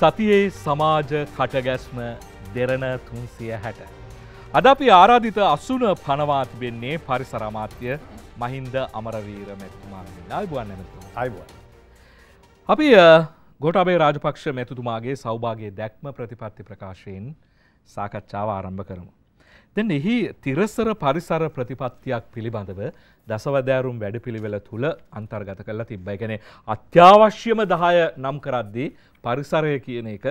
සතියේ සමාජ කටගැස්ම දෙරණ තුන්සිය හැට. අද අපි ආරාධිත අස්සුන පනවාති වෙන්නේ පරිසරමාත්‍යය මහින්ද අමරවීර මැතුමා අයිබුවන් නැමතු අයිබුව. අපි ගොටබේ රාජපක්ෂ මැතුතුමාගේ සෞභාගේ දැක්ම ප්‍රතිපත්ති ප්‍රකාශයෙන් සාකච්ඡාව ආරම්භ කරමු. දැන් එහි තිරසර පරිසර ප්‍රතිපත්තියක් පිළිබඳව දසවදෑරුම් වැඩපිළිවෙල තුළ අන්තර්ගත කරලා තිබ්බයි. කියන්නේ අත්‍යවශ්‍යම 10 නම් කරද්දී පරිසරය කියන එක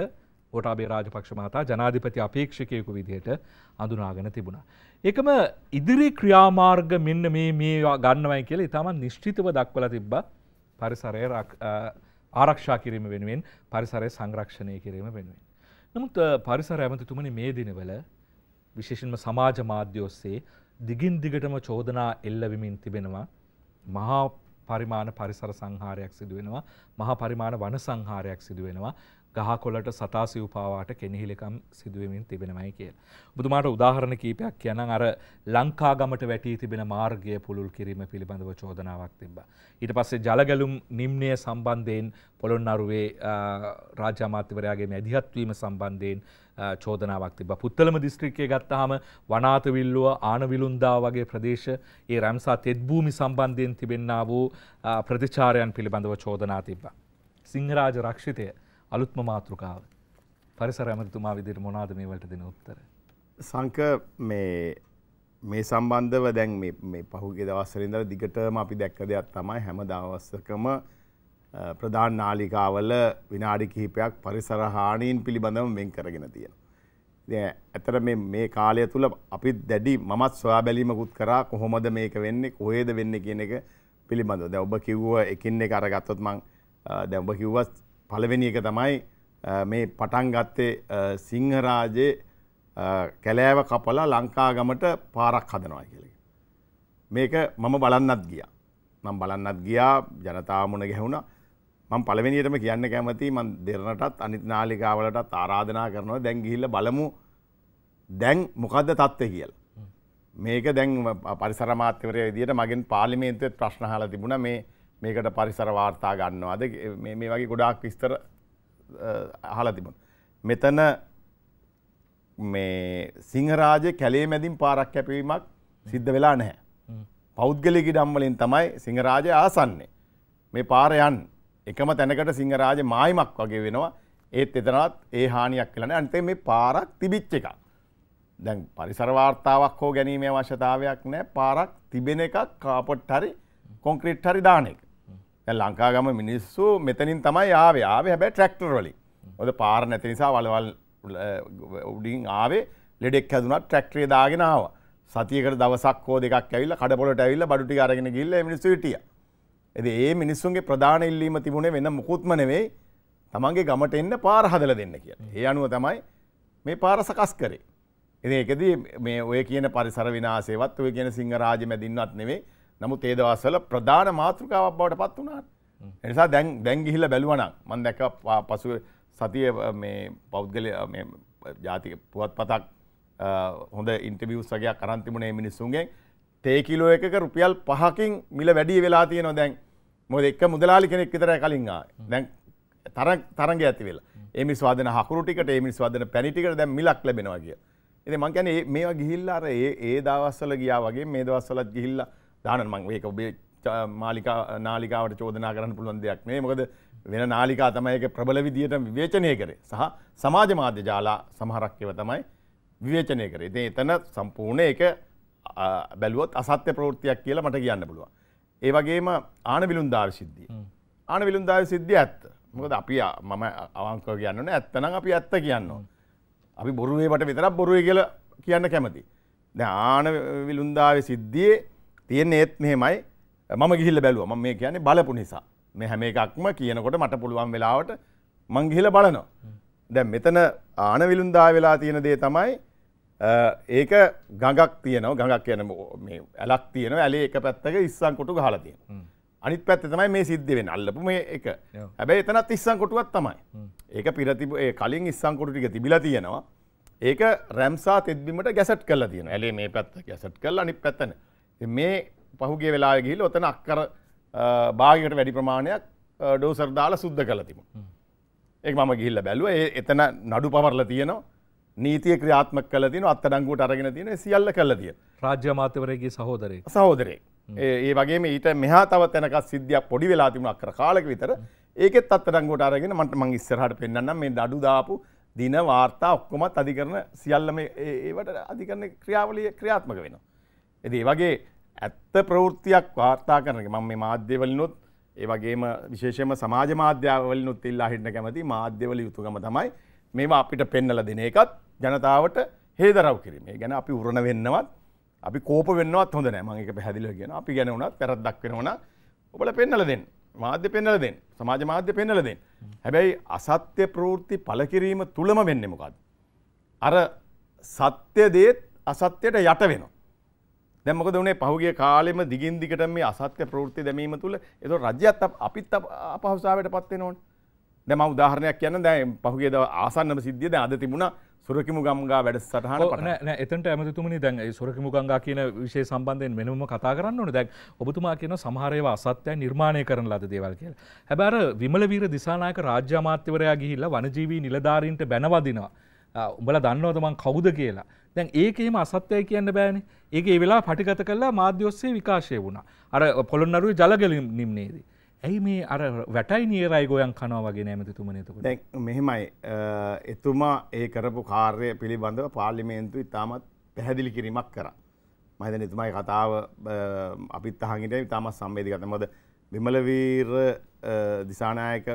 කොටාබේ රාජපක්ෂ මහතා ජනාධිපති අපේක්ෂකයෙකු විදිහට අඳුනාගෙන තිබුණා. ඒකම ඉදිරි ක්‍රියාමාර්ග මෙන්න මේ මේ ගන්නවයි කියලා ඊටම නිශ්චිතව දක්වලා තිබ්බා පරිසරය ආරක්ෂා කිරීම වෙනුවෙන් පරිසරය සංරක්ෂණය කිරීම වෙනුවෙන්. නමුත් පරිසර ඇමතිතුමනි මේ දිනවල විශේෂෙන්ම සමාජ මාධ්‍ය ඔස්සේ දිගින් දිගටම චෝදනා එල්ලවෙමින් තිබෙනවා මහා පරිමාණ පරිසර සංහාරයක් සිදුවෙනවා මහා පරිමාණ වන සංහාරයක් සිදුවෙනවා ගහකොලට සතා සිව්පාවාට කෙනෙහිලකම් සිදුවමින් තිබෙනමයි කියල. බුදුමාට උදාහරණ කීපයක් කියන අර ලංකාගමට වැටී තිබෙන මාර්ගය පුළුල් කිරීම පිළිබඳව චෝදනාවක් තිබ. ඊට පස්සේ ජලගැලුම් නිම්නය සම්බන්ධයෙන් පොළොන්නරුවේ රාජාමාත්‍යවරයාගේ මැදිහත්වීම සම්බන්ධයෙන් චෝදනාවක් තිබ පුත්තලම දිස්ත්‍රික්කය ගත්තහම වනාතවිල්ලුව ආනවිලුන්දා වගේ ප්‍රදේශ ඒ රැම්සාත් එත්භූමි සම්බන්ධයෙන් තිබෙන්න වූ ප්‍රතිචාරයන් පිළිබඳව චෝදනා තිබ්බා. සිංහරාජ රක්ෂිතය අලුත්ම මාතෘකාව පරිසර ඇමතුමා විදිර මොනාද මේ වලට දෙන උත්තර. සංක මේ මේ සම්බන්ධව දැන් මේ පහුගේ දවස්සරින්දර දිගටම අපි දැක්ක දෙයක් තමයි හැම දවස්සකම ප්‍රධාන නාලිකාවල විනාඩි කිහිපයක් පරිසර හානීන් පිළිබඳව වෙන් කරගෙන තියෙන. ඇතර මේ කාලය තුළ අපි දැඩි මමත් සොයා බැලීමකුත් කරා කොහොමද මේක වෙන්නේ කොහේද වෙන්න කියන එක පිළිබඳව දැ ඔබ කිව්ව එකින් එක අරගත්තොත් මං දැඹ කිව්වත් පළවෙනි එක තමයි මේ පටන් ගත්තේ සිංහරාජයේ කැලෑව කපලා ලංකාගමට පාරක් හදනවා කියලක. මේක මම බලන්නත් ගියා. මම බලන්නත් ගියා ජනතාමුණ ගැහුණා මං පළවෙනියටම කියන්න කැමති මං දෙරණටත් අනිත් නාලිකාවලටත් ආරාධනා කරනවා දැන් ගිහිල්ලා බලමු දැන් මොකද්ද තත්ත්වය කියලා. මේක දැන් පරිසර මාත්‍යවරයා විදියට මගෙන් පාර්ලිමේන්තුවේ ප්‍රශ්න අහලා තිබුණා මේ මේකට පරිසර වාර්තා ගන්නවද මේ මේ වගේ ගොඩාක් විස්තර අහලා තිබුණා. මෙතන මේ සිංහරාජය කැලේ මැදින් පාරක් කැපවීමක් සිද්ධ වෙලා නැහැ. පෞද්ගලික ඉඩම් වලින් තමයි සිංහරාජය ආසන්නේ. මේ පාර යන්නේ එකම තැනකට සිංහරාජ මායිමක් වගේ වෙනවා ඒත් එතනවත් ඒ හානියක් කලන අන්තේ මේ පාරක් තිබිච්ච එකක්. දැන් පරිසර වාර්තාවක් හෝ ගැනීමේ අවශ්‍යතාවයක් නැහැ. පාරක් තිබෙන එකක් කාපට් හරි කොන්ක්‍රීට් හරි දාන එක. දැන් ලංකාගම මිනිස්සු මෙතනින් තමයි ආවේ. ආවේ හැබැයි ට්‍රැක්ටර් වලින්. ඔද පාර නැති නිසා වලවල් උඩින් ආවේ ලෙඩෙක් හැදුනත් ට්‍රැක්ටරේ දාගෙන ආවා. සතියකට දවසක් හෝ දෙකක් ඇවිල්ලා කඩපොළට ඇවිල්ලා බඩු ටික අරගෙන ගිහිල්ලා මිනිස්සු හිටියා. ඇති ඒ මිනිස්සුන්ගේ ප්‍රධාන ඉල්ලීම තිබුණේ වෙන මුකුත්ම නෙවෙයි තමන්ගේ ගමට එන්න පාර හදලා දෙන්න කියලා. ඒ අනුව තමයි මේ පාර සකස් කරේ. ඉතින් ඒකදී මේ ඔය කියන පරිසර විනාශයවත් ඔය කියන සිංහරාජ මැදින්වත් නෙවෙයි. නමුත් ඒ දවස්වල ප්‍රධාන මාතෘකාවක් බවට පත් වුණා. ඒ නිසා දැන් දැන් ගිහිල්ලා බැලුවා නම් මම දැක්කා පසුව සතිය මේ පෞද්ගල මේ ජාතික පුවත්පතක් හොඳ ඉන්ටර්විව්ස් වගේක් අරන් තිබුණේ මිනිස්සුන්ගෙන් තේ කිලෝ එකක රුපියල් 5කින් මිල වැඩි වෙලා තියෙනවා දැන් මොද එක් මුදලාලි කෙනෙක් විතර කලින් දැන් තරග ඇතිවෙල එමි ස්වාදන හකුරටිකට එමි ස්වාදන පැනිිකට දැ මිලක් ලබෙනවා කිය එති මංකැන මේවා ගිහිල්ලාර ඒ ඒ දවස්සල ගියා වගේ මේ දවස්සලත් ගිහිල්ල දානන් මං ඒක ඔබේ මාලිකා නාලිකාවට චෝදනා කරන්න පුළුවන් දෙයක් මේ මොකද වෙන නාලිකා තමයික ප්‍රබල විදියට විවේචනය කරේ සහ සමාජ මාධ්‍ය ජාලා සමහරක්කව තමයි විවේචනය කරේ දේ එතන සම්පූර්ණ එක බැලුවොත් අසත්‍ය ප්‍රවෘත්තියක් කියලා මට කියන්න පුළුවන් ඒ වගේම ආන විලුන්දාව සිද්ධිය. ආන විලුන්දාව සිද්ධිය ඇත්ත. මොකද අපි මම අවංකව කියන්න ඕනේ ඇත්තනම් අපි ඇත්ත කියන්න ඕනේ. අපි බොරුවේට විතරක් බොරුවේ කියලා කියන්න කැමති. දැන් ආන විලුන්දාවේ සිද්ධියේ තියෙන ඒත් මෙහෙමයි මම ගිහිල්ලා බැලුවා. මම මේ කියන්නේ බලපු නිසා. මේ හැම එකක්ම කියනකොට මට පුළුවන් වෙලාවට මං ගිහිල්ලා බලනවා. දැන් මෙතන ආන විලුන්දාව වෙලා තියෙන දේ තමයි ඒක ගඟක් තියනව ගඟක් කියන ඇලක් තියන ඇලේ එක පැත්තක ඉස්සං කොටු හලා තියෙන අනිත් පැත්ත තමයි මේ සිද්ධ වෙන අල්ලපු මේ එක හැබැයි එතනත් ඉස්සං කොටුවත් තමයි ඒක පිරතිබ ඒ කලින් ඉස්සං කොටු ටික තිබිලා තියෙනවා ඒක රැම්සා තෙද්බිමට ගැසට් කරලා තියෙනවා ඇලේ මේ පැත්ත ගැසට් කරලා අනිත් පැත්තන මේ පහුගේ වෙලාවේ ගිහිල්ලා ඔතන අක්කර භාගයකට වැඩි ප්‍රමාණයක් ඩෝසර් දාලා සුද්ධ කරලා තිබුණා ඒක මම ගිහිල්ලා බැලුවා ඒ එතන නඩු පවර්ලා තියෙනවා නීතිය ක්‍රියාත්මක කළ තියෙන අත්අඩංගුවට අරගෙන තියෙන සියල්ල කළා තියෙන. රාජ්‍ය අමාත්‍යවරයාගේ සහෝදරේ. සහෝදරේ. ඒ වගේම ඊට මෙහා තව තැනක සිද්ධියක් පොඩි වෙලා තිබුණා අක්කර කාලෙක විතර. ඒකෙත් අත්අඩංගුවට අරගෙන මන්ට මං ඉස්සරහට පෙන්නන්නම් මේ නඩු දාපු දින වාර්තා ඔක්කොමත් අධිකරණ සියල්ලම ඒවට අධිකරණ ක්‍රියාවලිය ක්‍රියාත්මක වෙනවා. ඉතින් ඒ වගේ ඇත්ත ප්‍රවෘත්තියක් වාර්තා කරන එක මම මේ මාධ්‍යවලිනුත් ඒ වගේම විශේෂයෙන්ම සමාජ මාධ්‍යවලිනුත් ඉල්ලා හිටින්න කැමති මාධ්‍යවල යුතුයකම තමයි මේවා අපිට පෙන්නල දෙන එකත් ජනතාවට හේදරව් කිරීමේ ගැන අපි උරණ වෙන්නවත් අපි කෝප වෙන්නවත් හොඳ නෑ මගේ පැහැදිලිව කියන අපි ගැන වුණත් පැරද්දක් වෙනවන ඔබල පෙන්නල දෙන්න මාධ්‍ය පෙන්නල දෙන්න සමාජ මාධ්‍ය පෙන්නල දෙන්න හැබැයි අසත්‍ය ප්‍රවෘත්ති පළ කිරීම තුලම වෙන්නේ මොකද්ද අර සත්‍ය දේත් අසත්‍යයට යට වෙනවා දැන් මොකද උනේ පහුගිය කාලෙම දිගින් දිගට මේ අසත්‍ය ප්‍රවෘත්ති දැමීම තුල ඒක රජ්‍යත් අපිත් අපහසුතාවයටපත් වෙනෝනේ දැම උදාහරණයක් යන දැ පහුගේ ද ආසන්නම සිද්ධිය ද අද තිබුණ සුරකිමු ගම්ගා වැඩ සටහන එතට ඇමතුමනි දැන් සුරකිමු ගංගා කියන විශේ සම්බන්ධයෙන් මෙනම කතා කරන්න ඕන දැක් ඔබතුමා කියන සමහරයව අසත්‍යය නිර්මාණය කරන ලද දේවල් කියල. හැබැර විමලවීර දිසානායක රාජ්‍යමාත්‍යවරයා ගිහිල්ලා වනජීවී නිලධාරීන්ට බැනවදිනවා. උඹල දන්නවදමන් කවුද කියලා. දැන් ඒකෙම අසත්‍යය කියන්න බෑන ඒක ඒ වෙලා පටිගත කරලා මාධ්‍යොස්සේ විකාශය වුණා. අර පොළොන්නරුව ජලගලින් නිම්නේදී. ඇයි මේ අර වැටයි නියරයි ගොයන් කනවාගේ නෑමතිතුමනතක මෙහෙමයි එතුමා ඒ කරපු කාර්ය පිළිබඳව පාර්ලිමේන්තු ඉතාමත් පැහැදිලි කිරීමක් කර මහිතන එතුමයි කතාව අපිත් අහගට ඉතාමත් සම්බේධිකත මොද විමලවීර දිසානායක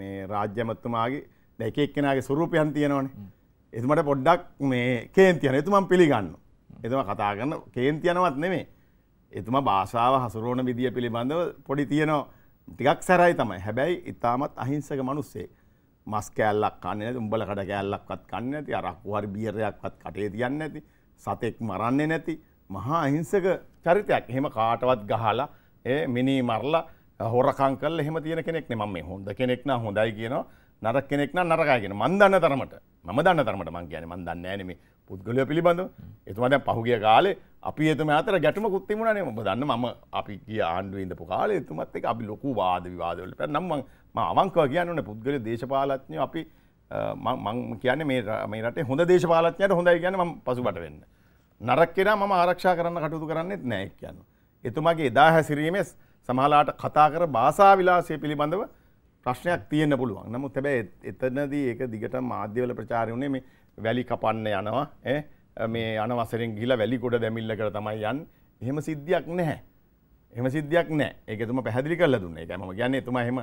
මේ රාජ්‍යමත්තුමාගේ දැක එක්කෙනගේ සුරූපයන් තියෙනවනේ එතුමට පොඩ්ඩක් මේ කේන්තියන එතුමන් පිළිගන්න එතුම කතාගන්න කේන්තියනවත් නෙමේ එතුම භාෂාව හසුරුවන විදිිය පිළිබඳව පොඩි තියනවා ටිකක් සැරයි තමයි හැබැයි ඉතාමත් අහිංසක මනුස්සේ මස් කෑල්ලක් කන්න උඹල කට කෑල්ලක්වත් කන්න ඇති අරක්වර් බියරයක්වත් කටේ තියන්න ඇති සතෙක් මරන්නේ නැති මහා අහිංසක චරිතයක් එහෙම කාටවත් ගහලා ඒ මිනි මරලා හොරකං කල් එහෙම තියෙන කෙනෙක් ම මේ හොඳ කෙනෙක්න හොඳයි කියනවා නරක් කෙනෙක්න නරකාගෙන මන්දන්න තරමට මම දන්න තරමට මං කියන මන්දන්න ඇනීමේ පුද්ගලය පිළිබඳව එතුමට පහුගිය කාලේ අපි එතුම අතර ගැටම කුත්තිමුණනේ ම දන්න ම අපි කිය ආණ්ඩුවෙන්දපු කාලේ එතුමත් එක අපි ලොකු වාද විවාදවල පැ නම් අවංකව කියන්නන පුද්ගල දේශපාලත්නය අපි මං කියන මේ රට හොඳ දේශපාලත්නයට හොඳයි කියන ම පසුබට වෙන්න. නරක් කෙන ම ආරක්ෂා කරන්න කටයුතු කරන්නෙත් නෑක් කියන්න. එතුමගේ එදා හැසිරීමේ සමහලාට කතා කර භාසා විලාසය පිළිබඳව ප්‍රශ්නයක් තියන්න පුළුවන් නමුත් හැබැයි එතනදී ඒක දිගට මාධ්‍යවල ප්‍රචාරය වුණේ මේ වැලි කපන්න යනවා මේ අනවසරෙන් ගිහිලා වැලි කොට දැමිල්ලකට තමයි යන්නේ. එහෙම සිද්ධියක් නැහැ. එහෙම සිද්ධියක් නැහැ. ඒක එතුමා පැහැදිලි කරලා දුන්නේ. ඒකයි මම කියන්නේ එතුමා එහෙම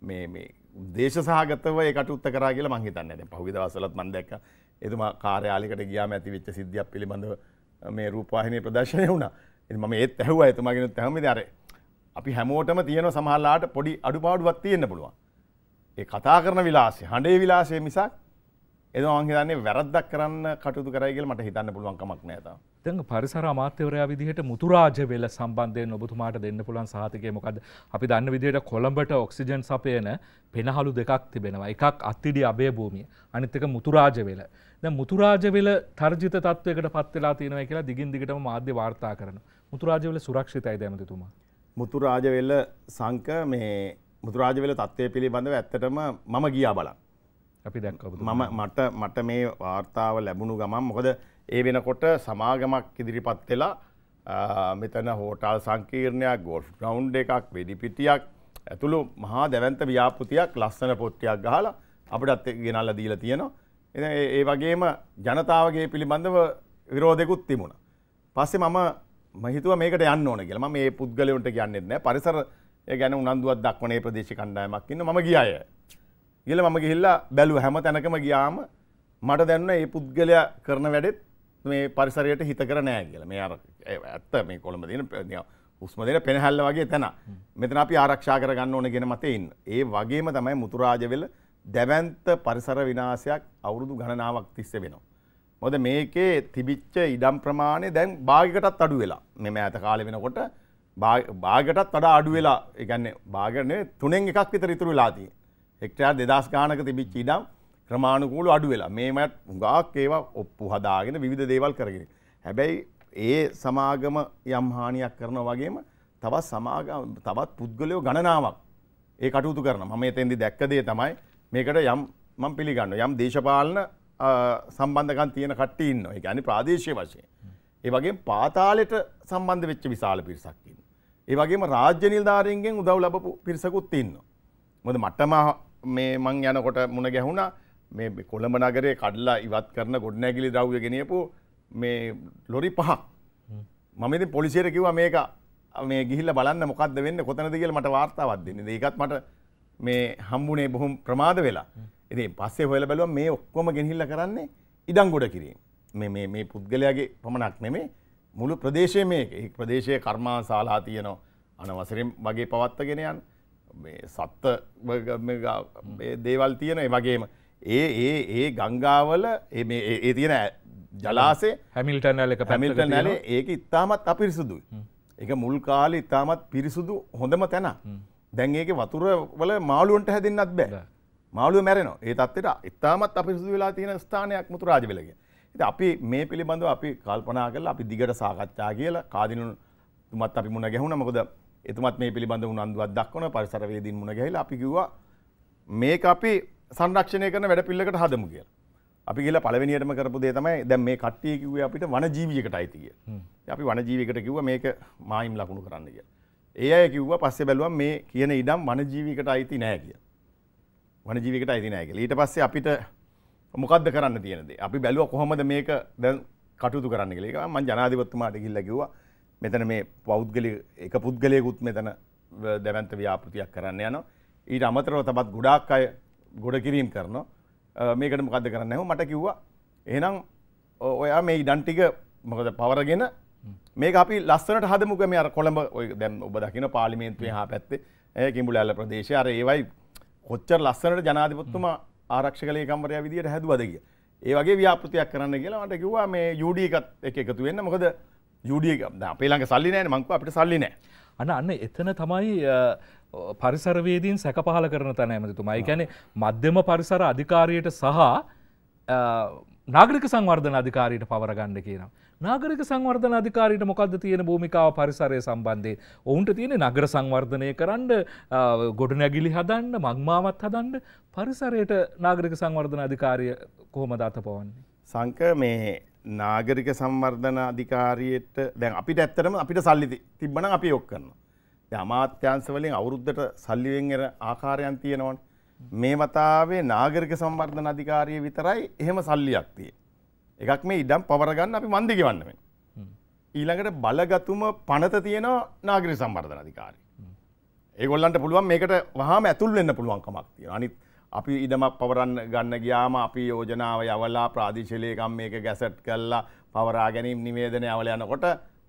මේ මේ දේශ සහගතව ඒ කටයුත්ත කරා කියලා මං හිතන්නේ. දැන් පහුගිය දවස්වලත් මම දැක්කා එතුමා කාර්යාලයකට ගියාම ඇති වෙච්ච සිද්ධියක් පිළිබඳව මේ රූපවාහිනී ප්‍රදර්ශනය වුණා. ඉතින් මම ඒත් ඇහුවා එතුමාගෙනුත් ඇහුවම ඉතින් අර අපි හැමෝටම තියෙන සමහරලාට පොඩි අඩුපාඩුවක් තියෙන්න පුළුවන්. ඒ කතා කරන විලාසය, හඬේ විලාසය මිසක් එදමන් හිතන්නේ වැරද්දක් කරන්න කටයුතු කරයි කියලා මට හිතන්න පුළුවන් කමක් නැහැ තාම. දැන් පරිසර අමාත්‍යවරයා විදිහට මුතුරාජ වෙල සම්බන්ධයෙන් ඔබතුමාට දෙන්න පුළුවන් සහතිකය මොකද අපි දන්න විදිහට කොළඹට ඔක්සිජන් සපයන පෙනහළු දෙකක් තිබෙනවා එකක් අත්තිඩි අභය භූමිය අනිත් එක මුතුරාජ වෙල දැන් මුතුරාජ වෙල තර්ජිත තත්වයකට පත් වෙලා තියෙනවා කියලා දිගින් දිගටම මාධ්‍ය වාර්තා කරනවා මුතුරාජ වෙල සුරක්ෂිතයිද ඇමතිතුමා මුතුරාජ වෙල සංක මේ මුතුරාජ වෙල තත්ත්වය පිළිබඳව ඇත්තටම මම ගියා බලන්න අපි දැක්කව මම මට මට මේ වාර්තාව ලැබුණු ගමන් මොකද ඒ වෙනකොට සමාගමක් ඉදිරිපත් වෙලා මෙතන හෝටල් සංකීර්ණයක් ගොල්ෆ් ග්‍රවුන්් එකක් වෙඩිපිටියක් ඇතුළු මහා දැවන්ත ව්‍යාපෘතියක් ලස්සන පොට්ටියක් ගහලා අපිටත් ගෙනල්ල දීලා තියෙනවා එ ඒ වගේම ජනතාවගේ පිළිබඳව විරෝධෙකුත් තිබුණ පස්සේ මම මහිතුව මේකට යන්න ඕන කියලා මේ පුද්ගලයන්ට කියන්නෙත් නෑ පරිසර ගැන උනන්දුවත් දක්වනේ ප්‍රදේශ කණ්ඩායමක් ඉන්න ම ගියාය කියල මම ගිහිල්ලා බැලුව හැම තැනකම ගියාම මට දැන්න ඒ පුද්ගලයා කරන වැඩෙත් මේ පරිසරයට හිතකර නෑ කියල මේ අර ඇත්ත මේ කොළඹ දන උස්මදන පෙනහැල්ල වගේ තැන මෙතන අපි ආරක්ෂා කරගන්න ඕන ගෙන මතයින් ඒ වගේම තමයි මුතුරාජවෙල දැවන්ත පරිසර විනාසයක් අවුරුදු ගණනාවක් තිස්ස වෙනවා. මොද මේකේ තිබිච්ච ඉඩම් ප්‍රමාණය දැන් භාගකටත් අඩු වෙලා මෙම ඇත කාල වෙනකොට භාගටත් වඩා අඩු වෙලා එකන්නේ භාගරනය තුනෙන් එකක් විතර ඉතුරු වෙලාතිී එක්ටයා දෙදස් ගානක තිබිච් ඉඩම් ක්‍රමාණුකූල අඩු වෙලා මේමත් උගාක් ඒවා ඔප්පු හදාගෙන විධ දේවල් කරගෙන. හැබැයි ඒ සමාගම යම්හානියක් කරන වගේම තවත් සමාගම තවත් පුද්ගලයෝ ගණනාවක් ඒ කටයුතු කරන මම එතෙන්දි දැක්ක දේ තමයි මේකට යම් මම පිළිගන්න යම් දේශපාලන සම්බන්ධකම් තියෙන කට්ටිය ඉන්නවා. ඒ කියන්නේ ප්‍රාදේශීය වශයෙන්. ඒ වගේම පාතාලයට සම්බන්ධ වෙච්ච විශාල පිරිසක් ඉන්නවා. ඒ වගේම රාජ්‍ය නිලධාරීන්ගෙන් උදව් ලැබපු පිරිසකුත් ඉන්නවා. මොකද මටම මේ මං යනකොට මුණ ගැහුණ මේ කොළඹ නගරේ කඩලා ඉවත් කරන ගොඩනැගිලි ද්‍රව්‍ය ගෙනියපු මේ ලොරි පහ මම ඉතින් පොලිසියට කිව්වා මේක මේ ගිහිල්ලා බලන්න මොකද්ද වෙන්නේ කොතනද කියලා මට වාර්තාවක් දෙන්න. ඒකත් මට මේ හම්බුනේ බොහොම ප්‍රමාද වෙලා. ඉතින් පස්සේ හොයලා බැලුවා මේ ඔක්කොම ගෙනහිල්ලා කරන්නේ ඉඩංගොඩ කිරීම. මේ මේ මේ පුද්ගලයාගේ පමණක් නෙමේ මුළු ප්‍රදේශයේ මේක. ඒ ප්‍රදේශයේ කර්මාශාලා තියෙනවා. අනවසරයෙන් වගේ පවත්වාගෙන යන සත්ත දේවල් තියෙන වගේම ඒ ඒ ඒ ගංගාවල ඒ තියෙන ජලාසේ හැමිල්ට නැල එක පැමිල්ට නැල ඒක ඉතාමත් අපිරිසුදුයි එක මුල් කාලෙ ඉතාමත් පිරිසුදු හොඳම තැන දැන් ඒක වතුර වල මාළුවන්ට හැදෙන්නත් බෑ මාළුව මැරෙනවා ඒ තත්ත්වයට ඉතාමත් අපිරිසුදු වෙලා තියෙන ස්ථානයක් මුතුරාජ වෙලගේ ඉතින් අපි මේ පිළිබඳව අපි කල්පනා කරලා අපි දිගට සාකච්ඡා කියලා කාදිනුන් තුමත් අපි මුණ ගැහුණා මොකද එතුමත් මේ පිළිබඳ උනන්දුවත් දක්වන පරිසරවේදීන් මුණ ගැහිලා අපි කිව්වා මේක අපි සංරක්ෂණය කරන වැඩ පිළිවෙලකට හදමු කියලා. අපි කියලා පළවෙනියටම කරපු දේ තමයි දැන් මේ කට්ටිය කිව්වේ අපිට වනජීවියකට අයිති කියලා. අපි වනජීවියකට කිව්වා මේක මායිම් ලකුණු කරන්න කියලා. ඒ අය කිව්වා පස්සේ බැලුවා මේ කියන ඉඩම් වනජීවියකට අයිති නෑ කියලා. වනජීවියකට අයිති නෑ කියලා. ඊට පස්සේ අපිට මොකද්ද කරන්න තියෙන දේ? අපි බැලුවා කොහොමද මේක දැන් කටයුතු කරන්න කියලා. ඒක මම ජනාධිපතිතුමාට ගිහිල්ලා කිව්වා මෙතන මේ පෞද්ගලි එක පුද්ගලයකුත් මෙතන දැවන්ත ව්‍යාපෘතියක් කරන්න යනවා. ඊට අමතරව තබත් ගොඩාක් අය ගොඩ කිරීම් කරනවා මේකට මොකද කරන්න හෝ මට කිව්වා එහෙනම් ඔයා මේ ඉඩන්ටික මොකද පවරගෙන මේ අපි ලස්සනට හදමුකම අර කොළඹ දැම් ඔබ දකින පාලිමේන්තුවේ හා පැත්තේ ඇය කිඹුල ඇල්ල ප්‍රදේශය අර ඒවයි කොච්චර ලස්සනට ජනාධිපත්තුමා ආරක්ෂ කලේ කම්වරයා විදියට හැදුවද කිය. ඒ වගේ ව්‍යාපෘතියක් කරන්න කියලා මට කිව්වා මේ යුඩීකත් එක එකතු වෙන්න මොකද යුඩිය අපේළඟ සල්ලි නෑන මංකව අපට සල්ලි නෑ අන්න අන්න එතන තමයි පරිසරවේදීන් සැකපහල කරන තැන ඇමතිතුමයි ගැන මධ්‍යම පරිසර අධිකාරයට සහ නාගරික සංවර්ධන අධිකාරයට පවරගන්න කියනම්. නාගරික සංවර්ධන අධිකාරයට මොකද තියෙන භූමිකාව පරිසරය සම්බන්ධය. ඔවුන්ට තියෙන නගර සංවර්ධනය කරන්න ගොඩ නැගිලි හදන්න මංමාවත් හදන්න පරිසරයට නාගරික සංවර්ධන අධිකාරය කොහොම දත පවන්නේ. සංක මේ නාගරික සම්වර්ධන අධිකාරියට දැන් අපිට ඇත්තටම අපිට සල්ලි තිබ්බනම් අපි ඔක් කරනවා. දැන් අමාත්‍යාංශ වලින් අවුරුද්දට සල්ලියෙන් එන ආකාරයන් තියෙනවනේ. මේ වතාවේ නාගරික සම්වර්ධන අධිකාරිය විතරයි එහෙම සල්ලියක් තියෙන්නේ. එකක් මේ ඉඩම් පවර ගන්න අපි වන්දි ගෙවන්න වෙනවා. ඊළඟට බලගතුම පනත තියෙනවා නාගරික සම්වර්ධන අධිකාරිය. ඒගොල්ලන්ට පුළුවන් මේකට වහාම ඇතුල් වෙන්න පුළුවන් කමක් තියෙනවා. අනිත් අපි ඉඩමක් පවරන්න ගන්න ගියාම අපි යෝජනාව යවලා ප්‍රාදිශලයකම් මේක ගැසට් කල්ලා පවරා ගැනීම් නිවේදනය අවල යනකොට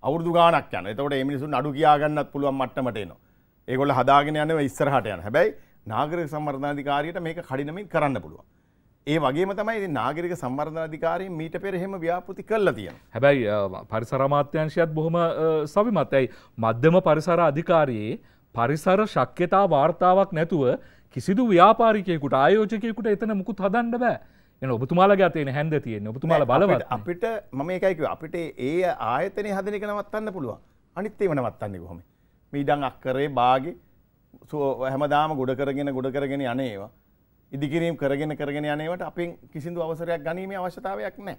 අවුරදු ගානක් යන එතකොට මිනිසුන් අඩු කියාගන්නත් පුළුවන් මට්ටමටේනවා ඒගොල්ල හදාගෙන යනව ඉස්සරහට යන හැබැයි නාගරික සම්වර්ධනාධිකාරියට මේක කඩිනමින් කරන්න පුළුවන් ඒ වගේ තමයි ඉතින් නාගරික සම්වර්ධනාධිකාරිය මීට පෙර එහෙම ව්‍යාපෘති කරලා තියෙනවා. හැබැයි පරිසර අමාත්‍යාංශයත් බොහොම සවිමත්. ඇයි මධ්‍යම පරිසර අධිකාරියේ පරිසර ශක්්‍යතා වාර්තාවක් නැතුව කිසිදු ව්‍යාපාරිකයෙකුට ආයෝජකයකුට එතන මුකුත් හදන්න බෑ එන ඔබතුමාලගේ අතේන හැන්ද තියෙන ඔබතුමාලා බලවත් අපිට මම එකයිකව අපිට ඒ ආයතනය හදන එක නවත්තන්න පුළුවන් අනිත් ඒව නවත්තන්නේ කොහොම මීඩං අක්කරේ බාගේ හැමදාම ගොඩ කරගෙන ගොඩ කරගෙන යනේවා ඉදිකිරීම් කරගෙන කරගෙන යනේවට අපෙන් කිසිදු අවසරයක් ගැනීම අවශ්‍යතාවයක් නෑ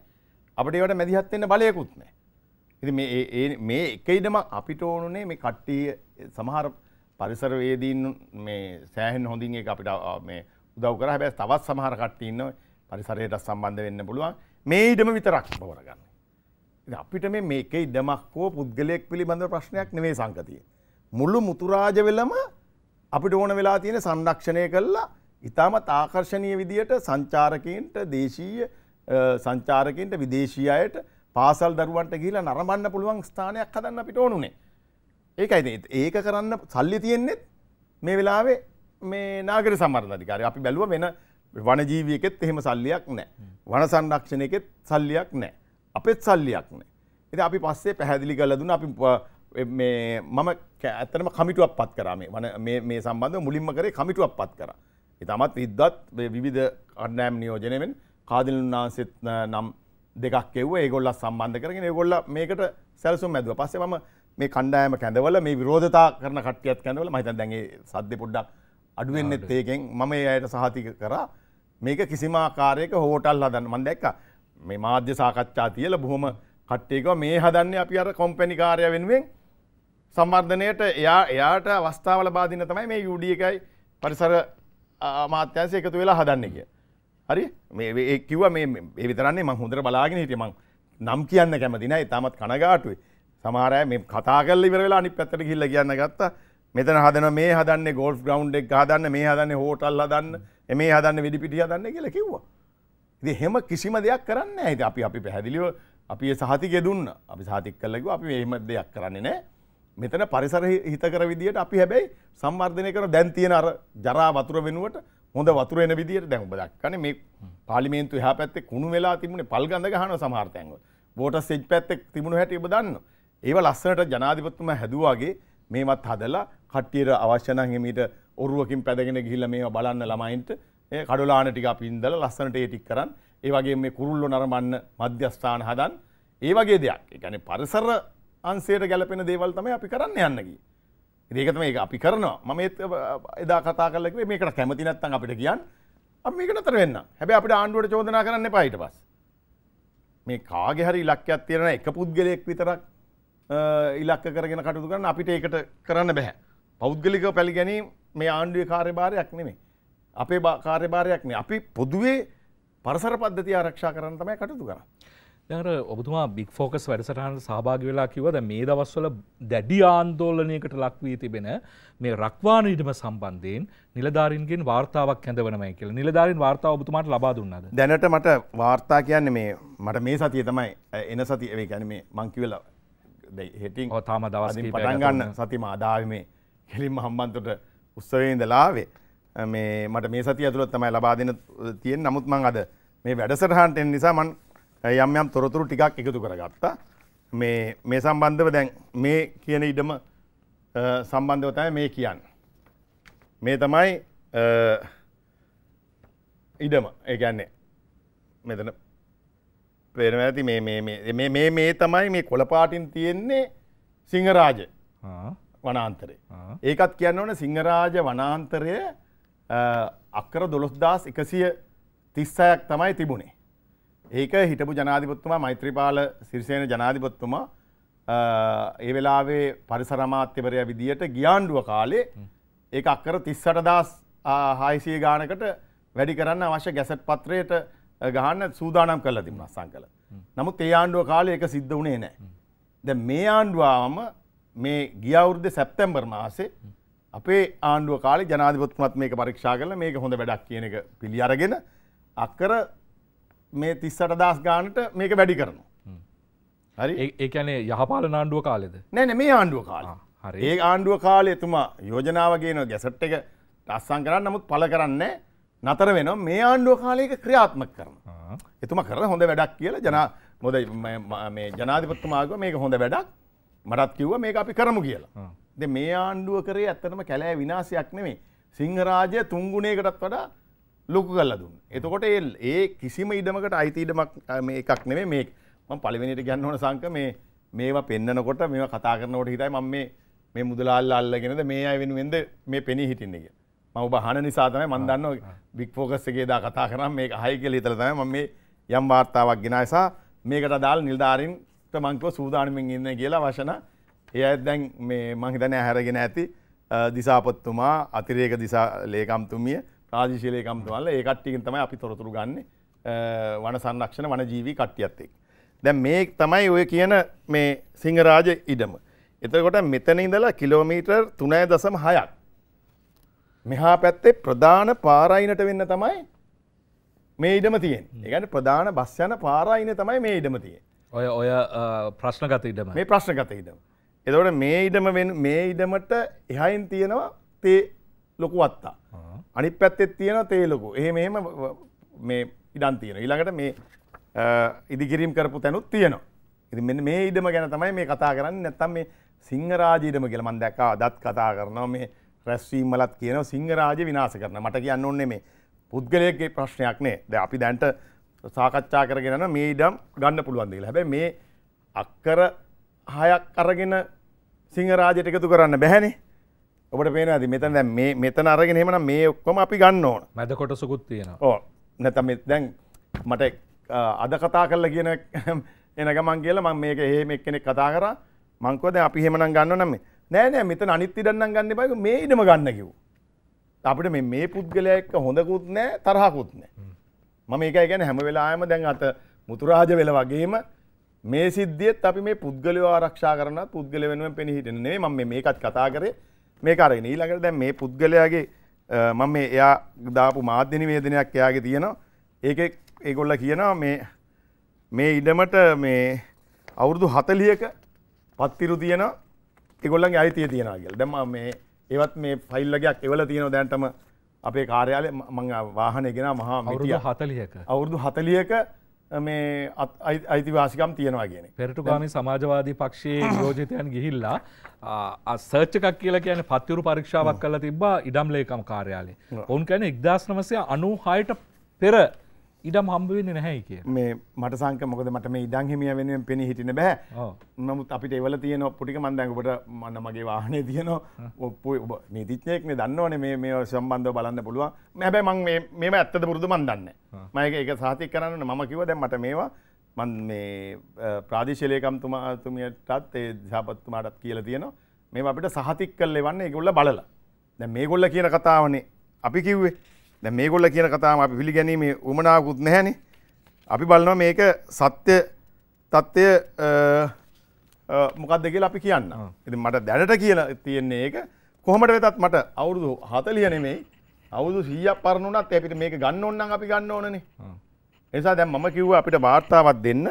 අපට ඒවට මැදිහත්වෙන්න බලයකුත් නෑ ඉති මේ එක ඉඩම අපිට ඕනුනේ මේ කට්ටිය සමහර පරිසරවේදීන් මේ සෑහෙන් හොඳින් ඒක අපිට මේ උදව් කරා. හැබැයි තවත් සමහර කට්ටිය ඉන්නවා පරිසරයට සම්බන්ධ වෙන්න පුළුවන්. මේ ඊඩම විතරක් බවරගන්න. ඉතින් අපිට මේ මේකේ ඉඩමක් හෝ පුද්ගලයෙක් පිළිබඳ ප්‍රශ්නයක් නෙවෙයි සංකතිය. මුළු මුතුරාජ වෙලම අපිට ඕන වෙලා තියෙන සංරක්ෂණය කළා ඉතාමත් ආකර්ශණීය විදියට සංචාරකයන්ට දේශීය සංචාරකයන්ට විදේශීය අයට පාසල් දරුවන්ට ගිහිලා නරඹන්න පුළුවන් ස්ථානයක් හදන්න අපිට ඕනුනේ. ඒකයි ඒක කරන්න සල්ලි තියෙන්නේෙත් මේ වෙලාවේ මේ නාගර සම්මරණ අධිකාරය අපි බැලුව වෙන වනජීවියකෙත් එහෙම සල්ලියක් නෑ වන සංරක්ෂණයකෙත් සල්ලියක් නෑ අපෙත් සල්ලියක් නෑ එති අපි පස්සේ පැහැදිලි කල දුන්න අපි මම ඇතනම කමිටුවක් පත් කරමේ වන මේ සම්බන්ධ මුලින්ම කරේ කමිටුවක් පත් කර ඉතාමත් ඉද්දත් විවිධ අඩනෑම් නියෝජනයෙන් කාදිලුන් වහන්සෙත් නම් දෙකක් එව්ව ඒගොල්ල සම්බන්ධ කරගෙන ඒගොල්ල මේකට සැලසුම් ඇදුව පස්සේ මම මේ කණ්ඩායම කැඳවල මේ විරෝධතා කරන කට්ටියත් කැඳවල මහිතන් දැන්ගේ සද්ධ පොඩ්ඩක් අඩුවෙන්න්නෙත් ඒකෙන් මම ඒ අයට සහතික කරා මේක කිසිමාකාරයක හෝටල් හදන්න මන් දැක්ක මේ මාධ්‍ය සාකච්ඡා තියල බොහොම කට්ටේක මේ හදන්න අපි අර කොම්පැනිකාරය වෙනුවෙන් සම්වර්ධනයට එයා එයාට අවස්ථාවල බාධන තමයි මේ යුඩිය එකයි පරිසර අමාත්‍යන්සය එකතු වෙලා හදන්න කිය. හරි මේ කිව මේ විතරන්නේ මං හොඳර බලාගෙන හිටියමං නම් කියන්න කැමතිනයි තාමත් කනගාටුවේ සමාරය මේ කතා කල්ල ඉවරලා අනි පැතට කිල්ල කියන්න ගත්ත මෙතන හදන මේ හදන්න ගෝල් ග්‍රවන්් එක් හදන්න මේ හදන්න හෝටල් හදන්න මේ හදන්න විඩිපිටිය හදන්න කියල කිව්වා. ඉති හෙම කිසිම දෙයක් කරන්න ඇති අපි අපි පැහැදිලිව අපි සහතිකය දුන්න අපි සාතික් කල්ලකු අපි එහෙම දෙයක් කරන්නේ නෑ මෙතන පරිසර හිතකර විදිට අපි හැබැයි සම්වර්ධනය කර දැන්තියන අර ජරා වතුර වෙනුවට හොඳ වතුර එන විදිට දැන් ඔබ දක්කන මේ පාර්ලිමේන්තු එහා පැත්තේ කුණු වෙලා තිබුණේ පල්ගඳ ගහන සමහර තැන්වල. වෝටර් සෙජ් පැත්තේ තිබුණු හැටි ඔබ දන්නවා. ඒව ලස්සනට ජනාධිපතිතුමා හැදුවාගේ මේවත් හදලා කට්ටියට අවශ්‍ය නම් එමීට ඔරුවකින් පැදගෙන ගිහිල්ලා මේව බලන්න ළමයින්ට ඒ කඩලාන ටික අපි ඉඳලා ලස්සනට ඒ ටික කරන් ඒ වගේ මේ කුරුල්ලෝ නරඹන්න මධ්‍යස්ථාන හදන් ඒ වගේ දෙයක්. ඒ කියන්නේ පරිසර අංශයට ගැලපෙන දේවල් තමයි අපි කරන්න යන්න ගියේ. ඒකතම ඒ අපි කරනවා මම එදා කතා කලක මේකට කැමති නැත්තන් අපිට කියන්න අප මේක නතර වෙන්න හැබැ අපිට ආණ්ඩුවට චෝදනා කරන්න පයිට පස් මේ කාගෙහරි ලක්්‍යයක් තියෙන එක පුද්ගලයෙක් විතරක් ඉලක්ක කරගෙන කටයුතු කරන්න අපිට ඒකට කරන්න බැහැ. පෞද්ගලික පැළිගැනීම් මේ ආණ්ඩුවේ කාර්යභාරයක් නෙමෙයි. අපේ කාර්යභාරයක් නෙමෙයි. අපි පොදුවේ පරිසර පද්ධතිය ආරක්ෂා කරන්න තමයි කටයුතු කරන්නේ. දැන් අර ඔබතුමා බිග් ෆෝකස් වැඩසටහනට සහභාගී වෙලා කිව්වා දැන් මේ දවස්වල දැඩි ආందోලනයකට ලක් වී තිබෙන මේ රක්වාන ඉදම සම්බන්ධයෙන් නිලධාරීන්ගෙන් වාර්තාවක් හැඳවනමයි කියලා. නිලධාරීන් වාර්තාව ඔබතුමාට ලබා දුන්නාද? දැනට මට වාර්තා කියන්නේ මේ මට මේ සතිය තමයි එන සතිය ඒ කියන්නේ මේ මං කිව්වලා හෙටින් තාම දවසින් පටන්ගන්න සතිම අදාවමේ කෙලින්ම හම්බන්තට උත්සවයෙන් දලාවේ මේ මට මේ සති ඇතුළත් තමයි ලබාදන තියෙන් නමුත් මං අද මේ වැඩසටහන්ටෙන් නිසා මන් යම් යම් තොරතුරු ටිකක් එකතු කරගත්තා මේ මේ සම්බන්ධව දැන් මේ කියන ඉඩම සම්බන්ධවතය මේ කියන්න මේ තමයි ඉඩම ඒගැන්නේ මෙතන පේන ඇති මේ මේ තමයි මේ කොළපාටින් තියෙන්නේ සිංහරාජ වනාන්තරේ ඒකත් කියන්න ඕන සිංහරාජ වනාන්තරය අක්කර දොළොස්දස් එකසිය තිස්සයක් තමයි තිබුණේ ඒක හිටපු ජනාධිපත්තුමා මෛත්‍රපාල සිරිසයන ජනාධිපත්තුමා ඒ වෙලාවේ පරිසරමාත්‍යවරය විදියට ගියාන්ඩුව කාලේ ඒ අක්කර තිස්සට දස් හායිසිය ගානකට වැඩි කරන්න අවශ්‍ය ගැසට් පත්‍රයට ගහන්න සූදානම් කරලා තිබුණා සංකල. නමුත් ඒ ආණ්ඩුව කාලේ ඒක සිද්ධ වුණේ නැහැ. දැන් මේ ආණ්ඩුවාම මේ ගිය අවුරුද්දේ සැප්තැම්බර් මාසේ අපේ ආණ්ඩුව කාලේ ජනාධිපතිතුමත් මේක පරීක්ෂා කරලා මේක හොඳ වැඩක් කියන එක පිළි අරගෙන අක්කර මේ 38000 ගානට මේක වැඩි කරනවා. හරි ඒ කියන්නේ යහපාල ආණ්ඩුව කාලෙද? නෑ නෑ මේ ආණ්ඩුව කාලේ. හරි. ඒ ආණ්ඩුව කාලේ එතුමා යෝජනාව ගේන ගැසට් එක අස්සම් කරන්නේ නමුත් පළ කරන්නේ නැහැ. නතර වෙන මේ ආණ්ඩුව කාලයක ක්‍රියාත්මක කරන. එතුම කරන හොඳ වැඩක් කියලා ජනා මොද මේ ජනාධිපත්තුමාග මේක හොඳ වැඩක් මටත් කිව්ව මේක අපි කරමු කියලා. දෙ මේ ආණ්ඩුව කරේ ඇත්තටම කැලෑ විනාසයක් නෙමේ සිංහරාජය තුංගුණයකටත් වඩා ලොකු කල්ල දුන්න. එතකොට ඒ ඒ කිසිම ඉඩමකට අයිතීඩමක් එකක් නෙවේ මේ ම පලිවෙනිට ගන්න ඕන සංක මේ මේවා පෙන්න්නනකොට මේ කතා කරනකොට හිතයි මම මේ මුදලාල්ල අල්ලගෙනද මේ අය වෙනුවෙන්ද මේ පෙනී හිටින්නේ කියලා. ඔබ හන නිසාතම මන්දන්න බික්‍ෆෝකස්සගේදා කතා කරම් මේ හය කියල හිතරතම ම මේ යම් වාර්තාවක් ගෙනසා මේකට දාල් නිල්ධාරින්ට මංකව සූදානමින් ඉන්න කියලා වශන එය දැන් මේ මහිතනය හැරගෙන ඇති දිසාපත්තුමා අතිරේක දිසා ලේකම්තුමිය රාජශීලයකම්තුවල ඒකට්ටිකින් තමයි අපි තොරතුරු ගන්න වන සංරක්ෂණ වන ජීවී කට්ටියත්තෙක්. දැන් මේ තමයි ඔය කියන මේ සිංහරාජ ඉඩම. එතකොට මෙතන ඉඳලා කිලෝමීටර් තුනය දසම හයක් මෙහා පැත්තේ ප්‍රධාන පාරයිනට වෙන්න තමයි මේ ඉඩම තියෙන් ඒගන ප්‍රධාන බස් යන පාරයින තමයි මේ ඉඩම තිය ඔය ඔය ප්‍රශ්නගත ඉඩම මේ ප්‍රශ්නගත ඉඩම එතවට මේ ඉඩම මේ ඉඩමට එහයින් තියෙනවා තේ ලොකු වත්තා අනි පැත්තෙත් තියෙන තේ ලොකු එහෙම එහෙම මේ ඉඩන් තියෙන ඊළඟට මේ ඉදිකිරීම් කරපු තැනුත් තියෙනවා ඉති මෙ මේ ඉඩම ගැන තමයි මේ කතා කරන්න නැත්තම් මේ සිංහරාජීඩම කියලමන් දැක්කා දත් කතා කරනවා මේ රැස්වීම්වලත් කියන සිංහරාජ විනාශ කරන මට කියන්න ඕන්නේ මේ පුද්ගලයගේ ප්‍රශ්නයක් නේ දැන් අපි දැන්ට සාකච්ඡා කරගෙන යන මේ ඉඩම් ගන්න පුළුවන් දෙයක්. හැබැයි මේ අක්කර හයක් අරගෙන සිංහරාජයට එකතු කරන්න බැහැනේ. ඔබට පේනවාද මෙතන දැන් මේ මෙතන අරගෙන එහෙමනම් මේ ඔක්කොම අපි ගන්න ඕන. මැද කොටසකුත් තියෙනවා. ඔව්. නැත්නම් මේ දැන් මට අද කතා කරලා කියන එන ගමන් කියලා මම මේක එහෙම එක්කෙනෙක් කතා කරා මං කිව්වා දැන් අපි එහෙමනම් ගන්න ඕන නම් මේ නෑ නෑ මෙතන අනිත් ඉඩන්නම් ගන්න එපා මේ ඉඩම ගන්න කිව්වා අපිට මේ මේ පුද්ගලයා එක්ක හොඳකුත් නෑ තරහකුත් නෑ මම ඒකයි කියන්නේ හැම වෙලාවෙම දැන් අත මුතුරාජ වෙල වගේම මේ සිද්ධියත් අපි මේ පුද්ගලයෝ ආරක්ෂා කරනත් පුද්ගල වෙනුවෙන් පෙනී හිටින්නේ නෙවෙයි මම මේකත් කතා කරේ මේක අරගෙන ඊළඟට දැන් මේ පුද්ගලයාගේ මම මේ එයා දාපු මාධ්‍ය නිවේදනයක් එයාගේ තියෙනවා ඒකේ ඒගොල්ල කියනවා මේ මේ ඉඩමට මේ අවුරුදු හතලියක පත්තිරු තියෙනවා ඒගොල්ලන්ගේ අයිතිය තියෙනවා කියලා. දැන් මම මේ ඒවත් මේ ෆයිල් වර්ගයක් එවලා තියෙනවා දැන්ටම අපේ කාර්යාලය මම වාහනේ ගෙනා මහා මිටිය 40ක අවුරුදු 40ක මේ අයිතිවාසිකම් තියෙනවා කියන පෙරටුගාමි සමාජවාදී පක්ෂයේ යෝජිතයන් ගිහිල්ලා සර්ච්චකක් කියලා කියන පත්වරු පරීක්ෂාවක් කල තිබා ඉඩම් ලේකම් කාර්යාලේ ඔවුන් කැන එක්දස් නමසය අනු හයට පෙර ඉඩම් හම්බවෙන්න නැහැ කිය මේ මට සංක මොකද මට මේ ඉඩං හිමිය වෙනුවෙන් පෙනි හිටින බෑ නමුත් අපිට එවල තියෙන පොටික මන්දැඟකට මන්න මගේ වාහනය තියන ඔප්පු ඔබ නීතිච්නයෙක් මේ දන්නවන මේ මේ සම්බන්ධ බලන්න පුළුවන් මැබැ මං මේම ඇත්තද පුරදු මන් දන්න මයක එක සාතික් කරන්න මම කිව දැ මට මේවා මන් මේ ප්‍රාදිශලයකම්තුමාතුමියටත් ඒ ජාපත්තුමාටත් කියල තියෙන මේ අපිට සහතික් කල් එවන්න ගොල්ල බලලා දැ මේ ගොල්ල කියන කතාවනේ අපි කිව්වේ දැන් මේගොල්ල කියන කතාවම අපි පිළිගැනීමේ උමනාවකුත් නැහැනේ. අපි බලනවා මේක සත්‍ය తත්වය මොකක්ද කියලා අපි කියන්න. ඉතින් මට දැනට කියලා තියෙන්නේ ඒක කොහොමද වෙතත් මට අවුරුදු 40 නෙමෙයි අවුරුදු 100ක් පරණ වුණත් අපිට මේක ගන්න ඕන නම් අපි ගන්න ඕනනේ. ඒ නිසා දැන් මම කිව්වා අපිට වාර්තාවක් දෙන්න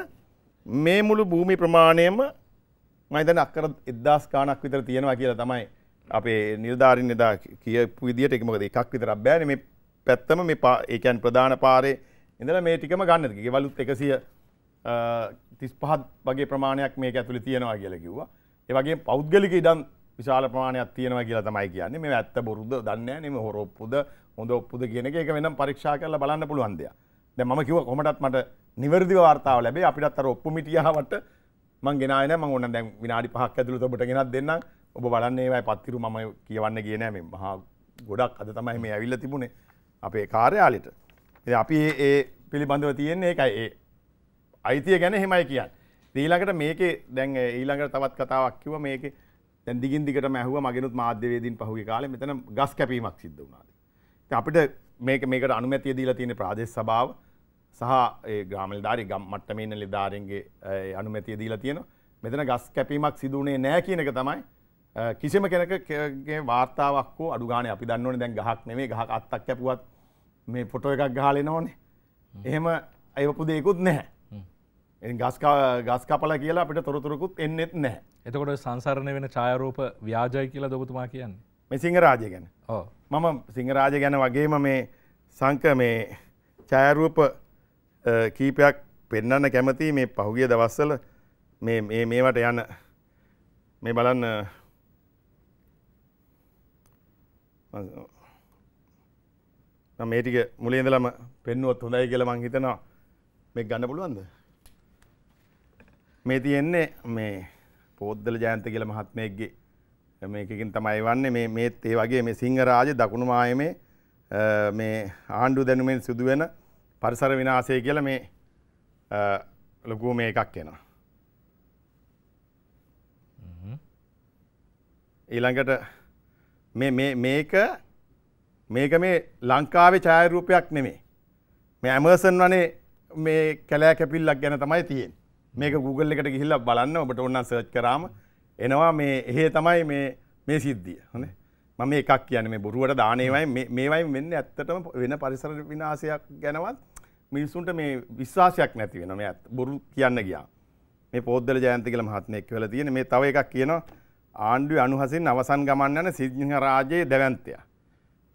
මේ මුළු භූමි ප්‍රමාණයම මම හිතන්නේ අක්කර 1000 ගාණක් විතර තියෙනවා කියලා තමයි අපේ නිලධාරීන් එදා කියපු විදියට ඒක මොකද එකක් විතරක් බෑනේ මේ පැත්තම මේ ඒකන් ප්‍රධාන පාරේ ඉඳල මේ ටිකම ගන්නද ගෙවලුත් එකසිය තිස් පහත් වගේ ප්‍රමාණයක් මේක ඇතුළි තියෙනවා කියල කිව්වා ඒවගේ පෞද්ගලික ඉඩම් විශාල ප්‍රමාණයක් තියෙනවා කියලා තමයි කියන්නේ මේ ඇත්ත බොරුද දන්න නෙම හොරොප්පුද හොඳ ඔප්පුද කියන එක වෙනම් පරීක්ෂා කරලා බලන්න පුළුවන්දය දැ ම කිව කොමටත් මට නිවැරදි වාර්තාව ලැබේ අපිටත් අර ඔප්පු මිටියාවට මං ගෙනන ම ඔන්න දැන් විනාඩි පහක් ඇතුළු ඔබට ගෙනත් දෙන්න ඔබ බලන්නේ ඒවයි පත්තිරු ම කියවන්න කියන මේ මහා ගොඩක් අද තමයි මේ ඇවිල්ල තිබුණේ අපේ කාර්යාලිට අපි ඒ පිළිබඳව තියෙන්නේ එකයි ඒ අයිතිය ගැන හෙමයි කියන්න දීලාකට මේක දැන් ඊළඟට තවත් කතාවක් කිව මේක දැන් දිගින් දිගට මැහුව මගෙනුත් මාධ්‍යවේදීන් පහුගේ කාලේ මෙතන ගස් කැපීමක් සිද්ධ වුණාද ඉතින් අපිට මේක මේකට අනුමැතිය දීලා තියෙන ප්‍රාදේශ සභාව සහ ඒ ග්‍රාම නිලධාරී ගම් මට්ටමේ ඉන්න නිලධාරීන්ගේ අනුමැතිය දීලා තියෙනවා මෙතන ගස් කැපීමක් සිදු වුණේ නැහැ කියන එක තමයි කිසිම කෙනකගේ වාර්තාවක් අඩුගාන අපි දන්නවන දැන් ගහක් නෙේ ගහ අත්තක් කැපුවත් මේ පොට එකක් ගාලෙන ඕනේ එහෙම අයපු දෙයකුත් නැහැ ගස්කා ගස්කපල කියලා අපිට තොරතුරකුත් එන්නෙත් නෑ එතකොට සංසරණය වෙන චායරූප ව්‍යාජය කියලා දොබතුමා කියන්නේ මේ සිංහරාජය ගැන මම සිංහරාජ ගැන වගේම මේ සංක මේ චායරූප කීපයක් පෙන්න්න කැමති මේ පහුගිය දවස්සල මේවට යන මේ බලන්න මේටික මුලේදලම පෙන්නුවත් හොඳයි කියල මං හිතනවා මේ ගන්න පුළුවන්ද මේ තියෙන්නේ මේ පෝද්දල ජයන්ත කියල මහත්මයක්ගේ මේකින් තමයි වන්නේ මේ මේත් ඒ වගේ මේ සිංහරාජ දකුණු මායමේ මේ ආණ්ඩු දැනුමෙන් සිදුවෙන පරිසර විනාසය කියල මේ ලොකු මේ එකක් එෙනවා ඊළඟට මේක මේක මේ ලංකාවේ ඡායරූපයක් නෙමේ. මේ ඇමර්සන් වනේ මේ කැලෑ කැපිල්ලක් ගැන තමයි තියෙන්නේ. මේක Google එකට ගිහිල්ලා බලන්න ඔබට ඕන නම් සර්ච් කරාම එනවා මේ එහෙ තමයි මේ මේ සිද්ධිය. හොඳේ. මම මේ එකක් කියන්නේ මේ බොරුවට දාන ඒවායි මේ මේවායින් වෙන්නේ ඇත්තටම වෙන පරිසර විනාශයක් ගැනවත් මිනිසුන්ට මේ විශ්වාසයක් නැති වෙනවා. මේ බොරු කියන්න ගියා. මේ පොද්දල ජයන්ත කියලා මහත්මයෙක් කියලා තියෙන මේ තව එකක් කියනවා ආණ්ඩුවේ අනුහසින් අවසන් ගමන් යන සිංහ රාජයේ දැවැන්තයා.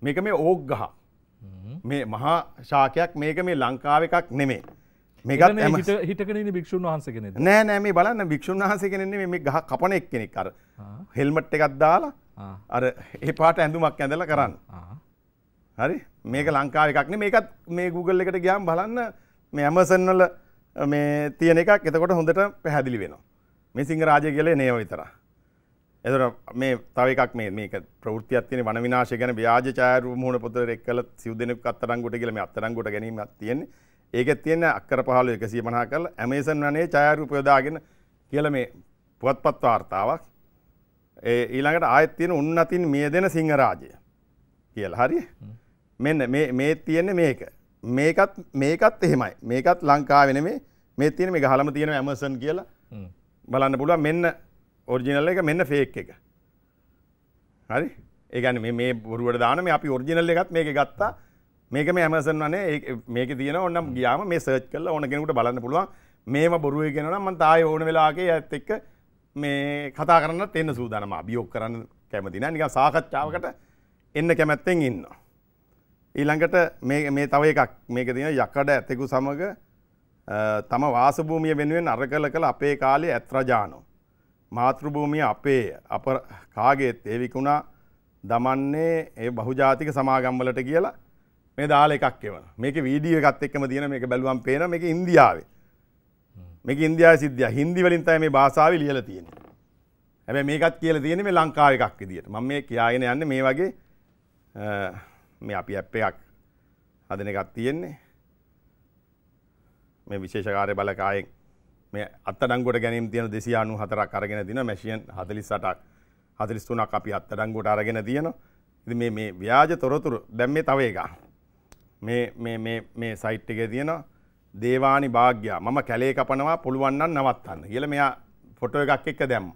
මේක මේ ඕක් ගහ. මේ මහා ශාකයක් මේක මේ ලංකාව එකක් නෙමේ. මේකත් හිටකන භික්ෂන් වහන්ස කෙනෙ නෑ නෑ මේ බලන්න භික්ෂන් වහස කෙනෙන්නේ මේ ගහ කපන එක් කෙනෙක් අර හෙල්මට් එකක් දාලා අර ඒ පාට ඇඳුමක් ඇඳල කරන්න හරි මේක ලංකාව එකක්න මේකත් මේ Google එකට ගියම් බලන්න මේ ඇමසන්වල මේ තියෙන එකක් එතකොට හොඳට පැහැදිලි වෙනවා මේ සිංහ රාජය කියලේ නේව විතරා එතකොට මේ තව එකක් මේ මේක ප්‍රවෘත්තියක් තියෙන වන විනාශය ගැන ව්‍යාජ ඡායාරූප මුහුණ පොතේ එක්කලා සිව් දෙනෙක් අත්තරංගුට කියලා මේ අත්තරංගුට ගැනීමක් තියෙන්නේ. ඒකෙත් තියෙන අක්කර 15 150 කරලා ඇමේසන් වනයේ ඡායාරූප යොදාගෙන කියලා මේ පුවත්පත් වාර්තාවක්. ඒ ඊළඟට ආයෙත් තියෙන උන්නතින් මියදෙන සිංහරාජය කියලා. හරි? මෙන්න මේ මේ තියෙන්නේ මේක. මේකත් මේකත් එහෙමයි. මේකත් ලංකාවේ නෙමේ. මේ තියෙන මේ ගහලම තියෙන ඇමේසන් කියලා බලන්න පුළුවන්. මෙන්න ඔරිජිනල් එක මෙන්න ෆේක් එක. හරි? ඒ කියන්නේ මේ මේ බොරුවට දාන මේ අපි ඔරිජිනල් එකත් මේකේ ගත්තා. මේක මේ Amazon වනේ මේකේ තියෙන ඕනම් ගියාම මේ සර්ච් කරලා ඕන කෙනෙකුට බලන්න පුළුවන්. මේව බොරුවේ කියනවා නම් මම තායේ ඕන වෙලාවකේ ඇත් එක්ක මේ කතා කරන්නත් එන්න සූදානම්. අභියෝග කරන්න කැමති නෑ. නිකන් සාකච්ඡාවකට එන්න කැමැත්තෙන් ඉන්නවා. ඊළඟට මේ තව එකක් මේක තියෙන යකඩ ඇතෙකු සමග තම වාසභූමිය වෙනුවෙන් අර කළ කළ අපේ කාලේ ඇත්රජානෝ. මාතෘභූමිය අපේ අප කාගේත් ඒ විකුණා දමන්නේ ඒ බහුජාතික සමාගම්වලට කියලා මේ දාල එකක් එවන මේක වීඩිය එකත් එක්කම තියෙන මේක බැලුවම් පේන මේක ඉන්දියාවේ මේක ඉන්දියාවේ සිද්ධිය හින්දි වලින් තමයි මේ භාෂාව ලියලා තියෙන්නේ හැබැයි මේකත් කියලා තියෙන්නේ මේ ලංකාව එකක් විදියට මම මේ කියාගෙන යන්නේ මේ වගේ මේ අපි ඇප් එකක් හදන එකක් තියෙන්නේ මේ විශේෂ කාර්ය බලකායෙන් මේ අත්තඩංගොට ගැනීම තියෙන දෙසි අනු හතරක් අරගෙන තින මැශියන් හතලිස්සටක් හතලිස්තුනක් අපි අත්තඩංගොට අරගෙන තියෙන ඉති මේ ව්‍යාජ තොරතුරු දැම්මේ තව එක මේ සයිට් එක තියෙන දේවානි භාග්‍ය මම කැලේ කපනවා පුළුවන්න්න නවත්තන්න කියල මෙයා ෆොටෝ එකක් එක්ක දැම්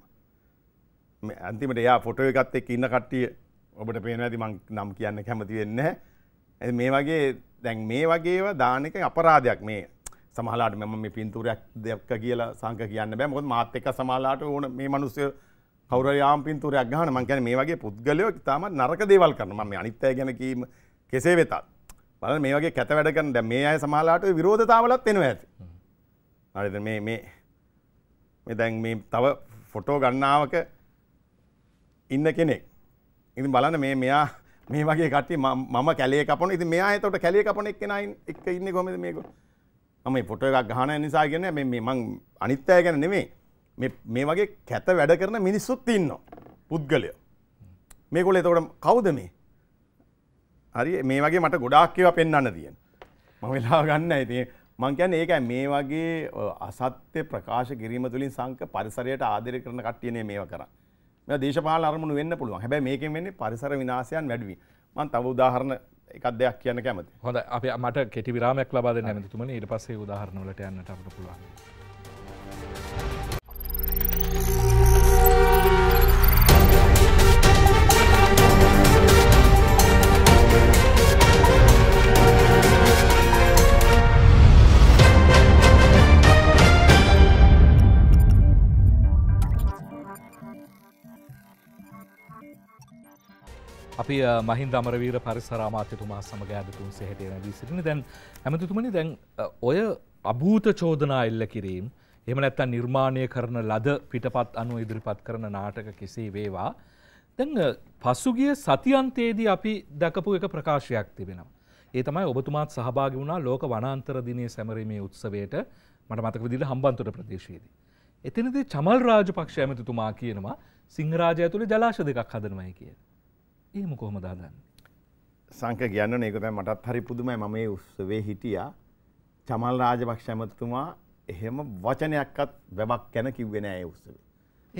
ඇන්තිමට එයා ෆොටෝ එකත් එක් ඉන්න කට්ටිය ඔබට පේන ඇති මං නම් කියන්න කැමති වෙන්න ඇ මේ වගේ දැන් මේ වගේව දානක අපරාධයක් මේ සමහලාට මෙම මේ පින්තූරයක් දෙක කියලා සංක කියන්න බෑ මොකද මාත් එක්ක සමහලාට ඕන මේ මිනිස්සු කවුරු හරි ආම් පින්තූරයක් ගහන මං කියන්නේ මේ වගේ පුද්ගලයෝ තාමත් නරක දේවල් කරනවා මම මේ අනිත් අය ගැන කීම කෙසේ වෙතත් බලන්න මේ වගේ කැත වැඩ කරන දැන් මේ අය සමහලාට විරෝධතාවලත් එනවා ඇති හරිද මේ මේ මේ දැන් මේ තව ෆොටෝ ගන්නාවක ඉන්න කෙනෙක් ඉතින් බලන්න මේ මෙයා මේ වගේ කට්ටිය මම කැලේ කපන ඉතින් මෙයා එතකොට කැලේ කපන එක්කෙනා එක්ක ඉන්නේ කොහමද මේගොල්ලෝ ම පොට එකක් ගහන නිසා කියන්න මේ මං අනිත්තය ගැන නෙමේ මේ වගේ කැත වැඩ කරන මිනිස්සුත් ඉන්නවා පුද්ගලය මේ කොල එතකොට කවුද මේ හරි මේ වගේ මට ගොඩාක්කව පෙන්න්න තියෙන් මම වෙලා ගන්න ඇති මංකයන් ඒක මේ වගේ අසත්‍ය ප්‍රකාශ කිරීම තුළින් සංක පරිසරයට ආදරය කරන කට්ටියනේ මේ කර දේශපාල අරමුණු වෙන්න පුළුවන් හැබැ මේක වෙන්නේ පරිසර විනාසයන් වැඩුවී මන් තව උදාහරණ එකක් දෙයක් කියන්න කැමති හොඳ අප මට කෙටි විරාමයක් ලබාද නැමතුමන ඉට පසේ උදාහරණවලට යන්නට අපට පුළුවන්. අපි මහින් දමරවීර පරිසරාමාත්‍යතුමා සමඟ ඇදතුන් සෙහට නැදී සිටින දැන් ඇමතිතුමනි දැන් ඔය අභූත චෝදනා එල්ල කිරීම් එම නැත්තන් නිර්මාණය කරන ලද පිටපත් අනුව ඉදිරිපත් කරන නාටක කෙසේ වේවා. දැන් පසුගිය සතියන්තයේදී අපි දැකපු එක ප්‍රකාශයක් තිබෙනවා. ඒ තමයි ඔබතුමාත් සහභාගි වුණා ලෝක වනාන්තර දිනේ සැමරීමේ උත්සවයට මට මතක විදිහට හම්බන්තොට ප්‍රදේශයේදී. එතනදී චමල් රාජපක්ෂ ඇමතිතුමා කියනවා සිංහරාජය ඇතුළේ ජලාශ දෙකක් හදනවයි කියලා. එහෙම කොහොමද හදන්නේ? සංක කියන්න ඒක දැන් මටත් හරි පුදුමයි මම මේ උත්සවයේ හිටියා. චමල් රාජපක්ෂ ඇමතිතුමා එහෙම වචනයක්වත් වැවක් ගැන කිව්වේ නෑ ඒ උත්සවේ.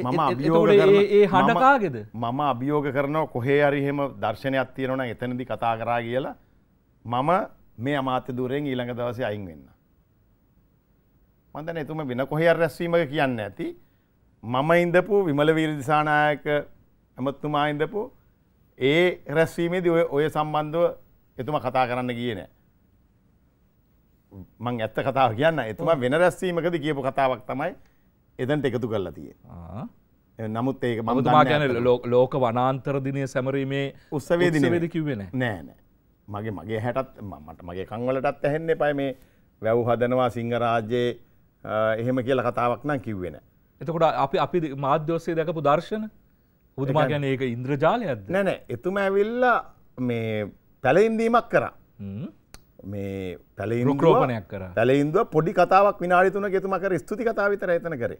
මම අභියෝග ඒ හඬකාගෙද මම අභියෝග කරනවා කොහේ හරි එහෙම දර්ශනයක් තියෙනවා නම් එතනදී කතා කරා කියලා මම මේ අමාත්‍ය ධුරයෙන් ඊළඟ දවසේ අයින් වෙන්න. මම දැන් එතුම වෙන කොහේ හරි රැස්වීමක කියන්නේ නැති මම ඉඳපු විමල වීරදිසානායක ඇමතුමා ඉඳපු ඒ රැස්වීමේදී ඔය ඔය සම්බන්ධව එතුමා කතා කරන්න ගියේ නෑ. මං ඇත්ත කතාව කියන්න එතුමා වෙන රැස්වීමකදී කියපු කතාවක් තමයි එතනට එකතු කරලා තියෙන්නේ. නමුත් ඒක මම තුමා කියන්නේ ලෝක වනාන්තර දිනය සැමරීමේ උත්සවයේ දිනෙදි කිව්වේ නෑ. නෑ නෑ. මගේ මගේ හැටත් මට මගේ කංවලටත් ඇහෙන්න එපා මේ වැව් හදනවා සිංහරාජ්‍යයේ එහෙම කියලා කතාවක් නම් කිව්වේ නෑ. එතකොට අපි අපි මාධ්‍යෝස්සේ දැකපු දර්ශන බුදුමා කියන ඒක ඉන්ද්‍රජාලයක්ද නැන එතුම ඇවිල්ල මේ පැලඉන්දීමක් කර මේ පැලරෝපනයක් කර පැලඉන්දුව පොඩි කතාවක් විනාරි තුන ගෙතුමකර ස්තුති කතාවිතර එතන කර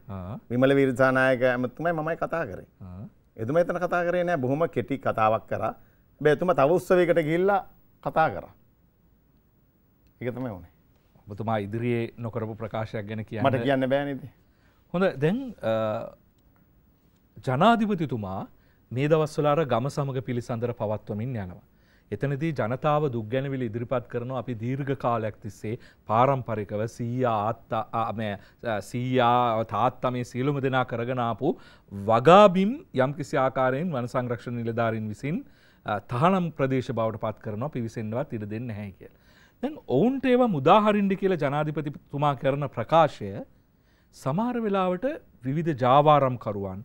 විමල විරජානායක ඇමතුමයි මයි කතා කරේ එතුම එතන කතා කරේ නෑ බොහොම කෙටි කතාවක් කර බැතුම තවස්සවකට ගිල්ලා කතා කර එකතම ඕනේ ඔබතුමා ඉදිරියේ නොකරපු ප්‍රකාශයක් ගැන කිය මට කියන්න බෑනති හොඳ දැන් ජනාධිපතිතුමා මේ දවස්වලාර ගම සමග පිළිසඳර පවත්වමින් යනවා. එතනදී ජනතාව දුක්ගැනවිල ඉදිරිපත් කරනවා අපි දීර්ඝ කාලයක් තිස්සේ පාරම්පරිකව සීයා ආත්තා සීයා තාත්තා මේ සියලුම දෙනා කරගෙනාපු වගාබිම් යම්කිසි ආකාරයෙන් වන සංරක්ෂණ නිලධාරීන් විසින් තහනම් ප්‍රදේශ බවට පත් කරනවා පිවිසෙන්වත් ඉඩ දෙන්න නැහැ කියලා. දැන් ඔවුන්ට ඒව මුදාහරින්ඩි කියල ජනාධිපතිතුමා කරන ප්‍රකාශය සමහර වෙලාවට විවිධ ජාවාරම්කරුවන්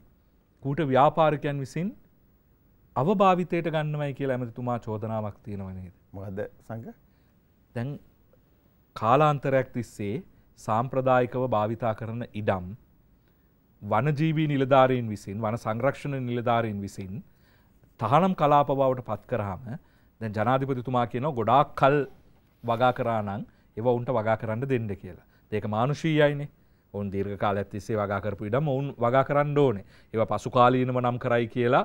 ඌට ව්‍යාපාරිකයන් විසින් අවභාවිතයට ගන්නවයි කියලා ඇමතිතුමා චෝදනාවක් තියෙනව නේද? මොකද සංඝ? දැන් කාලාන්තරයක් තිස්සේ සාම්ප්‍රදායිකව භාවිතා කරන ඉඩම් වනජීවී නිලධාරීන් විසින් වන සංරක්ෂණ නිලධාරීන් විසින් තහනම් කලාප බවට පත් කරාම දැන් ජනාධිපතිතුමා කියනවා ගොඩාක් කල් වගා කරා නම් ඒවා උන්ට වගා කරන්න දෙන්න කියලා. ඒක මානුෂීයයිනේ. ඔවන් දීර්ඝ කාලයක් තිස්සේ වගා කරපු ඉඩම ඔවුන් වගා කරන්න ඕනේ. ඒවා පසුකාලීනව නම් කරයි කියලා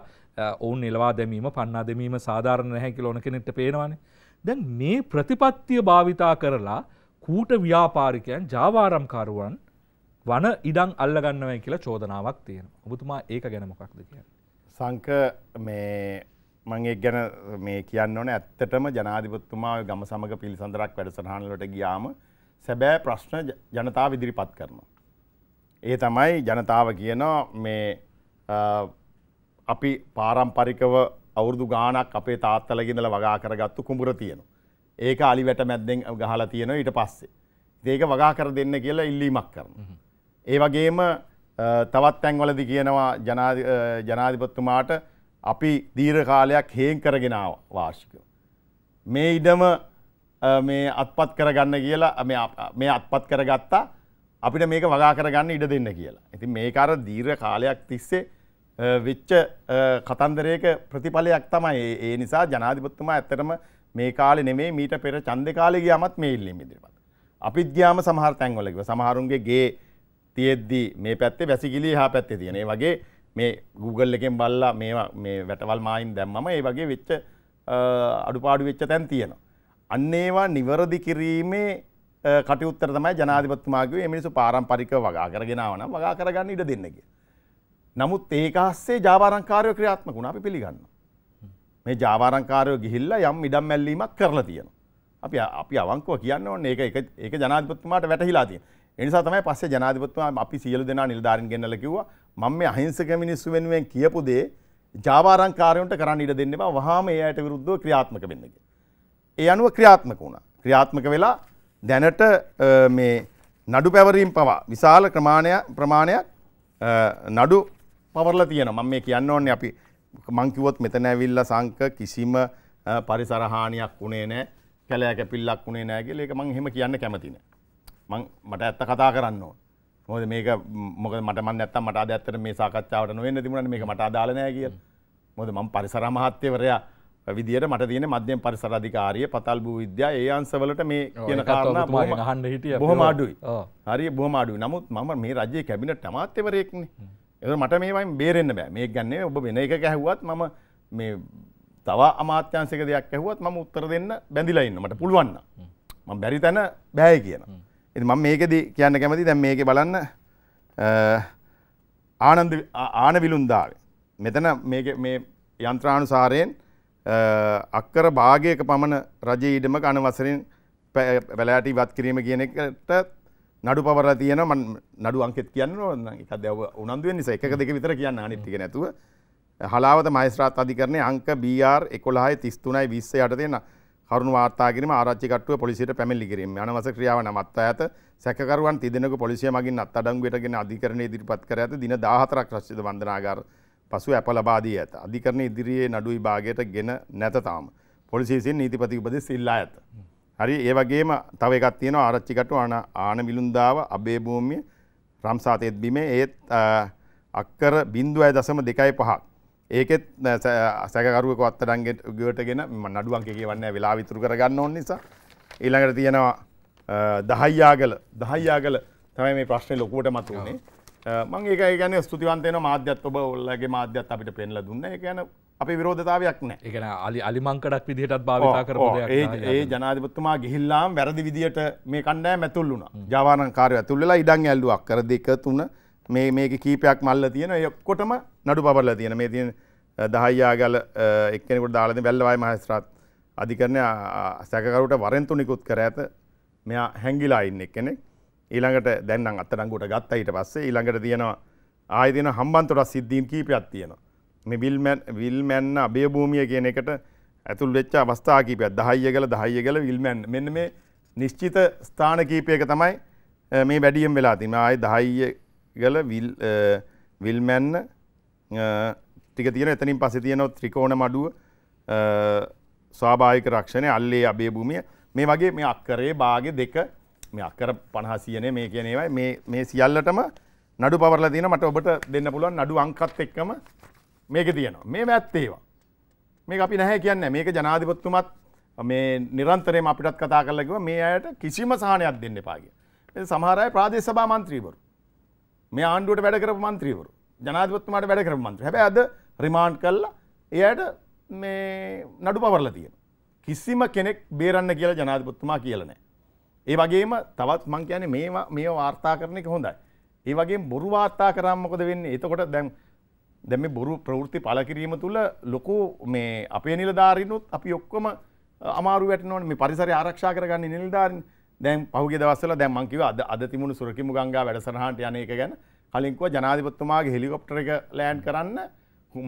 ඔවුන් නිලවා දැමීම පන්නා දැමීම සාධාරණ නැහැ කියලා ඕන කෙනෙක්ට පේනවනේ. දැන් මේ ප්‍රතිපත්තිය භාවිතා කරලා කූට ව්‍යාපාරිකයන් ජාවාරම්කරුවන් වන ඉඩම් අල්ලගන්නවයි කියලා චෝදනාවක් තියෙනවා. ඔබතුමා ඒක ගැන මොකක්ද කියන්නේ? සංක මේ මං ඒක ගැන මේ කියන්න ඕනේ ඇත්තටම ජනාධිපතිතුමා ගම සමග පිළිසඳරක් වැඩසටහනලට ගියාම සැබෑ ප්‍රශ්න ජනතාව ඉදිරිපත් කරනවා. ඒ තමයි ජනතාව කියනවා මේ අපි පාරම්පරිකව අවුරුදු ගානක් අපේ තාත්තලගෙනල වගා කරගත්තු කුඹුර තියෙනවා. ඒක අලි වැට මැද්දෙන් ගහලා තියෙනවා ඊට පස්සේ. ඒක වගා කර දෙන්න කියලා ඉල්ලීමක් කරනවා. ඒ වගේම තවත් තැන්වලදී කියනවා ජනාධිපතිතුමාට අපි දීර්ඝ කාලයක් හේන් කරගෙන වාර්ෂිකව. මේ ඉඩම මේ අත්පත් කරගන්න කියලා මේ අත්පත් කරගත්තා අපිට මේක වගා කරගන්න ඉඩ දෙන්න කියලා. ඉතින් මේකාර දීර්ඝ කාලයක් තිස්සේ වෙච්ච කතන්දරයක ප්‍රතිඵලයක් තමයි ඒ නිසා ජනාධිපතිතුමා ඇත්තටම මේ කාලේ නෙමෙයි මීට පෙර ඡන්දේ කාලේ ගියාමත් මේ ඉල්ලීම ඉදිරිපත්. අපිත් ගියාම සමහර තැන්වල කිව්වා සමහරුන්ගේ ගේ තියෙද්දි මේ පැත්තේ වැසිකිලි එහා පැත්තේ තියෙන. ඒ වගේ මේ Google එකෙන් බලලා මේවා මේ වැටවල් මායින් දැම්මම ඒ වගේ වෙච්ච අඩුපාඩු වෙච්ච තැන් තියෙනවා. අන්න ඒවා නිවැරදි කිරීමේ කටයුත්තර තමයි ජනාධිපත්තුමාගේ මිනිසු පාරම්පරික වගා කරගෙනවන වගා කරගන්න ඉඩ දෙන්නගේ. නමුත් ඒකස්සේ ජාවාරංකාරය ක්‍රියාත්මකුණ අපි පිළිගන්න. මේ ජාවාරංකාරයෝ ගිහිල්ල යම් ඉඩම් මැල්ලීමක් කරලා තියෙන. අපි අපි අවංකව කියන්න ඕන ඒක ඒක ජනාධිපත්තුමාට වැටහිලා තියෙන. ඒ නිසා තමයි පස්සේ ජනාධිපතිතුමා අපි සියලු දෙනා නිලධාරීන් ගෙන්නලා කිව්වා මම මේ අහිංසක මිනිස්සු වෙනුවෙන් කියපු දේ ජාවාරංකාරයන්ට කරන්න ඉඩ දෙන්න එපා. වහාම ඒ අයට විරුද්ධව ක්‍රියාත්මක වෙන්න ඒ අනුව ක්‍රියාත්මක වුණා. ක්‍රියාත්මක වෙලා දැනට මේ නඩු පැවරීම් පවා විශාල ක්‍රමාණය ප්‍රමාණයක් නඩු පවරලා තියෙන මම මේ කියන්න ඕන්නේ අපි මං කිව්වොත් මෙතන ඇවිල්ලා සංක කිසිම පරිසර හානියක් උනේ නැහැ කැලෑ කැපිල්ලක් උනේ නැහැ කියලා ඒක මං එහෙම කියන්න කැමති නෑ මං මට ඇත්ත කතා කරන්න ඕන මොකද මේක මොකද මට මන් නැත්තම් මට අද ඇත්තට මේ සාකච්ඡාවට නොවෙන්න තිබුණානේ මේක මට අදාළ නෑ කියලා මොකද මම පරිසර මහත්තයවරයා විදිට මට තියෙන මධ්‍යම පරිසර අධිකාරිය පතල් භූ විද්‍යා ඒ අන්සවලට මේ කියන කාරණා බොහොම අහන්න හිටිය බොහොම අඩුයි. හරිය බොහොම අඩුයි. නමුත් මම මේ රජයේ කැබිනට් අමාත්‍යවරයෙක්නේ. ඒක මට මේවයින් බේරෙන්න බෑ. මේක ගන්නේ ඔබ වෙන එකක ඇහුවත් මම මේ තව අමාත්‍යංශයක දෙයක් ඇහුවත් මම උත්තර දෙන්න බැඳිලා ඉන්න මට පුළුවන් නම්. මම බැරි තැන බෑ කියන. ඉතින් මම මේකෙදි කියන්න කැමතියි දැන් මේකේ බලන්න ආනන්ද ආනවිලුන්දාවේ. මෙතන මේක මේ යන්ත්‍රානුසාරයෙන් අක්කර භාගයක පමණ රජයේ ඉඩමක අනවසරින් වැලෑට ඉවත් කිරීම කියන එකට නඩු පවරලා තියෙන මම නඩු අංකෙත් කියන්න ඕන නම් එකක් දැව උනන්දු වෙන නිසා එකක දෙක විතර කියන්න අනිත් ටික නැතුව හලාවත මහේස්ත්‍රාත් අධිකරණයේ අංක BR 11 33 20 යට තියෙන කරුණු වාර්තා කිරීම ආරච්චි කට්ටුව පොලිසියට පැමිණිලි කිරීම අනවස ක්‍රියාව නවත්වා ඇත සැකකරුවන් තිදෙනෙකු පොලිසිය මගින් අත්අඩංගුවටගෙන අධිකරණයේ ඉදිරිපත් කර ඇත දින 14ක් රක්ෂිත වන්දනාගාර පසු ඇප ලබාදී ඇත. අධිකරණ ඉදිරියේ නඩු විභාගයට ගෙන නැතතාම. පොලිසිසින් නීතිපති උපදෙස් ඉල්ලා ඇත. හරි ඒ වගේම තව එකක් තියෙනවා ආරච්චිකටු ආන ආන මිලුන්දාව අබේ භූමිය රම්සාතේත් බිමේ ඒත් අක්කර 0.25ක්. ඒකෙත් සැකකරුවෙකු අත්අඩංගුවට ගෙවටගෙන නඩු අංකය කියවන්නේ නැහැ වෙලාව ඉතුරු කරගන්න ඕන නිසා. ඊළඟට තියෙනවා දහයියාගල දහයියාගල තමයි මේ ප්‍රශ්නේ ලොකුවට මතුවනේ. මං ඒක ගැන ස්තුතිවන්තයන මාධ්‍යත් ඔබ ඔල්ලගේ මාධ්‍යත් අපිට පෙන්ල දුන්න ගැන අපි විරෝධතාවයක් නෑ එකන අලි අලිමංකඩක් විදිහටත් භාවිතා කර ඒ ජනාධිපත්තුමා ගිහිල්ලාම් වැරදි විදිහට මේ කණ්ඩෑ මැතුල්ලුන ජාවාන කාරය ඇතුල්ලා ඉඩං ඇල්ලුවක් කර දෙක තුන මේ මේක කීපයක් මල්ල තියෙන එක්කොටම නඩු පබරල තියෙන මේ තියෙන දහයියාගල එක්කෙනෙකුට දාලද බැල්ලවයි මහස්ත්‍රත් අධිකරණය සැකකරුට වරෙන්තුනිකුත් කර ඇත මෙයා හැංගිලා ඉන්න එක්කෙනෙක් ඊළඟට දැන්නම් අත්තරංගුවට ගත්තා ඊට පස්සේ ඊළඟට තියෙනවා ආයෙ තියෙන හම්බන්තොට සිද්ධීන් කීපයක් තියෙනවා. මේ විල්මැන් විල්මැන්න අභයභූමිය කියන එකට ඇතුල් වෙච්ච අවස්ථා කීපයක් 10ය ගල 10ය ගල විල්මැන් මෙන්න මේ නිශ්චිත ස්ථාන කීපයක තමයි මේ වැඩියෙන් වෙලා තියෙන්නේ. ආයෙ 10ය ගල විල් විල්මැන්න ටික තියෙන එතනින් පස්සේ තියෙන ත්‍රිකෝණ මඩුව ස්වාභාවික රක්ෂණය අල්ලේ අභයභූමිය මේ වගේ මේ අක්කරේ භාග දෙක මේ අක්කර 50 100නේ මේ කියන ඒවා මේ මේ සියල්ලටම නඩු පවරලා තියෙනවා මට ඔබට දෙන්න පුළුවන් නඩු අංකත් එක්කම මේකේ තියෙනවා. මේ වැත් ඒවා. මේක අපි නැහැ කියන්නේ මේක ජනාධිපතිතුමත් මේ නිරන්තරයෙන්ම අපිටත් කතා කරලා කිව්වා මේ අයට කිසිම සහනයක් දෙන්න එපා කියලා. ඒ සමහර අය ප්‍රාදේශ සභා മന്ത്രിවරු මේ ආණ්ඩුවට වැඩ කරපු മന്ത്രിවරු ජනාධිපතිතුමාට වැඩ කරපු മന്ത്രി. හැබැයි අද රිමාන්ඩ් කරලා ඒ අයට මේ නඩු පවරලා තියෙනවා. කිසිම කෙනෙක් බේරන්න කියලා ජනාධිපතිතුමා කියලා නැහැ. ඒ වගේම තවත් මං කියන්නේ මේවා මේ වාර්තා කරන එක හොඳයි. ඒ වගේම බොරු වාර්තා කරාම මොකද වෙන්නේ? එතකොට දැන් දැන් මේ බොරු ප්‍රවෘත්ති පළ කිරීම තුළ ලොකු මේ අපේ නිලධාරීනොත් අපි ඔක්කොම අමාරු වැටෙනවනේ මේ පරිසරය ආරක්ෂා කරගන්නේ නිලධාරීන්. දැන් පහුගිය දවස්වල දැන් මං කිව්වා අද අද තිබුණු සුරකිමු ගංගා වැඩසටහනට යන එක ගැන කලින් කිව්වා ජනාධිපතිතුමාගේ හෙලිකොප්ටර එක ලෑන්ඩ් කරන්න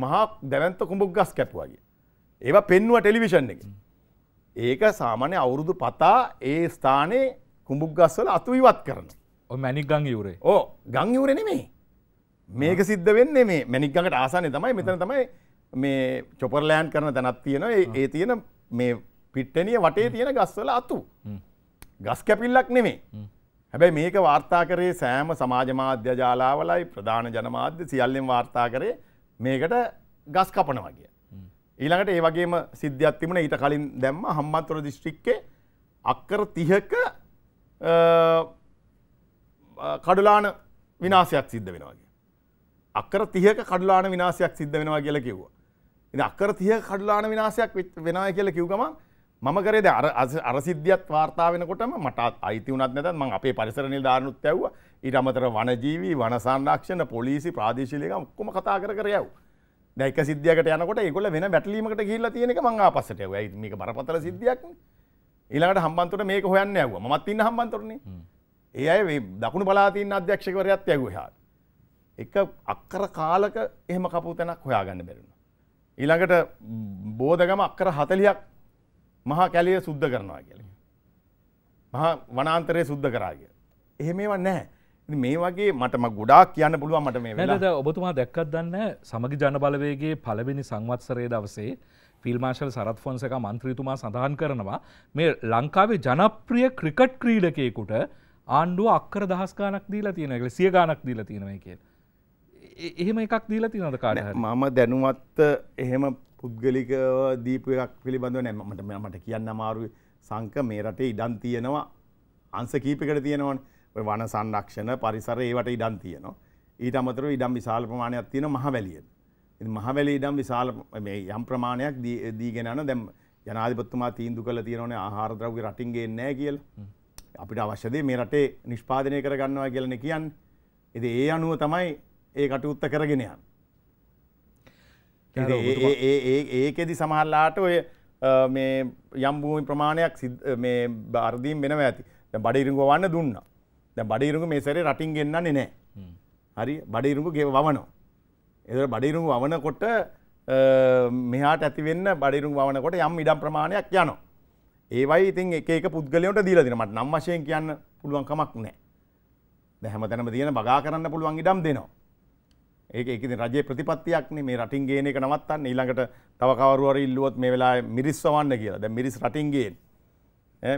මහා දැවැන්ත කුඹුක් ගස් කැපුවා කියලා. ඒවා පෙන්නුවා ටෙලිවිෂන් එකේ. ඒක සාමාන්‍ය අවුරුදු පතා ඒ ස්ථානයේ කුඹුක් ගස්වල අතු ඉවත් කරන. ඔය මැණික් ගම් යුරේ. ඕ ගම් යුරේ නෙමෙයි. මේක සිද්ධ වෙන්නේ මේ මැණික් ගඟට ආසන්නේ තමයි මෙතන තමයි මේ චොපර් ලෑන්ඩ් කරන තැනක් තියෙනවා. ඒ තියෙන මේ පිට්ටනිය වටේ තියෙන ගස්වල අතු. ගස් කැපිල්ලක් නෙමෙයි. හැබැයි මේක වාර්තා කරේ සෑම සමාජ මාධ්‍ය ජාලාවලයි ප්‍රධාන ජනමාධ්‍ය සියල්ලෙන් වාර්තා කරේ මේකට ගස් කපනවා කිය. ඊළඟට ඒ වගේම සිද්ධියක් තිබුණා ඊට කලින් දැම්ම හම්බන්තොට දිස්ත්‍රික්කේ අක්කර 30ක කඩුලාන විනාශයක් සිද්ධ වෙනවා කියලා. අක්කර 30ක කඩුලාන විනාශයක් සිද්ධ වෙනවා කියලා කිව්වා. ඉතින් අක්කර 30ක කඩුලාන විනාශයක් වෙනවා කියලා කිව් ගමන් මම කරේ දැන් අර අර සිද්ධියත් වාර්තා වෙනකොටම මට අයිති වුණත් නැතත් මම අපේ පරිසර නිලධාරිනුත් ඇව්වා. ඊට අමතරව වනජීවී, වන සංරක්ෂණ, පොලිසි, ප්‍රාදේශීය ලේකම් ඔක්කොම කතා කර කර යව්වා. දැක සිද්ධියකට යනකොට ඒගොල්ල වෙන වැටලීමකට ගිහිල්ලා තියෙන එක මං ආපස්සට යවුවා. ඒත් මේක බරපතල සිද්ධියක්නේ. ඊළඟට හම්බන්තොට මේක හොයන්න යවුවා. මමත් ඉන්න හම්බන්තොටනේ. ඒ අය මේ දකුණු පළාතේ ඉන්න අධ්‍යක්ෂකවරයාත් යවුවා එහාට. එක අක්කර කාලක එහෙම කපු තැනක් හොයාගන්න බැරි වුණා. ඊළඟට බෝධගම අක්කර 40ක් මහා කැලය සුද්ධ කරනවා කියලා. මහා වනාන්තරය සුද්ධ කරා කියලා. එහෙම ඒවා නැහැ. මේ වගේ මටම ගොඩා කියන්න පුළුවන් මට මේ වෙලාද ඔබතුමා දැක්කත් දන්න සමගි ජනබලවේගේ පළවෙනි සංවත්සරය දවසේ ෆිල්මාශල් සරත් ෆොන්සක මන්ත්‍රීතුමා සඳහන් කරනවා මේ ලංකාවේ ජනප්‍රිය ක්‍රිකට් ක්‍රීඩකයකුට ආණ්ඩුව අක්කර දහස්කානක් දීලා තියෙනක සිය ගානක් දීලා තියෙනවයි කිය එහෙම එකක් දීලා තිනද කාඩ මම දැනුවත් එහෙම පුද්ගලික දීපු එකක් පිළිබඳව නෑ මට මට කියන්න අමාරුයි සංක මේ රටේ ඉඩන් තියෙනවා අන්ස කීපකට තියෙනවන්නේ වන සංරක්ෂණ පරිසර ඒවට ඉඩම් තියෙනවා. ඊට අමතරව ඉඩම් විශාල ප්‍රමාණයක් තියෙන මහවැලියෙන්. ඉතින් මහවැලි ඉඩම් විශාල මේ යම් ප්‍රමාණයක් දීගෙන යන දැන් ජනාධිපතිතුමා තීන්දුව කළා තියෙනෝනේ ආහාර ද්‍රව්‍ය රටින් ගේන්නේ නැහැ කියලා. අපිට අවශ්‍ය දේ මේ රටේ නිෂ්පාදනය කරගන්නවා කියලානේ කියන්නේ. ඉතින් ඒ අනුව තමයි ඒ කටයුත්ත කරගෙන යන්නේ. ඒ ඒ ඒකෙදි සමහරලාට ඔය මේ යම් භූමි ප්‍රමාණයක් මේ අර්ධීන් වෙනවා ඇති. දැන් බඩ ඉරිඟුව වන්න දුන්නා. ද බඩිරුග මේ සැරේ රටින් ගෙන්න්නන්නේ නෑ හරි බඩිරුගු ගෙව වනෝ. එදර බඩිරුම් වනකොට මෙහාට ඇතිවෙන්න බඩිරුම් වනකොට යම් ඉඩම් ප්‍රමාණයක් යනවා. ඒවයි ඉතින් එක පුද්ගලයොට දීලදිනමට නම් වශයෙන් කියන්න පුළුවන් කමක් නෑ දැහැම තැනම තියෙන බගා කරන්න පුළුවන් ඉඩම් දෙනවා. ඒක එකති රජයේ ප්‍රතිපත්තියක්න මේ රටින් ගේන එක නවත්තන්න ඊළඟට තවකවරුවර ඉල්ලුවත් මේ වෙලා මිරිස්වන්න කියලා ද මිරිස් රටින්ගේ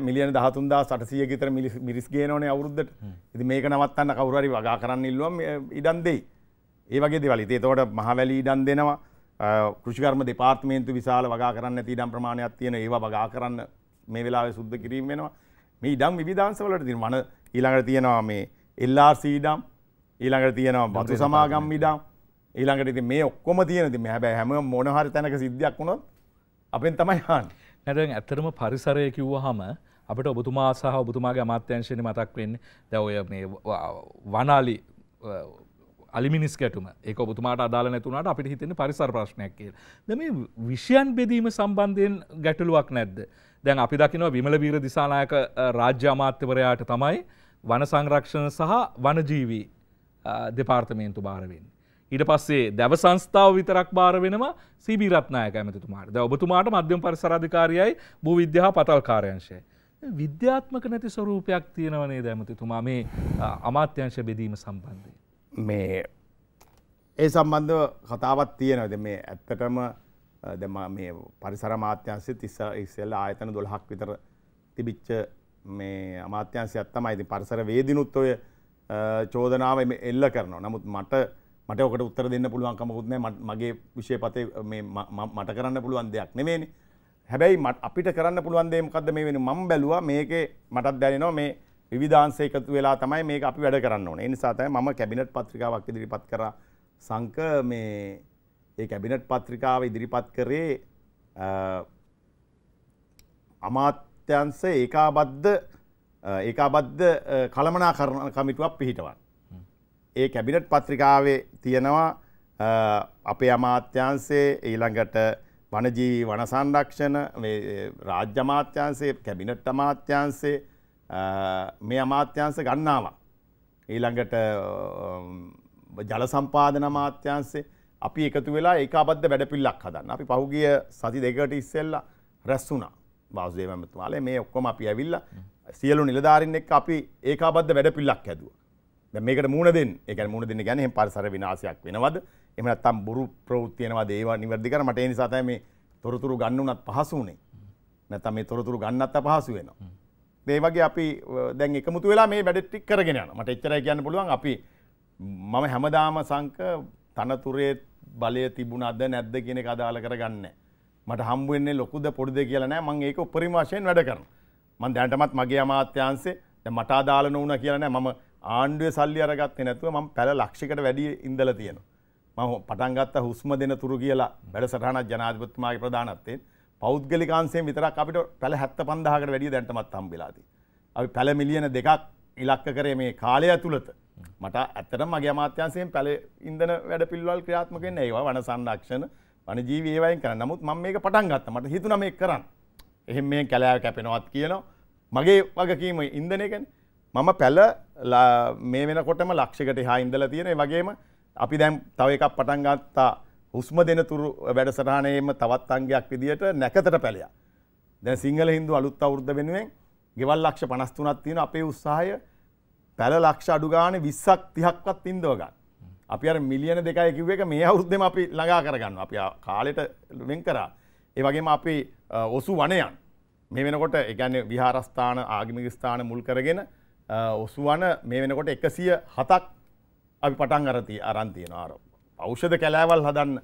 මිලියන දහතුන්දා සටසිය ගිතර මිරිස්ගේ නොනේ අවුරුද්ධට ඉති මේක නවත්තන්න කවුරරි වගා කරන්න ඉල්ලුවම් ඉඩන්දෙයි ඒවගේ දෙවලි තේතවට මහවැලි ඉඩන් දෙනවා කෘෂිකර්ම දෙපාර්තමේන්තු විශාල වගා කරන්න ඇති ඉඩම් ප්‍රමාණයක් තියෙන ඒවා වගා කරන්න මේ වෙලාවේ සුද්ධ කිරීම වෙනවා මේ ඉඩම් විවිධාංශවලට තියෙන මන ඊළඟට තියෙනවා මේ LRC ඉඩම් ඊළඟට තියෙනවා බතු සමාගම් ඉඩම් ඊළඟට ඉතින් මේ ඔක්කොම තියෙන ඉතින් මේ හැබැයි හැම මොන හරි තැනක සිද්ධියක් වුණොත් අපෙන් තමයි අහන්නේ නැරෙන් ඇත්තරම පරිසරය කිව්වහම අපට ඔබතුමා සහ ඔබතුමාගේ අමාත්‍යංශයට මතක් වෙන්නේ දැන් ඔය මේ වනාලි අලිමිනිස් කැටුම ඒක ඔබතුමාට අදාළ නැතුණාට අපිට හිතෙන්නේ පරිසර ප්‍රශ්නයක් කියලා. දැන් මේ විෂයන් බෙදීම සම්බන්ධයෙන් ගැටලුවක් නැද්ද? දැන් අපි දකිනවා විමල වීර දිසානායක රාජ්‍ය අමාත්‍යවරයාට තමයි වන සංරක්ෂණ සහ වනජීවී දෙපාර්තමේන්තු භාර වෙන්නේ. ඊට පස්සේ දැව සංස්ථාව විතරක් භාර වෙනවා සීබීරත්නායක ඇමතිතුමාට. දැන් ඔබතුමාට මධ්‍යම පරිසර අධිකාරියයි භූවිද්‍යා පතල්කාරයංශයයි. විද්‍යාත්මක නැති ස්වරූපයක් තියෙනව නේද ඇමතිතුමා මේ අමාත්‍යංශ බෙදීම සම්බන්ධයෙන්. මේ ඒ සම්බන්ධව කතාවක් තියෙනවා. දැන් මේ ඇත්තටම දැන් මේ පරිසර අමාත්‍යංශෙත් ඉස්සෙල්ලා ආයතන 12ක් විතර තිබිච්ච මේ අමාත්‍යංශයක් තමයි. ඉතින් පරිසර වේදිනුත් ඔය චෝදනාව එල්ල කරනවා. නමුත් මට මට ඔකට උත්තර දෙන්න පුළුවන් කමකුත් නැහැ මගේ විෂය පතේ මේ මට කරන්න පුළුවන් දෙයක් නෙමෙයිනේ හැබැයි අපිට කරන්න පුළුවන් දේ මොකද්ද මේ වෙන්නේ මම බැලුවා මේකේ මටත් දැනෙනවා මේ විවිධාංශ එකතු වෙලා තමයි මේක අපි වැඩ කරන්න ඕනේ ඒ නිසා තමයි මම කැබිනට් පත්‍රිකාවක් ඉදිරිපත් කරා සංක මේ ඒ කැබිනට් පත්‍රිකාව ඉදිරිපත් කරේ අමාත්‍යංශ ඒකාබද්ධ ඒකාබද්ධ කළමනාකරණ කමිටුවක් පිහිටවන්න ඒ කැබිනට් පත්‍රිකාවේ තියෙනවා අපේ අමාත්‍යන්සේ ඊළඟට වනජීවී වනසංරක්ෂණ රාජ්‍ය අමාත්‍යන්සේ කැබිනට් අමාත්‍යන්සේ මේ අමාත්‍යන්ස ගන්නවා. ඊළඟට ජල සම්පාදන අමාත්‍යන්සේ අපි එකතු වෙලා ඒක අබද්ධ වැඩපිල්ලක් හදන්න අපි පහුගිය සති දෙකට ඉස්සෙල්ලා රැස් වුණා වාසුදේව මතුමාලේ මේ ඔක්කොම අපි ඇවිල්ලා සියලු නිලධාරීන් එක්ක අපි ඒකාබද්ධ වැඩපිල්ලක් හැදුවා. දැන් මේකට මූණ දෙන්න. ඒ කියන්නේ මූණ දෙන්න කියන්නේ එහෙනම් පරිසර විනාශයක් වෙනවද? එහෙම නැත්නම් බොරු ප්‍රවෘත්ති වෙනවද? ඒවා නිවැරදි කරන්න මට ඒ නිසා තමයි මේ තොරතුරු ගන්න උනත් පහසු උනේ. නැත්නම් මේ තොරතුරු ගන්නත් අපහසු වෙනවා. ඒ වගේ අපි දැන් එකමුතු වෙලා මේ වැඩ ටික කරගෙන යනවා. මට එච්චරයි කියන්න පුළුවන් අපි මම හැමදාම සංක තනතුරේ බලය තිබුණාද නැද්ද කියන එක අදාළ කරගන්නේ මට හම්බ වෙන්නේ ලොකුද පොඩිද කියලා නෑ මම ඒක උපරිම වශයෙන් වැඩ කරනවා. මම දැනටමත් මගේ අමාත්‍යාංශේ දැන් මට අදාළ නොවුණා කියලා නෑ මම ආණ්ඩුවේ සල්ලි අරගත්තේ නැතුව මම පැල ලක්ෂයකට වැඩි ඉඳලා තියෙනවා. මම පටන් ගත්ත හුස්ම දෙන තුරු කියලා වැඩසටහනක් ජනාධිපතිතුමාගේ ප්‍රධානත්වයෙන් පෞද්ගලිකාංශයෙන් විතරක් අපිට පැල 75000කට වැඩිය දැන්ටමත් හම්බෙලා අපි පැල මිලියන දෙකක් ඉලක්ක කරේ මේ කාලය ඇතුළත. මට ඇත්තටම මගේ අමාත්‍යාංශයෙන් පැල ඉන්ධන වැඩපිළිවෙල් ක්‍රියාත්මක වෙන්නේ ඒවා වන සංරක්ෂණ වනජීවී ඒවායින් කරන. නමුත් මම මේක පටන් ගත්තා. මට හිතුණා මේක කරන්න. එහෙන් මේ කැලෑව කැපෙනවත් කියනවා. මගේ වගකීම ඉන්ධනය ගැන. මම පැල මේ වෙනකොටම ලක්ෂිකට හා ඉඳලා තියෙන වගේම අපි දැන් තව එකක් පටන් ගත්තා හුස්ම දෙන තුරු වැඩසටහනේම තවත් අංගයක් විදිහට නැකතට පැලයක්. දැන් සිංහල හින්දු අලුත් අවුරුද්ද වෙනුවෙන් ගෙවල් ලක්ෂ 53ක් තියෙන අපේ උත්සාහය පැල ලක්ෂ අඩු ගානේ 20ක් 30ක්වත් ඉන්දව ගන්න. අපි අර මිලියන දෙකයි කිව්ව එක මේ අවුරුද්දේම අපි ළඟා කරගන්නවා. අපි කාලෙට වෙන් කරා. ඒ වගේම අපි ඔසු වනයන් මේ වෙනකොට ඒ කියන්නේ විහාරස්ථාන ආගමික ස්ථාන මුල් කරගෙන ඔසුවන මේ වෙනකොට එකසිය හතක් අපි පටන් අරති අරන්තියෙන ආර ෞෂධ කැලෑවල් හදන්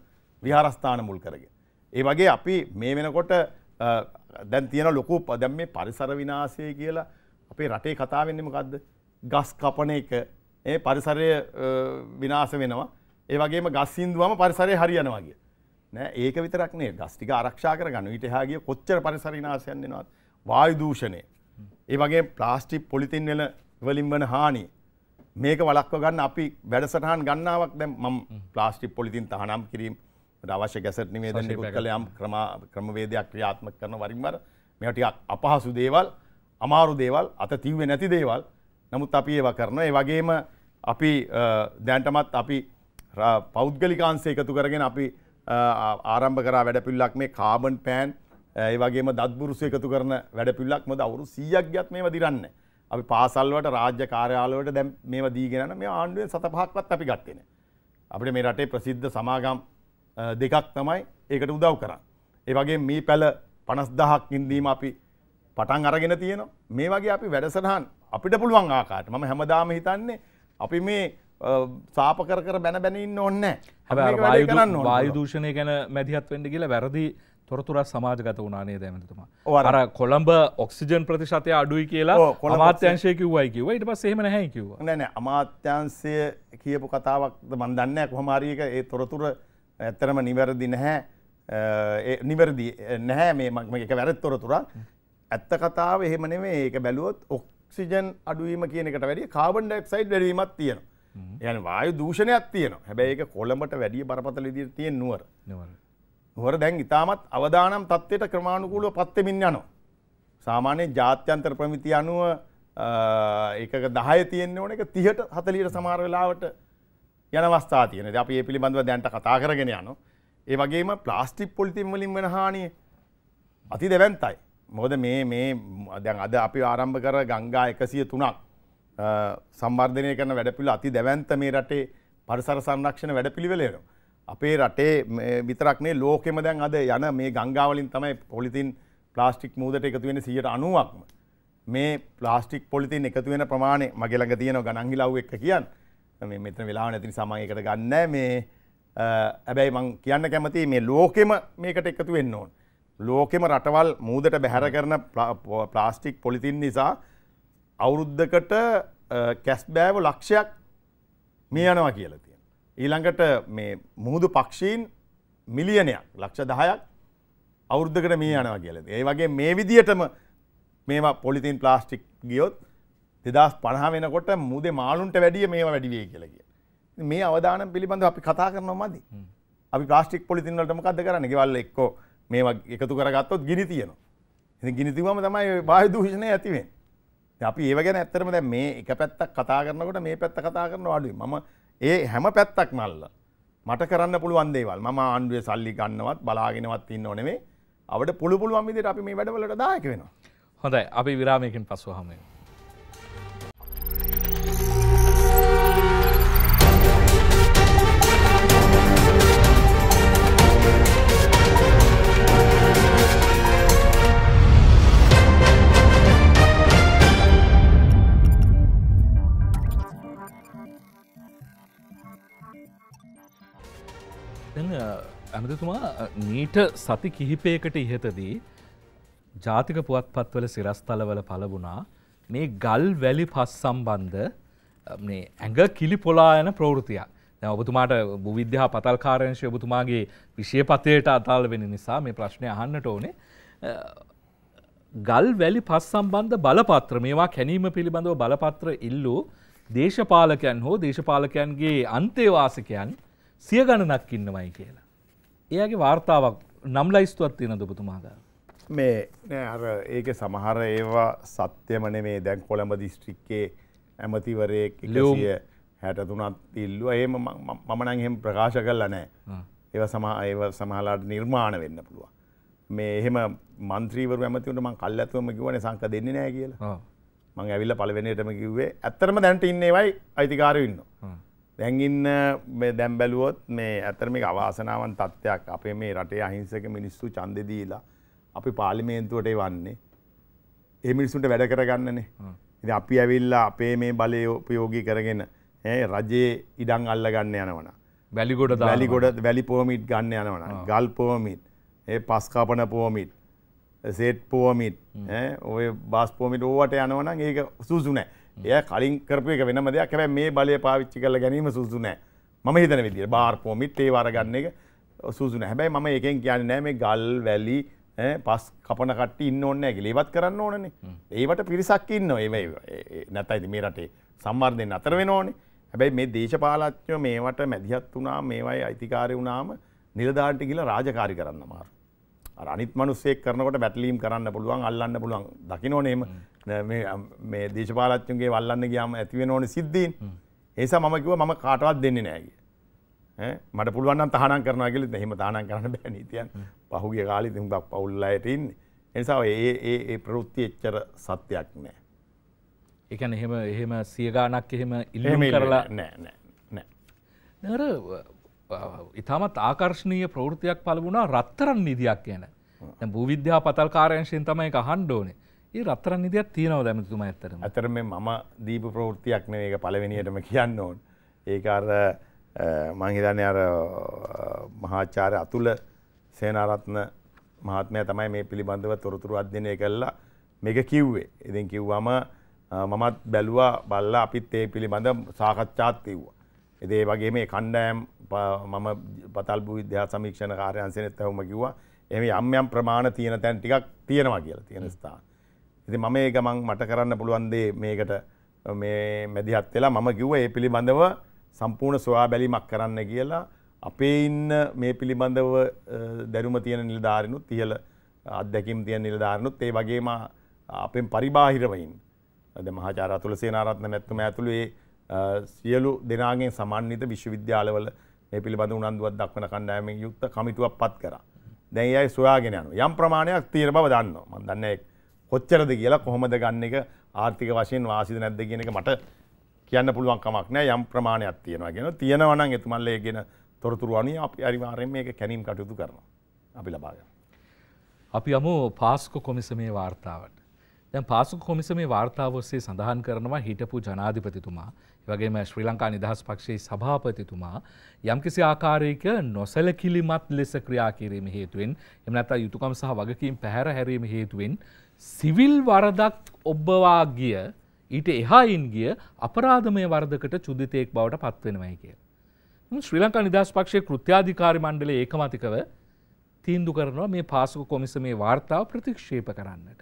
විහාරස්ථාන මුල් කරග. ඒ වගේ අපි මේ වෙනකොට දැන් තියෙන ලොකු පදැම් මේ පරිසර විනාසය කියලා අපේ රටේ කතාවෙන්නමකක්ද ගස් කපන එක ඒ පරිසරය විනාස වෙනවා ඒ වගේම ගස්සින්දුවම පරිසරය හරියනවාගේ නෑ ඒක විතරක්නේ ගස්ටික ආරක්ෂා කරගන්න ඊට හාගේ කොච්චර පරිසර විනාශයන් වෙනවත් වායු දූෂණය ඒ වගේ ප්ලාස්ටික් පොලිතින් වල වලින් වන හානි මේක වළක්ව ගන්න අපි වැඩසටහන් ගන්නාවක් දැන් මම ප්ලාස්ටික් පොලිතින් තහනම් කිරීම අවශ්‍ය ගැසට් නිවේදන නිකුත් කළ යම් ක්‍රම ක්‍රමවේදයක් ක්‍රියාත්මක කරන වරින් වර මේවා ටිකක් අපහසු දේවල් අමාරු දේවල් අත තිව්වේ නැති දේවල් නමුත් අපි ඒවා කරනවා ඒ වගේම අපි දැන්ටමත් අපි පෞද්ගලිකාංශය එකතු කරගෙන අපි ආරම්භ කරා වැඩපිළිවෙලක් මේ කාබන් පෑන් ඒ වගේම දත්බුරුසු එකතු කරන වැඩපිළිවෙලක් මොකද අවුරුදු 100ක් ගියත් මේව දිරන්නේ. අපි පාසල් වලට රාජ්‍ය කාර්යාල වලට දැන් මේව දීගෙන යන මේ ආණ්ඩුවෙන් සත පහක්වත් අපි ගත්තේ නැහැ. අපිට මේ රටේ ප්‍රසිද්ධ සමාගම් දෙකක් තමයි ඒකට උදව් කරන්නේ. ඒ වගේම මේ පැල 50000ක් ඉඳීම අපි පටන් අරගෙන තියෙනවා. මේ වගේ අපි වැඩසටහන් අපිට පුළුවන් ආකාරයට මම හැමදාම හිතන්නේ අපි මේ සාප කර කර බැන බැන ඉන්න ඕනේ නැහැ. හැබැයි වායු දූෂණය ගැන මැදිහත් වෙන්න කියලා වැරදි තොරතුරා සමාජගත වුණනේ දැමතුමා අර කොළඹ ඔක්සිජන් ප්‍රතිශතය අඩුයි කියලා අමාත්‍යංශය කිව්වයි කිව්ව ඊට පස්සේ එහෙම නැහැ කිව්වා නෑ නෑ අමාත්‍යංශය කියපු කතාවක්ද මන් දන්නේ නැහැ කොහොම හරි ඒක ඒ තොරතුර ඇත්තටම නිවැරදි නැහැ නිවැරදි නැහැ මේ මේක වැරදි තොරතුරක් ඇත්ත කතාව එහෙම නෙමෙයි ඒක බැලුවොත් ඔක්සිජන් අඩුවීම කියන එකට වැඩිය කාබන් ඩයොක්සයිඩ් වැඩිවීමක් තියෙනවා يعني වායු දූෂණයක් තියෙනවා හැබැයි ඒක කොළඹට වැඩිය බරපතල විදිහට තියෙන නුවර නුවර හොර දැන් ඉතාමත් අවදානම් තත්ත්වයට ක්‍රමාණුකූලව පත්වෙමින් යනවා. සාමාන්‍ය ජාත්‍යන්තර ප්‍රමිති අනුව එකක දහය තියෙන්න ඕන එක තිහට හතලීට සමාර වෙලාවට යන අවස්ථා තියෙන. අපි ඒ පිළිබඳව දැන්ට කතා කරගෙන යනවා. ඒ වගේම ප්ලාස්ටික් පොලිතින් වලින් වෙන හානිය අති දෙවන්තයි. මොකද මේ මේ දැන් අද අපි ආරම්භ කර ගංගා 103ක් සංවර්ධනය කරන වැඩපිළිවෙල අති දෙවන්ත මේ රටේ පරිසර සංරක්ෂණ වැඩපිළිවෙල වෙනවා. අපේ රටේ විතරක්නේ ලෝකෙම දැන් අද යන මේ ගංගාවලින් තමයි පොලිතින් ප්ලාස්ටික් මූදට එකතු වෙන සියයට අනුවක්ම මේ ප්ලාස්ටික් පොලිතින් එකතු වෙන ප්‍රමාණය මගේ ළඟ තියෙන ගණන්හිලව් එක කියන්න මේ මෙතන වෙලාව නැති නිසා මම ඒකට ගන්නෑ මේ හැබැයි මං කියන්න කැමති මේ ලෝකෙම මේකට එකතු වෙන්න ඕන ලෝකෙම රටවල් මූදට බැහැර කරන ප්ලාස්ටික් පොලිතින් නිසා අවුරුද්ධකට කැස්බෑව ලක්ෂයක් මේ යනවා කියලති ඊළඟට මේ මුහුදු පක්ෂීන් මිලියනයක් ලක්ෂ දහයක් අවුද්ධකට මේ යනවා කියලද. ඒ වගේ මේ විදිහටම මේවා පොලිතින් ප්ලාස්ටික් ගියොත් දෙදස් පණහ වෙනකොට මුදේ මාලුන්ට වැඩිය මේ වැඩිවේ කියලගිය. මේ අවධාන පිළිබඳ අපි කතා කරන මදි. අපි ප්‍රස්ටික් පොලිතින්වලටම කද කරන්න ගෙවල්ල එක්කෝ මේ එකතු කරගත්තොත් ගිනි තියනවා. ඉති ගිනිතිවම තමයි බාය දූෂණය ඇතිවෙන්. අපි ඒවගෙන ඇත්තරම දැ මේ එක පැත්තක් කතා කරනකොට මේ පැත්ත කතා කරන අඩුයි ම ඒ හැම පැත්තක් මල්ල. මට කරන්න පුළුවන් දේවල් මම ආණ්ඩුවේ සල්ලි ගන්නවත් බලාගෙනවත් ඉන්න ඕනෙමේ. අපිට පුළු පුළුවන් විදිහට අපි මේ වැඩවලට දායක වෙනවා. හොඳයි අපි විරාමයකින් පස්සුව හමු වෙමු. ඇනදතුමා නීට සති කිහිපයකට ඉහතදී ජාතික පුවත් පත්වල සිරස්ථලවල පලබුණා මේ ගල් වැලි පස් සම්බන්ධ ඇඟ කිලි පොලායන ප්‍රවෘතියක් ඔබතුමාට බුවිද්‍යා පතල්කාරංශය ඔබතුමාගේ විෂය පතයට අතාල් වෙන නිසා මේ ප්‍රශ්නය අහන්නට ඕනේ ගල් වැලි පස් සම්බන්ධ බලපත්‍ර මේවා කැනීම පිළිබඳව බලපත්‍ර ඉල්ලූ දේශපාලකයන් හෝ දේශපාලකයන්ගේ අන්තේවාසිකයන් සිය ගණනක් ඉන්නවයි කියලා. එයාගේ වාර්තාවක් නම් ලයිස්තුවත් තියෙන දුපතුමාගා. මේ නෑ අර ඒක සමහර ඒවා සත්‍යමන මේ දැන් කොළඹ දිස්ත්‍රික්කේ ඇමතිවරයෙක් ලෝය හැටතුනත් ඉල්ලුව ඒම මමනං එහෙම ප්‍රකාශ කල්ල නෑ ඒව සමා ඒව සමහලාට නිර්මාණ වෙන්න පුළුව. මේ එහෙම මන්ත්‍රීවර ඇමතිවට මං කල් ඇතුවම කිවන සංක දෙන්නේ නෑ කියලා මං ඇවිල්ල පලවෙනයටම කිව්වේ ඇත්තරම දැන්ට ඉන්නේවයි අයිතිකාරවෙන්න. දැන් ඉන්න මේ දැන් බැලුවොත් මේ ඇත්තට මේක අවාසනාවන් තත්ත්වයක්. අපේ මේ රටේ අහිංසක මිනිස්සු ඡන්දේ දීලා අපි පාර්ලිමේන්තුවට එවන්නේ. ඒ මිනිස්සුන්ට වැඩ කරගන්නනේ. ඉතින් අපි ඇවිල්ලා අපේ මේ බලය ප්‍රයෝගී කරගෙන ඈ රජයේ ඉඩම් අල්ලගන්න යනවනම්. වැලිගොඩ වැලිගොඩ වැලි පෝමිට් ගන්න යනවනම්. ගල් පෝමිට්, ඒ පස් කපන පෝමිට්, සෙට් පෝමිට්, ඈ ඔය බස් පෝමිට් ඕවට යනවනම් ඒක සුසු නෑ. එය කලින් කරපු එක වෙනම දෙයක් හැබැයි මේ බලය පාවිච්චි කරලා ගැනීම සුසු නෑ මම හිතන විදිහට බාර් කොමිට් ඒ වරගන්න එක සුසු නෑ හැබැයි මම එකෙන් කියන්නේ නෑ මේ ගල් වැලි පස් කපන කට්ටි ඉන්න ඕනේ නැහැ කියලා. ඒවත් කරන්න ඕනනේ. ඒවට පිරිසක් ඉන්නවා. ඒ නැත්නම් මේ රටේ සම්වර්ධයෙන් අතර වෙනෝනේ. හැබැයි මේ දේශපාලඥයෝ මේවට මැදිහත් වුණා, මේවයි අයිතිකාරය වුණාම නිලධාරිට ගිහලා රාජකාරි කරන්න අමාරු. අර අනිත් මිනිස්සෙක් කරනකොට බැටලීම් කරන්න පුළුවන්, අල්ලන්න පුළුවන්. දකින්නෝනේ එහෙම. මේ දේශපාලච්චුන්ගේ වල්ලන්න ගියාම ඇතිවෙන ඕන සිද්ධීන් ඒසා මම කිව්වා මම කාටවත් දෙන්නේ නැහැ කියලා. මට පුළුවන් නම් තහනම් කරනවා කියලා එහෙම තහනම් කරන්න බෑ නීතියන්. පහුගිය කාලේ ඉතින් හුඟක් පවුල් අයට ඉන්නේ. ඒ නිසා ඒ ඒ ඒ ප්‍රවෘත්ති එච්චර සත්‍යයක් නෑ. ඒ කියන්නේ එහෙම එහෙම සිය ගාණක් එහෙම ඉල්ලුම් කරලා නෑ නෑ නෑ. නර ඉතාමත් ආකර්ශණීය ප්‍රවෘත්තියක් පළ වුණා රත්තරන් නිධියක් ගැන. දැන් භූවිද්‍යා පතල් කාර්යංශයෙන් තමයි ඒක අහන්න ඕනේ. ඒ රත්තරන් නිදයක් තියෙනව ඇමතිතුමා ඇත්තටම. ඇත්තටම මේ මම දීප ප්‍රවෘත්තියක් නෙවෙයි ඒක පළවෙනියටම කියන්න ඕන. ඒක අර මම හිතන්නේ අර මහාචාර්ය අතුල සේනාරත්න මහත්මයා තමයි මේ පිළිබඳව තොරතුරු අධ්‍යයනය කළා මේක කිව්වේ. ඉතින් කිව්වම මමත් බැලුවා බල්ලා අපිත් ඒ පිළිබඳ සාකච්ඡාත් කිව්වා. ඉතින් ඒ වගේම මේ කණ්ඩායම් මම පතල්බු විද්‍යා සමීක්ෂණ කාර්යාංශයෙන් එතවම කිව්වා එහෙම යම් යම් ප්‍රමාණ තියෙන තැන් ටිකක් තියෙනවා කියලා තියෙන ස්ථාන. ඉති මම ඒ ගමන් මට කරන්න පුළුවන්දේ මේකට මේ මැදිහත් වෙලා මම කිව්ව ඒ පිළිබඳව සම්පූර්ණ සොයා බැලීමක් කරන්න කියලා අපේ ඉන්න මේ පිළිබඳව දැනුම තියෙන නිලධාරිනුත් තියල අත්දැකීම් තියෙන නිලධාරිනුත් ඒ වගේම අපෙන් පරිබාහිරවයින් ද මහාචාර අතුල සේනාරත්න මැත්තුම ඇතුළු ඒ සියලු දෙනාගෙන් සමන්විත විශ්වවිද්‍යාලවල මේ පිළිබඳ උනන්දුවක් දක්වන කණ්ඩායමෙන් යුක්ත කමිටුවක් පත් කරා. දැන් ඒ අය සොයාගෙන යනවා. යම් ප්‍රමාණයක් තියෙන බව දන්නවා. මම දන්නේ කොච්චරද කියලා කොහොමද ගන්න එක ආර්ථික වශයෙන් වාසිද නැද්ද කියන එක මට කියන්න පුළුවන් කමක් නෑ යම් ප්‍රමාණයක් තියෙනවා කියන තියෙනවා නම් එතුමන්ලා ඒ ගැන තොරතුරු අනුව අපි අනිවාර්යෙන් මේක කැණීම් කටයුතු කරනවා. අපි ලබා ගන්න. අපි යමු පාස්කු කොමිසමේ වාර්තාවට. දැන් පාසු කොමිසමේ වාර්තාව ඔස්සේ සඳහන් කරනවා හිටපු ජනාධිපතිතුමා, වගේම ශ්‍රී ලංකා නිදහස් පක්ෂයේ සභාපතිතුමා යම්කිසි ආකාරයක නොසැලකිලිමත් ලෙස ක්‍රියා කිරීම හේතුවෙන්, එහෙම නැත්නම් යුතුයකම් සහ වගකීම් පැහැර හැරීම හේතුවෙන් සිවිල් වරදක් ඔබ්බවා ගිය ඊට එහායින් ගිය අපරාධමය වර්ධකට චුදිතයෙක් බවට පත්වෙනවයි කිය. ශ්‍රී ලංකා නිදස් පක්ෂය කෘත්‍යාධිකාරි මණ්ඩල ඒකමතිකව තීන්දු කරනවා මේ පාසුක කොමිස මේ වාර්තාව ප්‍රතික්ෂේප කරන්නට.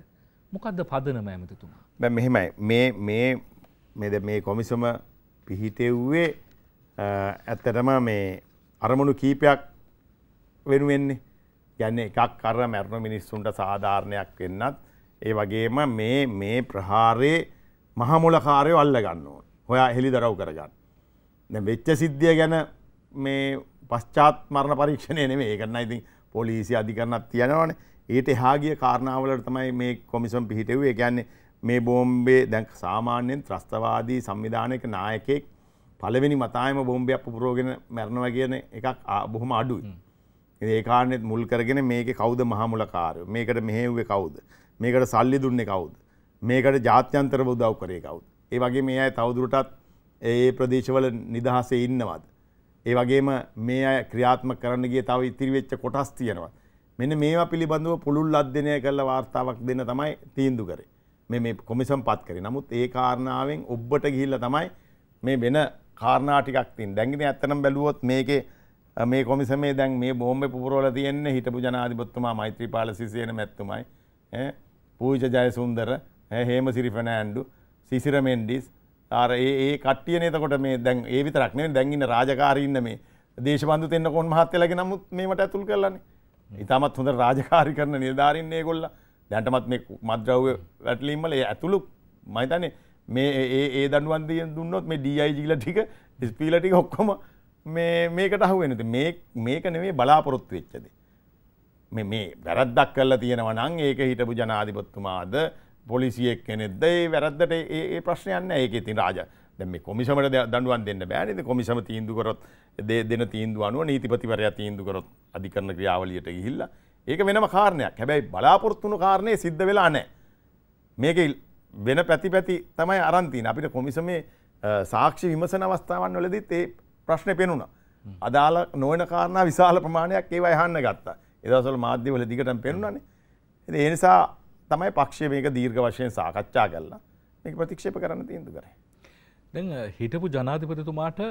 මොකක්ද පදනම ඇමතිතුමා. බැ මෙහෙමයි මෙද මේ කොමිසම පිහිටෙව්වේ ඇත්තටම මේ අරමුණු කීපයක් වෙනුවෙන්නේ ගැන එකක් කර මැරුණු මිනිස්සුන්ට සාධාරණයක් වෙන්නත් ඒ වගේම මේ මේ ප්‍රහාරයේ මහමුලකාරයෝ අල්ල ගන්න ඕන. ඔයා හෙළි දරව් කරගන්න. දැන් වෙච්ච සිද්ධිය ගැන මේ පශ්චාත් මරණ පරීක්ෂණය නෙමෙයි. ඒක නම් ඉතින් පොලිසිය අධිකරණක් තියනවනේ. ඊට එහා ගිය කාරණාවලට තමයි මේ කොමිසම් පිහිටෙව්වේ. ඒ කියන්නේ මේ බෝම්බේ දැන් සාමාන්‍යයෙන් ත්‍රස්තවාදී සංවිධානයක නායකයෙක් පළවෙනි මතායම බෝම්බයක් පුපුරෝගෙන මැරෙනවා කියන එකක් බොහොම අඩුයි. ඉතින් ඒ කාරණෙත් මුල් කරගෙන මේකේ කවුද මහමුලකාරයෝ? මේකට මෙහෙව්වේ කවුද? මේකට සල්ලි දුන්නේ කවුද? මේකට ජාත්‍යන්තරව උදව් කරේ කවුද? ඒ වගේ මේ අය තවදුරටත් ඒ ප්‍රදේශවල නිදහසේ ඉන්නවද? ඒ වගේම මේ අය ක්‍රියාත්මක කරන්න ගිය තව ඉතිරි වෙච්ච කොටස් තියෙනවා. මෙන්න මේවා පිළිබඳව පුළුල් අධ්‍යයනය කරලා වාර්තාවක් දෙන්න තමයි තීන්දුව කරේ. මේ මේ කොමිසම් පත් කරේ. නමුත් ඒ කාරණාවෙන් ඔබට ගිහිල්ලා තමයි මේ වෙන කාරණා ටිකක් තියෙන. දැන් ඉතින් ඇත්තනම් බැලුවොත් මේකේ මේ කොමිසමේ දැන් මේ බෝම්බේ පුපුරවලා තියෙන්නේ හිටපු ජනාධිපතිතුමා මෛත්‍රීපාල සිසේන මැතිතුමයි. ඈ පූජ ජයසුන්දර හේමසිරි ෆනෑන්ඩු සිසිර මෙන්ඩිස් ආර ඒ ඒ කට්ටියන එතකොට මේ දැන් ඒ විතරක් නෙවෙයි දැන් ඉන්න රාජකාරී ඉන්න මේ දේශබන්දු තෙන්නකෝන් මහත්තයලාගේ නමුත් මේවට ඇතුල් කරලානේ ඉතාමත් හොඳ රාජකාරී කරන නිලධාරීන් මේගොල්ලෝ දැන්ටමත් මේ මද්‍රව්‍ය වැටලීම් වල ඒ ඇතුළු මම හිතන්නේ මේ ඒ ඒ දඬුවම් දුන්නොත් මේ DIG ලා ටික SP ලා ටික ඔක්කොම මේ මේකට අහුවෙන්නේ. මේ මේක නෙමෙයි බලාපොරොත්තු වෙච්ච දේ. මේ වැරද්දක් කරලා තියෙනවා නම් ඒක හිටපු ජනාධිපතිතුමාද පොලිසියෙක් කෙනෙක්ද ඒ වැරද්දට ඒ ප්‍රශ්නයක් නැහැ ඒකේ තියෙන රාජ දැන් මේ කොමිසමට දඬුවම් දෙන්න බෑ නේද කොමිසම තීන්දුව කරොත් දෙන තීන්දුව අනුව නීතිපතිවරයා තීන්දුව කරොත් අධිකරණ ක්‍රියාවලියට ගිහිල්ලා ඒක වෙනම කාරණයක් හැබැයි බලාපොරොත්තුණු කාරණය සිද්ධ වෙලා නැහැ මේක වෙන පැති පැති තමයි අරන් තියෙන අපිට කොමිසමේ සාක්ෂි විමසන අවස්ථාවන් වලදීත් ඒ ප්‍රශ්නේ පෙනුණා අදාළ නොවන කාරණා විශාල ප්‍රමාණයක් ඒව අහන්න ගත්තා එදසොල් මාධ්‍යවල දිගටම පෙනුනනේ. ඉතින් ඒ නිසා තමයි පක්ෂය මේක දීර්ඝ වශයෙන් සාකච්ඡා කරලා මේක ප්‍රතික්ෂේප කරන්න තීන්දුව කරේ. දැන් හිටපු ජනාධිපතිතුමාට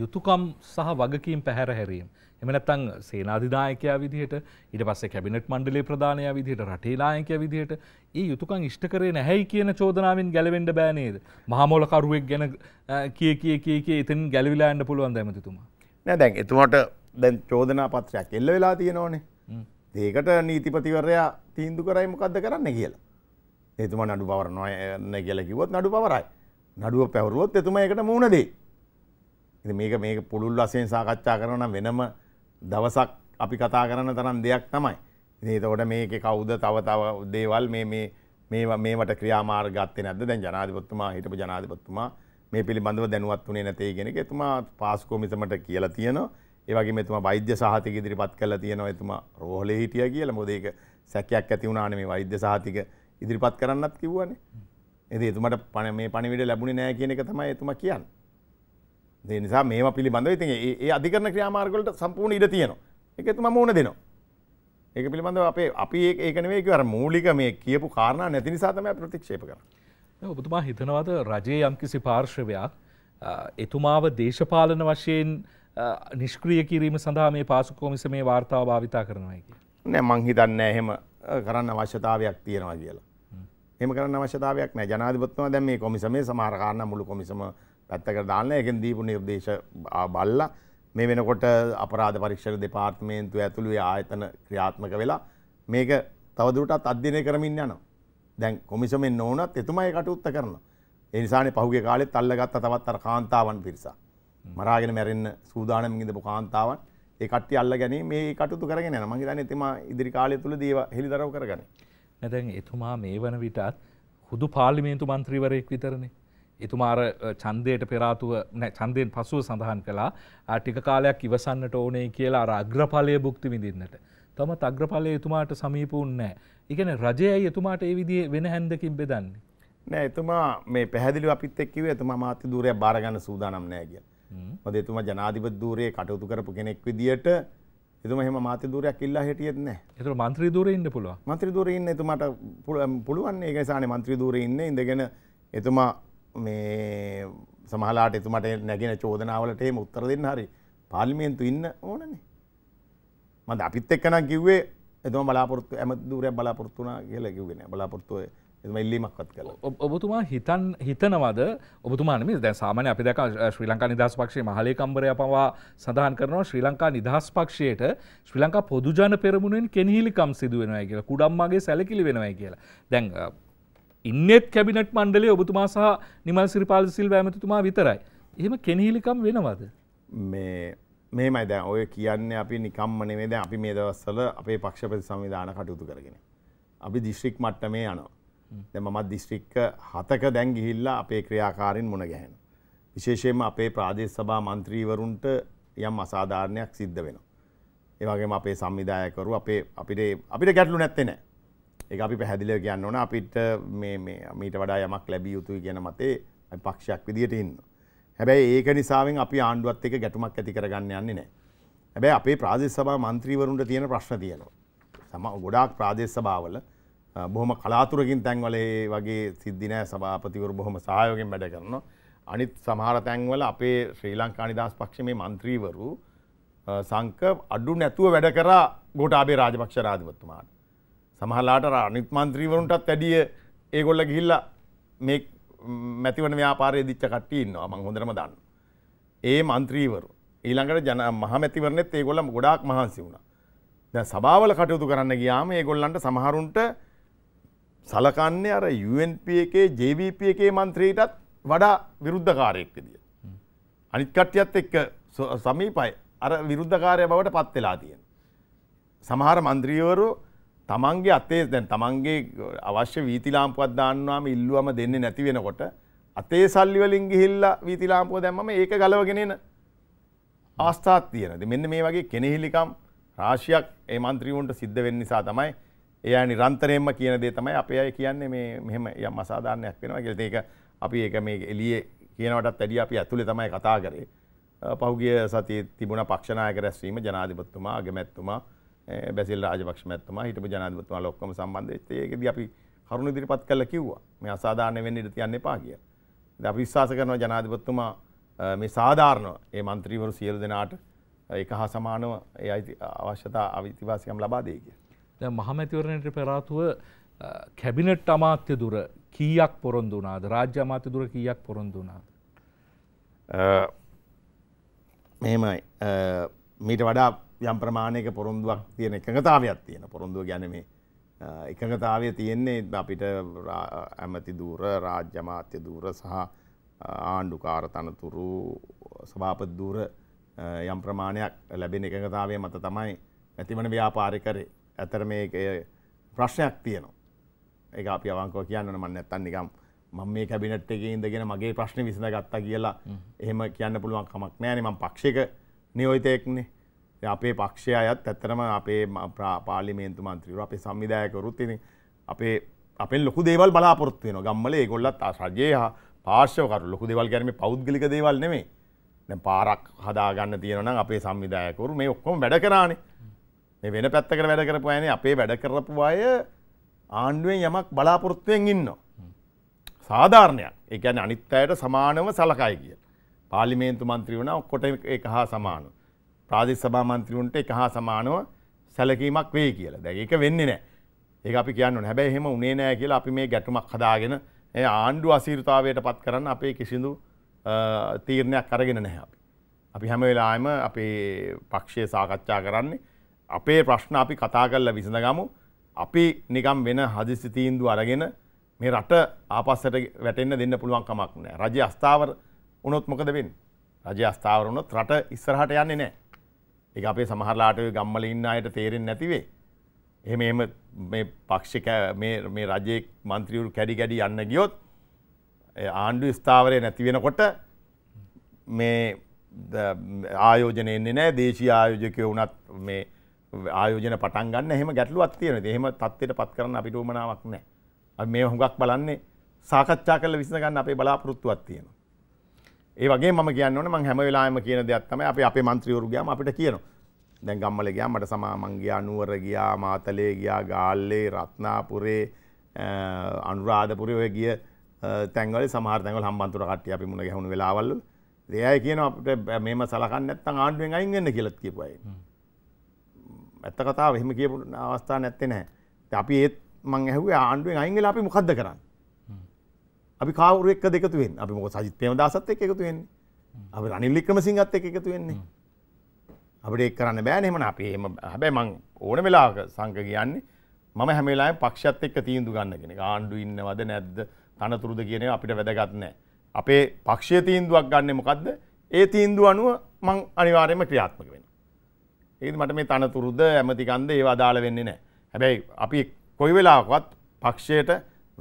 යුතුයකම් සහ වගකීම් පැහැර හැරීම. එහෙම නැත්නම් සේනාධිනායකයා විදිහට ඊට පස්සේ කැබිනට් මණ්ඩලයේ ප්‍රධානයා විදිහට රටේ නායකයා විදිහට ඒ යුතුයකම් ඉෂ්ට කරේ නැහැයි කියන චෝදනාවෙන් ගැලවෙන්න බෑ නේද? මහමෝල කරුවෙක් ගැන කී කී කී කී එතෙන් ගැලවිලා යන්න පුළුවන් දැමතිතුමා. නෑ දැන් එතුමාට දැන් චෝදනා පත්‍රයක් එල්ල වෙලා තියෙනෝනේ. ඒකට නීතිපතිවරයා තීන්දු කරයි මොකක්ද කරන්න කියලා. එතුම නඩු පවර නොයන්න කියල කිවොත් නඩු පවරයි. නඩුව පැවරුවොත් එතුම එකට මුණදේ. ඉති මේක මේක පුළුල් වසයෙන් සාකච්ඡා කරන වෙනම දවසක් අපි කතා කරන තරම් දෙයක් තමයි. ඒතකොට මේක කවුද තව තව දේවල් මේවට ක්‍රියාමාර්ගත්තය නැද දැන් ජනාධපත්තුමා හිටපු ජනාධපත්තුමා මේ පිළිබඳව දැනුවත් වනේ නැතේ ගෙනක එතුමා පාස්කෝමිසමට කියලා තියෙනවා ඒවගේ මෙතුම වෛද්‍ය සහතික ඉදිරිපත් කළ තියෙනවා එතුමා රෝහලේ හිටිය කියලා මොකද ඒක සැකයක් ඇති වුණානේ මේ වෛද්‍ය සහතික ඉදිරිපත් කරන්නත් කිව්වනේ. ඉතින් එතුමාට පණ මේ පණිවිඩ ලැබුණේ නැහැ කියන එක තමයි එතුමා කියන්නේ. ඒ නිසා මේවා පිළිබඳව ඉතින් ඒ ඒ අධිකරණ ක්‍රියාමාර්ග වලට සම්පූර්ණ ඉඩ තියෙනවා. ඒක එතුමා මූණ දෙනවා. ඒක පිළිබඳව අපේ අපි ඒක නෙවෙයි කිව්ව අර මූලික මේ කියපු කාරණා නැති නිසා තමයි ප්‍රතික්ෂේප කරන්නේ. ඔබතුමා හිතනවාද රජයේ යම්කිසි පාර්ශ්වයක් එතුමාව දේශපාලන වශයෙන් නිෂ්ක්‍රිය කිරීම සඳහා මේ පාසු කොමිස මේ වාර්තාව භාවිතා කරනවායි නෑ මං හිතන්න එහෙම කරන්න අවශ්‍යතාවයක් තියෙනවා කියලා. එහෙම කරන්න අවශ්‍යතාවයක් නෑ ජනාධිපතිතුමා දැන් මේ කොමිසමේ සමහර කාරණා මුළු කොමිසම පැත්තකට දාලා ඒකෙන් දීපු නිර්දේශ බලලා මේ වෙනකොට අපරාධ පරීක්ෂණ දෙපාර්තමේන්තුව ඇතුළුවේ ආයතන ක්‍රියාත්මක වෙලා මේක තවදුරටත් අධ්‍යයනය කරමින් යනවා. දැන් කොමිසමෙන් නොවුනත් එතුමයි කටයුත්ත කරනවා. ඒ නිසානේ පහුගිය කාලෙත් අල්ලගත්ත තවත් අර කාන්තාවන් පිරිසක්. මරාගෙන මැරෙන්න්න සූදානමින්ද කාන්තාවන් ඒකට අල්ල ගැන මේ කටුතු කරගෙන මගේ තන එතම ඉදිරි කාලය තුළ දේව හෙළිදරව කරගන. නැතැන් එතුමා මේ වන විටත් හුදු පාලිමේන්තු මන්ත්‍රීවරයෙක් විතරණේ. එතුමාර චන්දයට පෙරාතුව චන්දයෙන් පසුව සඳහන් කලා ආටික කාලයක් ඉවසන්නට ඕනේ කියලා අර අග්‍රඵලය භුක්ති විඳින්නට. තම තග්‍රඵලය එතුමාට සමීප උන්නෑ. ඉගෙන රජයයි එතුමාට ඒ විදිේ වෙන හැන්දකින් බෙදන්නේ. නෑ එතුමා මේ පැහදිලි අපිත් එක්කිව එතුමා මාත්‍ය දුරය බාරගන්න සූදානම් නෑ කියලා. මොකද එතුමා ජනාධිපති ධූරයේ කටයුතු කරපු කෙනෙක් විදියට එතුමා එහෙම මාත්‍ය ධූරයක් ඉල්ලා හිටියෙත් නැහැ. ඒතර മന്ത്രി ධූරේ ඉන්න පුළුවන්. മന്ത്രി ධූරේ ඉන්න එතුමාට පුළුවන් ඒක නිසානේ മന്ത്രി ධූරේ ඉන්නේ ඉඳගෙන එතුමා මේ සමහරලාට එතුමාට නැගෙන චෝදනාවලට එහෙම උත්තර දෙන්න හරි පාර්ලිමේන්තු ඉන්න ඕනනේ. මම අපිත් එක්ක නම් කිව්වේ එතුමා බලාපොරොත්තු ඇමති ධූරයක් බලාපොරොත්තු වුණා කියලා කිව්වේ නෑ. බලාපොරොත්තු එම ඉල්ලීමක්වත් කළ ඔබතුමා හිතන් හිතනවද ඔබතුමාන මේ දැ සාමන අපි දැක ශ්‍රී ලංකා නිදහස් පක්ෂයේ මහලේකම්බරය පවා සඳහන් කරනවා ශ්‍රී ලංකා නිදහස් පක්ෂයට ශ්‍රී ලංකා පොදුජන පෙරමුණෙන් කෙනහිලිකම් සිදුවෙනය කියලා කුඩම්මගේ සැලකිලි වෙනවයි කියලා දැන් ඉන්නෙත් කැබිනට් මණ්ඩලේ ඔබතුමා සහ නිමල් සිරිපාල සිල් වැෑමතුමා විතරයි එහෙම කෙනහිලිකම් වෙනවද මේ මේමයි දැන් ඔය කියන්න අපි නිකම්මනේ දැන් අපි මේ දවස්සල අපේ පක්ෂපති සංවිධාන කටයුතු කරගෙන අපි දිශ්‍රික් මට්ටමේ යනවා දැ මත් දිස්ත්‍රික්ක හතක දැන් ගිහිල්ලා අපේ ක්‍රියාකාරෙන් මුණ ගැහෙන. විශේෂයෙන්ම අපේ ප්‍රාදේශ සභා මන්ත්‍රීවරුන්ට යම් අසාධාරණයක් සිද්ධ වෙනවා. ඒවගේම අපේ සම්විධායකරු අපේ අපිට අපිට ගැටලු නැත්තේ නෑ. ඒ අපි පැහැදිලිව කියන්න ඕන අපිට මීට වඩා යමක් ලැබිය යුතුයි කියන මතේ පක්ෂයක් විදිහට ඉන්න. හැබැයි ඒක නිසාවෙන් අපි ආණ්ඩුවත් එක ගැටුමක් ඇති කරගන්න යන්නේ නෑ. හැබැයි අපේ ප්‍රාදේශ සභා මන්ත්‍රීවරුන්ට තියෙන ප්‍රශ්න තියෙනවා. සම ගොඩාක් ප්‍රාදේශ සභාවල බොහොම කලාතුරකින් තැන්වල වගේ සිද්ධිනෑ සභාපතිවරු බොහොම සහයෝගෙන් වැඩ කරනවා. අනිත් සමහර තැන්වල අපේ ශ්‍රී ලංකා නිදහස් පක්ෂ මේ මන්ත්‍රීවරු සංක අඩු නැතුව වැඩ කරා ගෝටාබේ රාජපක්ෂ රාධිපතිතුමාට. සමහරලාට අනිත් මන්ත්‍රීවරුන්ටත් වැඩිය ඒගොල්ල ගිහිල්ලා මේ මැතිවන ව්‍යාපාරය දිච්ච කට්ටිය ඉන්නවා මං හොඳටම දන්න. ඒ මන්ත්‍රීවරු ඊළඟට ජන මහමැතිවරණෙත් ඒගොල්ලම ගොඩාක් මහන්සි වුණා. දැන් සභාවල කටයුතු කරන්න ගියාම ඒගොල්ලන්ට සමහරුන්ට සලකන්නේ අර UNP එකේ JVP එකේ මන්ත්‍රීටත් වඩා විරුද්ධකාරයෙක් විදියට. අනිත් කට්ටියත් එක්ක සමීපයි. අර විරුද්ධකාරය බවට පත් වෙලා තියෙන. සමහර മന്ത്രിවරු තමන්ගේ අතේ දැන් තමන්ගේ අවශ්‍ය වීති ලාම්පුවක් දාන්නාම ඉල්ලුවම දෙන්නේ නැති වෙනකොට අතේ සල්ලි වලින් ගිහිල්ලා වීති ලාම්පුව දැම්මම ඒක ගලවගෙන එන අවස්ථාවක් තියෙනවා. මෙන්න මේ වගේ කෙනෙහිලිකම් රාශියක් ඒ മന്ത്രിවරුන්ට සිද්ධ වෙන්න නිසා තමයි එයා නිරන්තරයෙන්ම කියන දේ තමයි අපේ අය කියන්නේ මේ මෙහෙම යම් අසාධාරණයක් වෙනවා කියලා. ඒක අපි ඒක මේ එළියේ කියනවටත් වැඩිය අපි ඇතුලේ තමයි කතා කරේ. පහුගිය සතියේ තිබුණ පක්ෂනායක රැස්වීම ජනාධිපතිතුමා, අගමැතිතුමා, බැසිල් රාජපක්ෂ මැතිතුමා, හිටපු ජනාධිපතිතුමාලා ඔක්කොම සම්බන්ධ වෙච්ච. ඒකෙදී අපි කරුණ ඉදිරිපත් කළා කිව්වා. මේ අසාධාරණ වෙන්න ඉඩ තියන්න එපා කියලා. ඉතින් අපි විශ්වාස කරනවා ජනාධිපතිතුමා මේ සාධාරණව ඒ മന്ത്രിවරු සියලු දෙනාට ඒක හා සමානව ඒ අවශ්‍යතා අවිතිවාසිකම් ලබා දෙයි කියලා. දැන් මහමැතිවරණයට පෙර ආතුව කැබිනට් අමාත්‍ය දුර කීයක් පොරොන්දු වුණාද? රාජ්‍ය අමාත්‍ය දුර කීයක් පොරොන්දු වුණාද? මෙහෙමයි. මීට වඩා යම් ප්‍රමාණයක පොරොන්දුවක් තියෙන එකඟතාවයක් තියෙන පොරොන්දුව ගැන මේ එකඟතාවය තියෙන්නේ අපිට ඇමති දූර රාජ්‍ය අමාත්‍ය දූර සහ ආණ්ඩුකාර තනතුරු සභාපති දූර යම් ප්‍රමාණයක් ලැබෙන එකඟතාවය මත තමයි ඇතිවන ව්‍යාපාරය කරේ. ඇතර මේ ප්‍රශ්නයක් තියනවා. ඒ අපි අවංකව කියන්න මන්න ඇත්තන් නිකම් මම මේ කැබිනට් එක ඉඳගෙන මගේ ප්‍රශ්න විසඳ ගත්තා කියලා එහෙම කියන්න පුළුවන් කමක් නෑනේ මම පක්ෂයක නියෝජිතයෙක්නේ. අපේ පක්ෂය අයත් ඇත්තටම අපේ පාර්ලිමේන්තු මන්ත්‍රීවරු අපේ සංවිධායකවරුත් ඉතින් අපේ අපෙන් ලොකු දේවල් බලාපොරොත්තු වෙනවා. ගම්වල ඒගොල්ලත් රජයේ පාර්ශ්වකරු ලොකු දේවල් කියන්නේ පෞද්ගලික දේවල් නෙමෙයි. දැන් පාරක් හදාගන්න තියෙනවා නම් අපේ සංවිධායකවරු මේ ඔක්කොම වැඩ කරානේ. මේ වෙන පැත්තකට වැඩ කරපු අයනේ අපේ වැඩ කරපු අය ආණ්ඩුවෙන් යමක් බලාපොරොත්තුවෙන් ඉන්නවා. සාධාරණයක්. ඒ කියන්නේ අනිත් අයට සමානව සලකයි කියලා. පාර්ලිමේන්තු මන්ත්‍රී වුණා ඔක්කොට ඒක හා සමානව. ප්‍රාදේශ සභා මන්ත්‍රීවරුන්ට ඒක හා සමානව සැලකීමක් වෙයි කියලා. දැන් ඒක වෙන්නේ නැහැ. ඒක අපි කියන්න ඕනේ. හැබැයි එහෙම උනේ නැහැ කියලා අපි මේ ගැටුමක් හදාගෙන ඒ ආණ්ඩු අසීරුතාවයට පත් කරන්න අපේ කිසිදු තීරණයක් අරගෙන නැහැ අපි. අපි හැම වෙලාවෙම අපේ පක්ෂයේ සාකච්ඡා කරන්නේ අපේ ප්‍රශ්න අපි කතා කරලා විසඳගමු අපි නිකම් වෙන හදිසි තීන්දුව අරගෙන මේ රට ආපස්සට වැටෙන්න දෙන්න පුළුවන් කමක් නැහැ. රජය අස්ථාවර වුණොත් මොකද වෙන්නේ? රජය අස්ථාවර වුණොත් රට ඉස්සරහට යන්නේ නැහැ. ඒක අපේ සමහරලාට ওই ගම්වල ඉන්න අයට තේරෙන්නේ නැති වෙයි. එහෙම එහෙම මේ පක්ෂික මේ මේ රජයේ മന്ത്രിවරු කැඩි කැඩි යන්න ගියොත් ආණ්ඩු ස්ථාවරය නැති වෙනකොට මේ ආයෝජනය එන්නේ නැහැ. දේශීය ආයෝජකයෝ වුණත් මේ ආයෝජන පටන් ගන්න එහෙම ගැටලුවක් තියෙනවා. ඉතින් එහෙම தත්ත්වයට පත් කරන්න අපිට උමනාවක් නැහැ. අපි මේ හුඟක් බලන්නේ සාකච්ඡා කරලා විසඳ ගන්න අපේ බලාපොරොත්තුවක් තියෙනවා. ඒ වගේ මම කියන්න ඕනේ මම හැම වෙලාවෙම කියන දෙයක් තමයි අපි අපේ മന്ത്രിවරු ගියාම අපිට කියනවා. දැන් ගම්මල ගියා මට සමා මං ගියා නුවර ගියා මාතලේ ගියා ගාල්ලේ රත්නාපුරේ අනුරාධපුරේ ඔය ගිය තැන්වල සමහර තැන්වල හම්බන්තොට කට්ටිය අපි මුණ ගැහුණු වෙලාවල් ඒ අය කියනවා අපිට මේම සලකන්නේ නැත්නම් ආණ්ඩුවෙන් අයින් වෙන්න කියලාත් කියපුවා. ඇත්ත කතාව එහෙම කියපු අවස්ථා නැත්තේ නැහැ. අපි ඒත් මං ඇහුවේ ආණ්ඩුවෙන් අයින් වෙලා අපි මොකද්ද කරන්නේ? අපි කවුරු එක්කද එකතු වෙන්නේ? අපි මොකද සජිත් ප්‍රේමදාසත් එක්ක එකතු වෙන්නේ. අපි රනිල් වික්‍රමසිංහත් එක්ක එකතු වෙන්නේ. අපිට ඒක කරන්න බෑනේ එහෙමනම් අපි එහෙම හැබැයි මං ඕන වෙලාවක සංඝ කියන්නේ මම හැම වෙලාවෙම පක්ෂයත් එක්ක තීන්දුව ගන්න කෙනෙක්. ආණ්ඩු ඉන්නවද නැද්ද? තනතුරුද කියන ඒවා අපිට වැදගත් නැහැ. අපේ පක්ෂයේ තීන්දුවක් ගන්න මොකද්ද? ඒ තීන්දුව අනුව මං අනිවාර්යයෙන්ම ක්‍රියාත්මක වෙනවා. ඒකද මට මේ තනතුරුද ඇමතිකන්ද ඒවා අදාළ වෙන්නේ නැහැ. හැබැයි අපි කොයි වෙලාවකවත් පක්ෂයට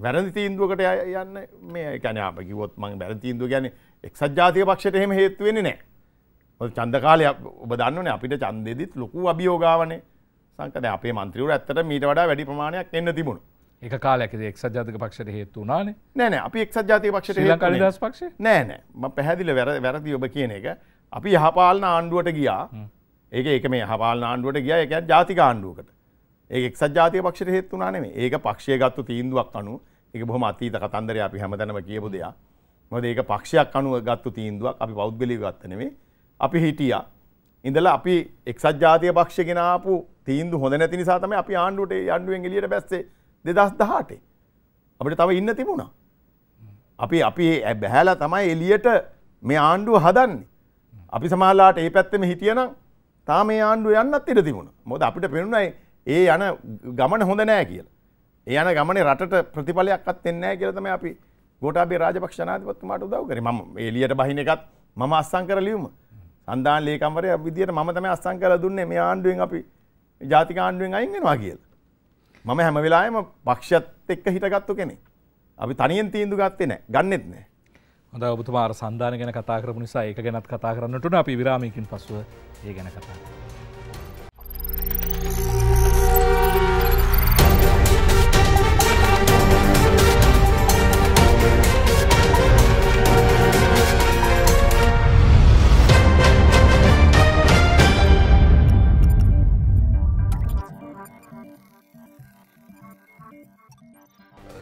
වැරදි තීන්දුවකට යන්න මේ කියන්නේ අප කිව්වොත් මම වැරදි තීන්දුව කියන්නේ එක්සත් ජාතික පක්ෂයට එහෙම හේතු වෙන්නේ නැහැ. මොකද ඡන්ද කාලේ ඔබ දන්නවනේ අපිට ඡන්දෙදිත් ලොකු අභියෝගාවනේ. සංකද අපේ මන්ත්‍රීවරු ඇත්තට මීට වඩා වැඩි ප්‍රමාණයක් එන්න තිබුණා. එක කාලයකද එක්සත් ජාතික පක්ෂයට හේතු වුණානේ නෑ නෑ අපි එක්සත් ජාතික පක්ෂයට හේතු වුණේ ශ්‍රී ලංකා නිදහස් පක්ෂය නෑ නෑ මම පැහැදිලිව වැරදි ඔබ කියන එක අපි යහපාලන ආණ්ඩුවට ගියා ඒක ඒක මේ හපාල ආණ්ඩුවට ගියා ඒක ජාතික ආණ්ඩුවකට. ඒක එක්සත් ජාතික පක්ෂයට හේතු වුණා නෙමෙයි. ඒක පක්ෂය ගත්තු තීන්දුවක් අනුව ඒක බොහොම අතීත කතන්දරය අපි හැමතැනම කියපු දෙයක්. මොකද ඒක පක්ෂයක් අනුව ගත්තු තීන්දුවක් අපි පෞද්ගලිකව ගත්ත නෙමෙයි. අපි හිටියා. ඉඳලා අපි එක්සත් ජාතික පක්ෂය ගෙන ආපු තීන්දුව හොඳ නැති නිසා තමයි අපි ආණ්ඩුවට ආණ්ඩුවෙන් එළියට බැස්සේ 2018. අපිට තව ඉන්න තිබුණා. අපි අපි බැහැලා තමයි එළියට මේ ආණ්ඩුව හදන්නේ. අපි සමහරලාට ඒ පැත්තෙම හිටියනම් තා මේ ආණ්ඩුව යන්නත් ඉඩ තිබුණ මොද අපිට පෙනුනයි ඒ යන ගමන හොඳ නෑ කියලා. ඒ යන ගමන රට ප්‍රතිඵලයක් අත්තෙන්නෑ කියලතම අපි ගොටාබේ රාජපක්ෂනාධපත්තුමාට උදව් කර ම එලියට බහින එකත් මම අස්සං කර ලියුම සන්දාන් ලේකම්වරය විදියට ම තම අස්සං කර දුන්නේ මේ ආණ්ඩුවෙන් අපි ජාතික ආණ්ඩුවෙන් අයින්ගෙනවා කියලා. මම හැම වෙලායම පක්ෂත් එක්ක හිටගත්තු කෙනෙ. අපි තනියෙන් තීන්දු ගත්තේ නෑ ගන්නෙත් නෑ. හොඳ ඔබතුමාර සන්ධාන ගැන කතා කරපු නිසා ඒක ගැනත් කතා කරන්නටුන අපි විරාමයකින් පසුව ඒ ගැන කතා.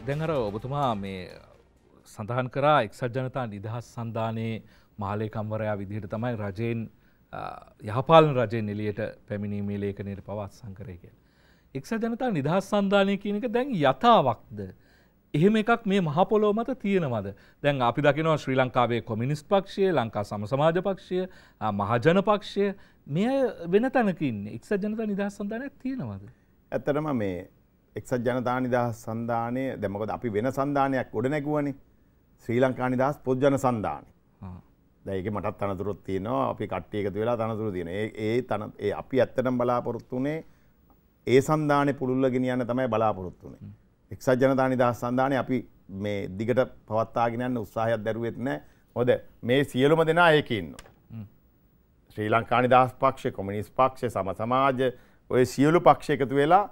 දැහර ඔබතුමා මේ සඳහන් කරා එක්සත් ජනතා නිදහස් සන්ධානයේ මහලේකම්වරයා විදිහට තමයි රජයෙන් යහපාලන රජයෙන් එලියට පැමිණීමේ ලේඛනයට පවත් සංකරය කියලා. එක්සත් ජනතා නිදහස් සන්ධානය කියන එක දැන් යථාවක්ද. එහෙම එකක් මේ මහපොලෝ මත තියෙනවද. දැන් අපි දකිනවා ශ්‍රී ලංකාවේ කොමිනිස් පක්ෂය ලංකා සමසමාජ පක්ෂය මහජන පක්ෂය මෙය වෙන තැනකින් එක්සත් ජනතා නිදහස් සන්ධානයක් තියෙනවද. ඇත්තටම මේ එක්සත් ජනතා නිදහස් සන්ධානය දැමකද අපි වෙන සන්ධානයක් ගොඩ නැගුවනි ශ්‍රී ලංකා නිදහස් පොද්ජන සන්ධානය. දැයික මටත් තනතුරොත් තියෙනවා අපි කට්ටියකතු වෙලා තනතුරු තියෙන ඒ තන අපි ඇත්තටම බලාපොරොත්තුනේ ඒ සන්ධානය පුළුල්ල ගෙනියන්න තමයි බලාපොරොත්තුනේ එක්සත් ජනතා නිදහස් සන්ධානය අපි මේ දිගට පවත්තාගෙනන්න උත්සාහයක් දැරුවෙත් නෑ හොද මේ සියලුම දෙනා ඒකඉන්න ශ්‍රී ලංකානි දහස් පක්ෂය කොමිනිස් පක්ෂය සම සමාජ ඔය සියලු පක්ෂ එකතු වෙලා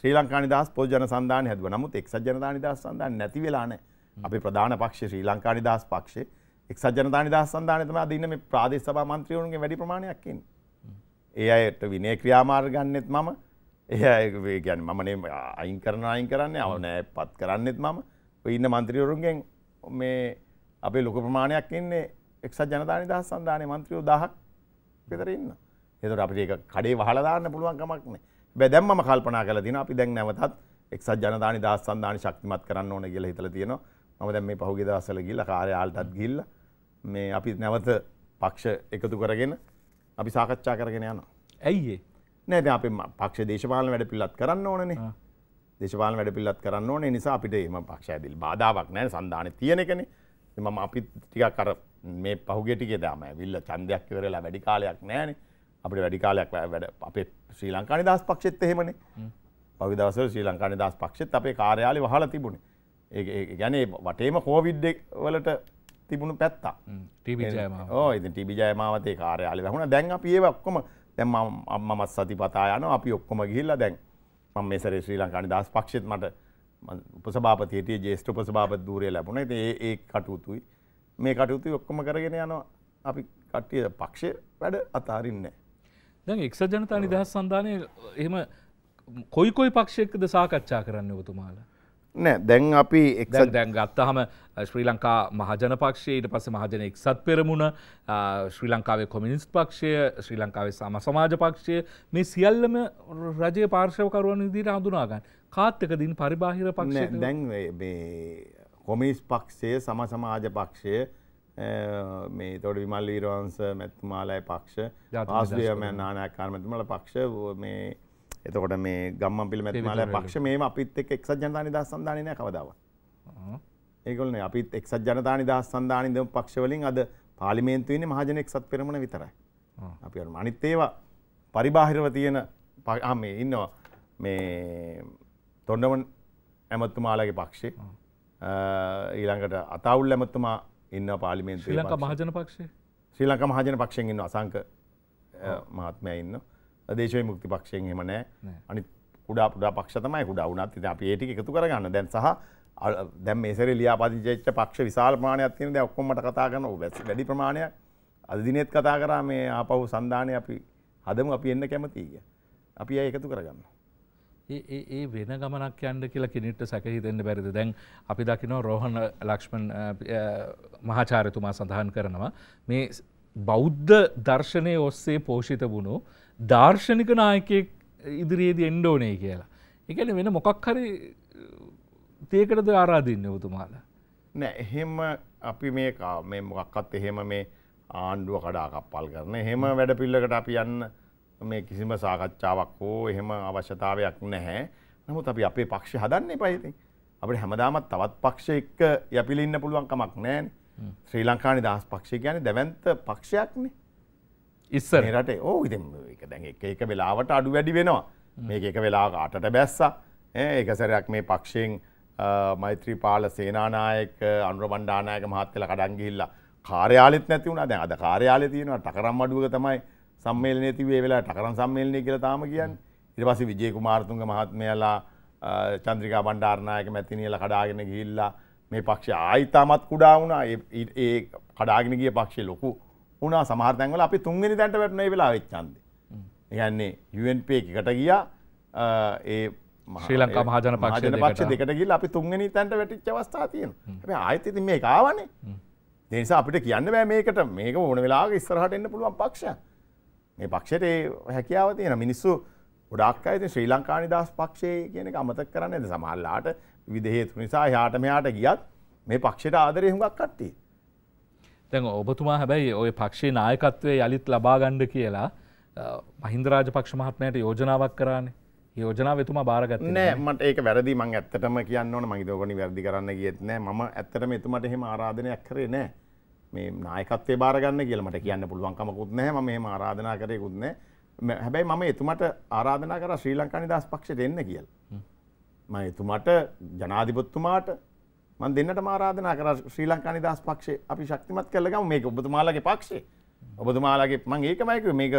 ශ්‍රී ලංකානි දහස් පොජ ජන සන්ධාන හැදුව නමුත් එක්සත් ජනතා නිදහස් සන්ධාන නැති වෙලාන අපි ප්‍රධාන පක්ෂ ශ්‍රී ලංකානි දහස් පක්ෂේ එක්සත් ජනතා නිදහස් සන්ධානය තමයි අද ඉන්න මේ ප්‍රාදේශ සභා මන්ත්‍රීවරුන්ගෙන් වැඩි ප්‍රමාණයක් ඉන්නේ. ඒ අයට විනය ක්‍රියාමාර්ග ගන්නෙත් මම. ඒ අය කියන්නේ මම නේ අයින් කරන අයින් කරන්නේ අව නෑ පත් කරන්නෙත් මම. ඔය ඉන්න මන්ත්‍රීවරුන්ගෙන් මේ අපේ ලොකු ප්‍රමාණයක් ඉන්නේ එක්සත් ජනතා නිදහස් සන්ධානයේ මන්ත්‍රීවරු 1000ක් විතර ඉන්නවා. ඒතකොට අපිට ඒක කඩේ වහලා දාන්න පුළුවන් කමක් නෑ. හැබැයි දැන් මම කල්පනා කරලා දිනවා අපි දැන් නැවතත් එක්සත් ජනතා නිදහස් සන්ධානය ශක්තිමත් කරන්න ඕන කියලා හිතලා තියෙනවා. මම දැන් මේ පහුගිය දවස්වල ගිහිල්ලා කාර්යාලයටත් ගිහිල්ලා මේ අපි නැවත පක්ෂ එකතු කරගෙන අපි සාකච්ඡා කරගෙන යනවා. ඇයිඒ නෑ අප පක්ෂ දේශපාලන වැඩ පිල්ලත් කරන්න ඕනනේ දේශපාල වැඩ පිල්ලත් කරන්න ඕන නිසා අපිට එම පක්ෂ ඇදිල් බාධාවක් නෑ සඳධාන තියෙනකන මම අපි ටිකක් කර මේ පහුගෙටිකෙ දාම විල්ල චන්දයක් වෙරලා වැඩි කාලයක් නෑන අපට වැඩි කාලයක් වැඩ අපේ ශ්‍රී ලංකානි දස් පක්ෂෙත් එහෙමන පවිදස ශ්‍රී ලංකානි දස් පක්ෂෙත් අපේ කාරයාලි වහල තිබුණ ඒ ගැන වටේම කෝවිඩ්ඩෙක් වලට තිබුණු පැත්තා ඕ ඉති ටිබි ජයමාවතේ කාරයාලි හුණ දැන් අප ඒ ඔක්කොම දැම් අම්මත් සති පතා යන අපි ඔක්කොම ගිල්ල දැන් මම මේසර ශ්‍රී ලංකානි දස් පක්ෂත් මට උපසභාපතියට ජේෂ්ඨ උපසභාපති ධූරය ලැබුණා. ඉතින් ඒ ඒ කටයුතුයි මේ කටයුතු ඔක්කොම කරගෙන යනවා. අපි කට්ටිය පක්ෂය වැඩ අතාරින්නේ නැහැ. දැන් එක්සත් ජනතා නිදහස් සන්ධානයේ එහෙම කොයි කොයි පක්ෂයකද සාකච්ඡා කරන්නේ ඔබතුමාලා? නෑ දැන් අපි එක් දැන් ගත්තහම ශ්‍රී ලංකා මහජනපක්ෂය ඊට පස්සේ මහජන එක්සත් පෙරමුණ ශ්‍රී ලංකාවේ කොමිනිස්ට් පක්ෂය ශ්‍රී ලංකාවේ සම සමාජ පක්ෂය මේ සියල්ලම රජයේ පාර්ශවකරුවන් විදිහට හඳුනා ගන්න. කාත් එකදින් පරිබාහිර පක්ෂ දැන් මේ කොමිස් පක්ෂය සම සමාජ පක්ෂය මේ තොට විමල් වීරවංශ මැතිතුමාලයි පක්ෂ ආස්ලිය මෑ නානායකාර මැතිතුමාලා පක්ෂ මේ එතකොට මේ ගම්ම පිළිමැතිමාලා පක්ෂ මේ අපිත් එක් එක්සත් ජනතා නිදහස් සන්ධානය නෑ කවදාව. ඒගොල්ලෝ අපිත් එක්සත් ජනතා නිදහස් සන්ධානය ඉඳන් පක්ෂ වලින් අද පාර්ලිමේන්තුවේ ඉන්නේ මහජන එක්සත් පෙරමුණ විතරයි. අපි අර අනිත් ඒවා පරිබාහිරව තියෙන ආ මේ ඉන්නවා මේ තොණ්ඩමන් ඇමතුමාලාගේ පක්ෂේ ඊළඟට අතවුල් ඇමතුමා ඉන්න පාර්ලිමේන්තුවේ ශ්‍රී ලංකා මහජන පක්ෂේ ශ්‍රී ලංකා මහජන පක්ෂයෙන් ඉන්න අසංක මහත්මයා ඉන්නවා දේශය මුක්ති පක්ෂයෙන් එම නෑ අනි කුඩා පුඩා පක්ෂ තමයි කුඩා වුණත් ඉතින් අපි ඒ ටික එකතු කරගන්න දැන් සහ දැන් මේ සැරේ ලියාපදිංචිච්ච පක්ෂ විශාල ප්‍රමාණයක් තියෙන දැන් ඔක්කොම මට කතා කරන වැඩි ප්‍රමාණයක් අද දිනෙත් කතා කරා මේ ආපහු සන්දානේ අපි හදමු අපි එන්න කැමතියි කිය. අපි අය එකතු කරගන්නවා. ඒ ඒ වෙන ගමනක් යන්න කියලා කෙනෙට සැකහිතෙන්න්න බැරිද දැන් අපි දකිනෝ රෝහණ ලක්ෂ්මන් මහාචාරතුමා සඳහන් කරනවා මේ බෞද්ධ දර්ශනය ඔස්සේ පෝෂිත වුණු දර්ශනික නායකෙක් ඉදිරියේදී එන්ඩෝනේ කියලා. එකන වෙන මොකක් හරි තියකටද ආරාධන්න ඔතුමාල. නෑ එහෙම අපි මේකා මේ මොකක්කත් එහෙම මේ ආණ්ඩුව කඩා කප්පල් කරන එහෙම වැඩ පිල්ලකට අපි යන්න මේ කිසිම සාකච්ඡාවක් හෝ එහෙම අවශ්‍යතාවයක් නැහැ නමුත් අපි අපේ පක්ෂ හදන්න පයිති අපට හැමදාමත් තවත් පක්ෂ එක්ක යපිලින්න පුළුවන්කමක් නෑන් ශ්‍රී ලංකානි දහස් පක්ෂය ගැන දැවන්ත පක්ෂයක්නේ ඉස්සර රට ඕ ඉති දැන් එක වෙලාවට අඩු වැඩි වෙනවා මේ එක වෙලා අටට බැස්සා එකසරයක් මේ පක්ෂයෙන් මෛත්‍රී පාල සේනානායක අනුර බණ්ඩානායක මහත්තල කඩන්ගිල්ලා කාරයාලෙත් නැති වුණ දැන් අද කාරයාලය තියෙනවා ටකරම් අඩුවක තමයි සම්මේලනය තිවේ වෙලා ටකරම් සම්මේලනය කියලා තාම කියන්න ඉට පස විජය කුමාර්තුන්ග මහත්මයලා චන්ද්‍රිකා බණ්ඩාරණයක මැතිනියල කඩාගෙන ගිල්ලා මේ පක්ෂ ආයිතාමත් කුඩා වුණා ඒ කඩාගෙනගිය පක්ෂය ලොකු වුණා සමාර්තැන්වල අපි තුන්වෙනි දැන්ට වැටනේ වෙලා වෙච්චන්ද. ඒගන්නේ UNP එකට ගියා ඒ ශ්‍රී ලංකා මහජන පක්ෂ පක්ෂ දෙකට ගිහිල්ලා අපි තුන්වෙනි තැනට වැටිච්ච අවස්ථා තියෙනවා. හැබැයි ආයෙත් ඉතින් මේක ආවනේ. ඒ නිසා අපිට කියන්න බෑ මේකට මේක ඕන වෙලාවක ඉස්සරහට එන්න පුළුවන් පක්ෂයක්. මේ පක්ෂයට ඒ හැකියාව තියෙන මිනිස්සු ගොඩක් අය ඉතින් ශ්‍රී ලංකා නිදහස් පක්ෂය කියන එක අමතක කරන්නේ නැහැ. සමහරලාට විවිධ හේතු නිසා යාට මෙයාට ගියත් මේ පක්ෂයට ආදරේ හුඟක් කට්ටියි. තැන් ඔබතුමා හැබැයි ඔය පක්ෂේ නායකත්වය යළිත් ලබාගණ්ඩ කියලා මහින්දරාජ පක්ෂ මහත්මයට යෝජනාවක් කරන්නේ යෝජනාව එතුමා බාරගත් නෑ මට ඒක වැරදි මං ඇත්තටම කියන්න ඕන මගේ දෝගනි වැරදි කරන්න ගියෙත් නෑ මම ඇත්තටම එතුමට එහෙම ආරාධනයක් කරේ නෑ මේ නායකත්වයේ බාරගන්න කියලා මට කියන්න පුළුවන් කමකුත් නෑ මම එහෙම ආරාධනා කරේකුත් නෑ හැබැයි මම එතුමට ආරාධනා කරා ශ්‍රී ලංකා නිදහස් පක්ෂයට එන්න කියලා මම එතුමට ජනාධිපතිතුමාට මන් දෙන්නට මාරාධනා කර ශ්‍රී ලංකා නිදහස් පක්ෂේ අපි ශක්තිමත් කරලා ගමු මේක ඔබතුමාලගේ පක්ෂේ ඔබතුමාලගේ මම ඒකමයි කිව්වේ මේක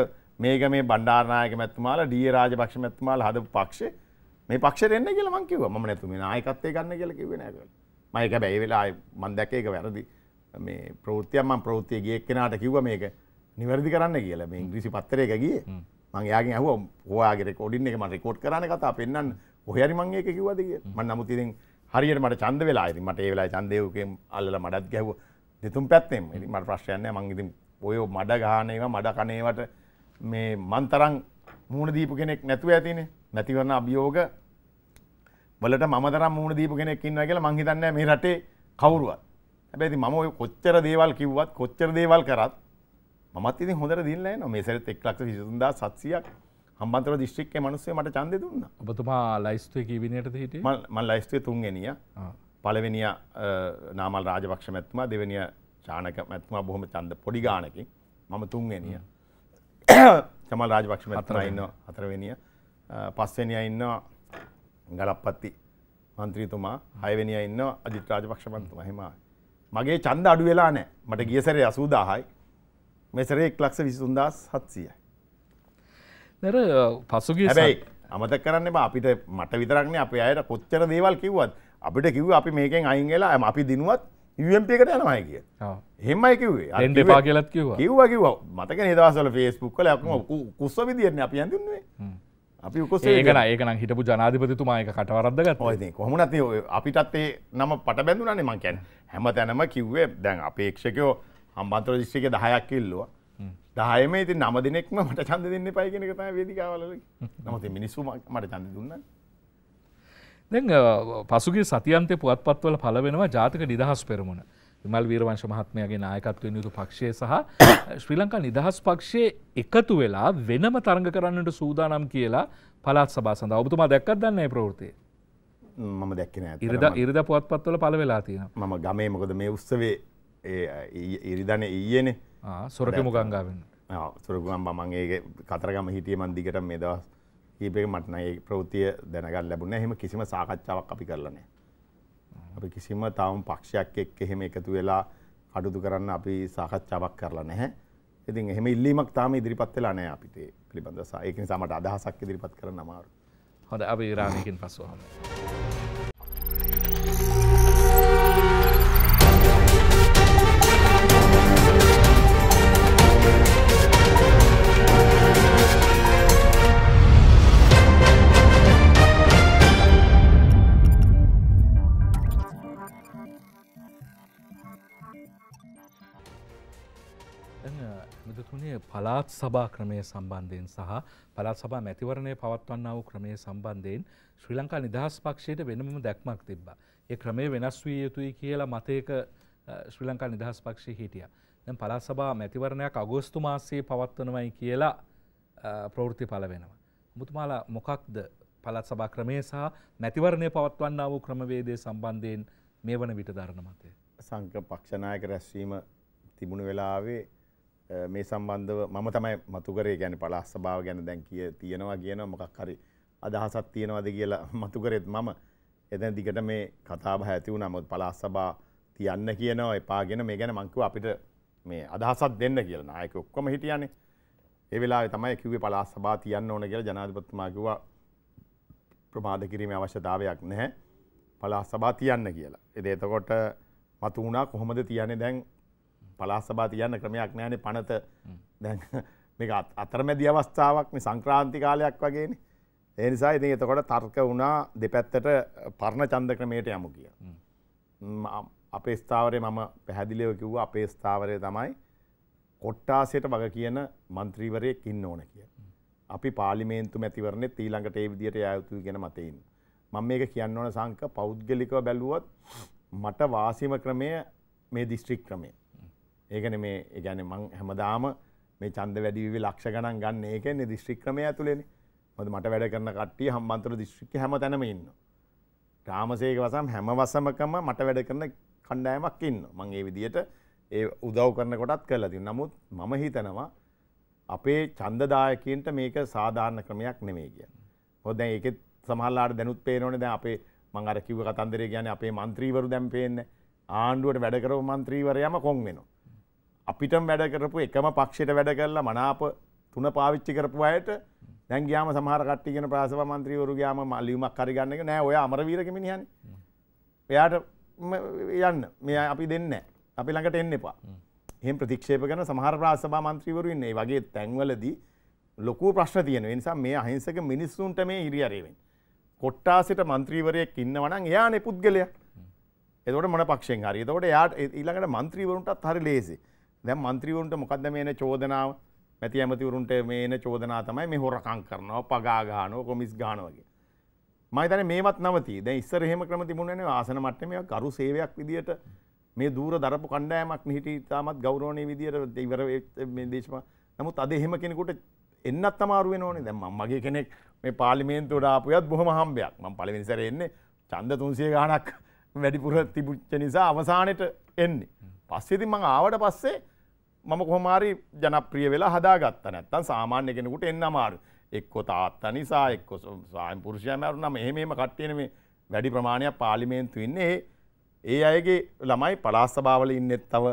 මේක මේ බණ්ඩාරනායක මැතිතුමාලා ඩී රාජපක්ෂ මැතිතුමාලා හදපු පක්ෂේ මේ පක්ෂයට එන්න කියලා මං කිව්වා මම නැතු මේ නායකත්වය ගන්න කියලා කිව්වේ නෑ කියලා මම ඒක හැබැයි ඒ වෙලාවේ මම දැක්කේ ඒක වැරදි මේ ප්‍රවෘත්තියක් මම ප්‍රවෘත්තිය ගිය එක්කෙනාට කිව්වා මේක නිවැරදි කරන්න කියලා මේ ඉංග්‍රීසි පත්තරයක ගියේ මං එයාගෙන් අහුවා ඔයාගේ රෙකෝඩින් එක මම රෙකෝඩ් කරානේ කතා පෙන්නන්න කොහේ හරි මං ඒක කිව්වද කියලා මම නමුත් ඉතින් හරියට මට චන්ද වෙලා ඉතින් මට ඒ වෙලාවේ චන්දේවකෙන් අල්ලලා මඩත් ගැහුවා දෙතුන් පැත්තෙම. ඉතින් මට ප්‍රශ්නයක් නැහැ. මං ඉතින් ඔය මඩ ගහන ඒවා මඩ කන ඒවට මේ මන් තරම් මූණ දීපු කෙනෙක් නැතුව ඇතිනේ. නැතිවන අභියෝග වලට මම තරම් මූණ දීපු කෙනෙක් ඉන්නවා කියලා මං හිතන්නේ මේ රටේ කවුරුවත්. හැබැයි ඉතින් මම ඔය කොච්චර දේවල් කිව්වත් කොච්චර දේවල් කරත් මමත් ඉතින් හොඳට දිනලා එනවා. මේ සැරේත් 1 ලක්ෂ 23700ක් හම්බන්තර දිස්ත්‍රික්කේ මිනිස්සු මට ඡන්දේ දුන්නා. ඔබතුමා ලයිස්තුවේ කී විනයටද හිටියේ? මම මම ලයිස්තුවේ තුන්වෙනියා. පළවෙනියා නාමල් රාජපක්ෂ මැතිතුමා, දෙවෙනියා චානක මැතිතුමා බොහොම ඡන්ද පොඩි ගාණකින්. මම තුන්වෙනියා. කමල් රාජපක්ෂ මැතිතුමා ඉන්නවා හතරවෙනියා. පස්වෙනියා ඉන්නවා ගලප්පති මන්ත්‍රීතුමා, හයවෙනියා ඉන්නවා අජිත් රාජපක්ෂ මැතිතුමා. එහෙම මගේ ඡන්ද අඩු වෙලා නැහැ. මට ගිය සැරේ 80000යි. මේ සැරේ 1 ලක්ෂ 23700යි. නර පසුගේ හැබැයි අමත කරන්න අපිට මට විතරක්න්නේ අප අයට කොච්චර දේවල් කිව්වත් අපිට කිව් අපි මේකෙන් අයිංගලා ඇම අපි දිනුවත් යම්පියකට යනමයි කිය හෙමයි කිවේ අන්පා කියලත් කිව කිව්ව කිව මතක නිදවාසල ෆේස්පුක් කල කුස්ස විදිරන්න අපි ඇඳන්නේ අපි ඒකන ඒකන හිටපු ජනාධිපතිතුමායක කටවරදගත් ති කොමනති අපිටත්තේ නම පට බැඳුනන්නේ මංකැන් හැම තැනම කිව්වේ දැන් අපේක්ෂකයෝ අම්බන්තර දිශ්ික දහයක් කිල්ලවා දායම ඉති නම දෙනෙක්ම මට චන්ද දෙන්න පයිගෙන කතා වේදිකාවල නමති මිනිස්සු මට චන්ද දුන්න දැ පසුගේ සතියන්තය පුවත්පත්වල පලවෙනවා ජාතික නිදහස් පෙරමුණ විමල් වීරවංශ මහත්මයගේ නායකත්වයෙන් යුතු පක්ෂය සහ ශ්‍රී ලංකා නිදහස් පක්ෂයේ එකතු වෙලා වෙනම තරඟ කරන්නට සූදානම් කියලා පළාත් සභා සඳහා ඔබතුමා දැක්කත් දන්නේ ප්‍රවෘතිය මම දැක්කන ඉරිද ඉරිද පුවත්පත්වල පළ වෙලා තියෙන මම ගමේ මොකද මේ උත්සවේ ඉරිදන ඊයනේ සොරකමු ගංගාවෙන් සුරගුවන් මමන්ගේ කතරගම හිටිය මන්දිකට මේ දවස් කීපක මටනඒ ප්‍රෘතිය දැනගල් ලැබුණ හෙම කිසිම සාකච්ඡාවක් අපි කරලන අපි කිසිම තවම් පක්ෂයක් එක් එහෙම එකතු වෙලා කඩුතු කරන්න අපි සාකච්ඡාවක් කරලා නැහැ ඉතින් එහෙම ඉල්ලීමක් තාම ඉදිරිපත් වෙලා නෑ අපිට පිළිබඳ සායකින් සමට අදහසක් ඉදිරිපත් කරන අමාරු හොඳ අපි රාණයකින් පස්සුවහම. පලාත් සභා ක්‍රමය සම්බන්ධයෙන් සහ පලාත් සභා මැතිවරණය පවත්වන්නා වූ ක්‍රමය සම්බන්ධයෙන් ශ්‍රී ලංකා නිදහස් පක්ෂයට වෙනම දැක්මක් තිබ්බා. ඒ ක්‍රමය වෙනස් විය යුතුයි කියලා මතයක ශ්‍රී ලංකා නිදහස් පක්ෂයේ හිටියා. දැන් පළාත් සභා මැතිවරණයක් අගෝස්තු මාසයේ පවත්වනවයි කියලා ප්‍රවෘත්ති පළ වෙනවා. ඔබතුමාලා මොකක්ද පළාත් සභා ක්‍රමය සහ මැතිවරණය පවත්වන්නා වූ ක්‍රමවේදය සම්බන්ධයෙන් මේ වන විට දරන මතය? සංඝ පක්ෂ නායක රැස්වීම තිබුණු වෙලාවේ මේ සම්බන්ධව මම තමයි මතුකරේ ගැන පලාස් සභාව ගැන දැන් කිය තියෙනවා කියන මොකක් හරි අදහසක් තියෙනවද කියලා මතුකරෙත් මම එතන දිගට මේ කතාබහ ඇති වුණා මොකද පලාස් සභා තියන්න කියනවා එපාගෙන මේ ගැන මං අපිට මේ අදහසක් දෙන්න කියලා නායක ඔක්කොම හිටියානේ ඒ වෙලාවේ තමයි කිව්වේ පලාස් සභා තියන්න ඕන කියලා ජනාධිපතිතුමා කිව්වා ප්‍රමාද කිරීමේ අවශ්‍යතාවයක් නැහැ පලාස් සභා තියන්න කියලා. ඒ එතකොට මතු වුණා කොහොමද තියන්නේ දැන් පලාස්සබා තියන්න ක්‍රමයක් නෑනේ පනත දැන් මේ අතරමැදි අවස්ථාවක් සංක්‍රාන්ති කාලයක් වගේන ඒනිසා ඉති එතකොට තර්ක වුණා දෙපැත්තට පරණ චන්ද ක්‍රමයට යමු කිය. අපේ ස්ථාවරය මම පැහැදිලිව කිව්ව අපේ ස්ථාවරය තමයි කොට්ටාසයට වග කියන මන්ත්‍රීවරයෙක් ඉන්න ඕන කිය. අපි පාලිමේන්තු මැතිවරණෙ ඊළඟට ඒ විදියට යයුතු ගෙන මතයින්න. මම මේක කියන්න ඕන සංක පෞද්ගලිකව බැලුවොත් මට වාසිම ක්‍රමය මේ දිස්ත්‍රික් ක්‍රමය ඒකන මේ ගැන මං හැමදාම මේ චන්ද වැඩිවි ලක්ෂ ගණන් ගන්න ඒකන්නේ දිස්ශ්‍රික්‍රමය ඇතුළෙන මොද මට වැඩ කරන කට්ටිය හම්බන්තර දිශ්‍රික හැම තැනම ඉන්න. රාමසේක වසම් හැම වසමකම මට වැඩ කරන කණ්ඩෑමක් ඉන්න මං ඒ විදියට ඒ උදව් කරන කොටත් කරලා තින් නමුත් මම හිතනවා අපේ චන්දදායකන්ට මේක සාධාරණ ක්‍රමයක් නෙමේ කිය. හොද ඒකෙත් සමහල්ලාට දැනුත් පේනොන දැ අපේ මං අර කිව්ව කතන්දරේ ගැන අපේ මන්ත්‍රීවරු දැම්පේන්න ආණ්ඩුවට වැඩකරව මන්ත්‍රීවරයම කොන් වෙනවා. අපිටම වැඩ කරපු එකම පක්ෂයට වැඩ කරලා මනාප තුන පාවිච්චි කරපු අයට දැන් ගියාම සමහර කට්ටියගෙන ප්‍රාසව මන්ත්‍රීවරු ගියාම ලියුමක් හරි ගන්න එක නෑ ඔය අමරවීරක මිනිහනේ. එයාට යන්න මෙයා අපි දෙන්නේ නැහැ. අපි ළඟට එන්න එපා. එහෙම ප්‍රතික්ෂේප කරන සමහර ප්‍රාසභා මන්ත්‍රීවරු ඉන්නේ. ඒ වගේ තැන්වලදී ලොකු ප්‍රශ්න තියෙනවා. ඒ නිසා මේ අහිංසක මිනිස්සුන්ට මේ ඉරියරේ වෙන්නේ. කොට්ටාසෙට මන්ත්‍රීවරයෙක් ඉන්නවා නම් එයානේ පුද්ගලයා. එතකොට මොන පක්ෂයෙන් හරි. එතකොට එයාට ඊළඟට මන්ත්‍රීවරුන්ටත් හරි ලේසියි. දැන් മന്ത്രിවරුන්ට මොකක්ද මේ එන චෝදනාව? මැති ඇමතිවරුන්ට මේ එන චෝදනාව තමයි මේ හොරකම් කරනවා, පගා ගන්නවා, කොමිස් ගන්නවා කිය. මම හිතන්නේ මේවත් නවති. දැන් ඉස්සර එහෙම ක්‍රම තිබුණේ නැහැ. ආසන මට්ටමේ ගරු සේවයක් විදියට මේ දූර දරපු කණ්ඩායමක් නිහිටි තාමත් ගෞරවණීය විදියට ඉවර මේ දේශපා. නමුත් අද එහෙම කෙනෙකුට එන්නත් අමාරු වෙනෝනේ. දැන් මම මගේ කෙනෙක් මේ පාර්ලිමේන්තුවට ආපුවත් බොහොම හම්බයක්. මම පළවෙනි සැරේ එන්නේ ඡන්ද 300 ගාණක් වැඩිපුර තිබුච්ච නිසා අවසානෙට එන්නේ. පස්සේ ඉතින් මම ආවට පස්සේ මම කොහොමාරි ජනප්‍රිය වෙලා හදාගත්ත නැත්තම් සාමාන්‍ය කෙනෙකුට එන්න අමාරු. එක්කෝ තාත්තා නිසා එක්කෝ සායම් පුරුෂයා මරුනම එහෙම එහෙම කට්ටියනේ මේ වැඩි ප්‍රමාණයක් පාර්ලිමේන්තු ඉන්නේ. ඒ අයගේ ළමයි පළාත් සභාවල ඉන්නෙත් තව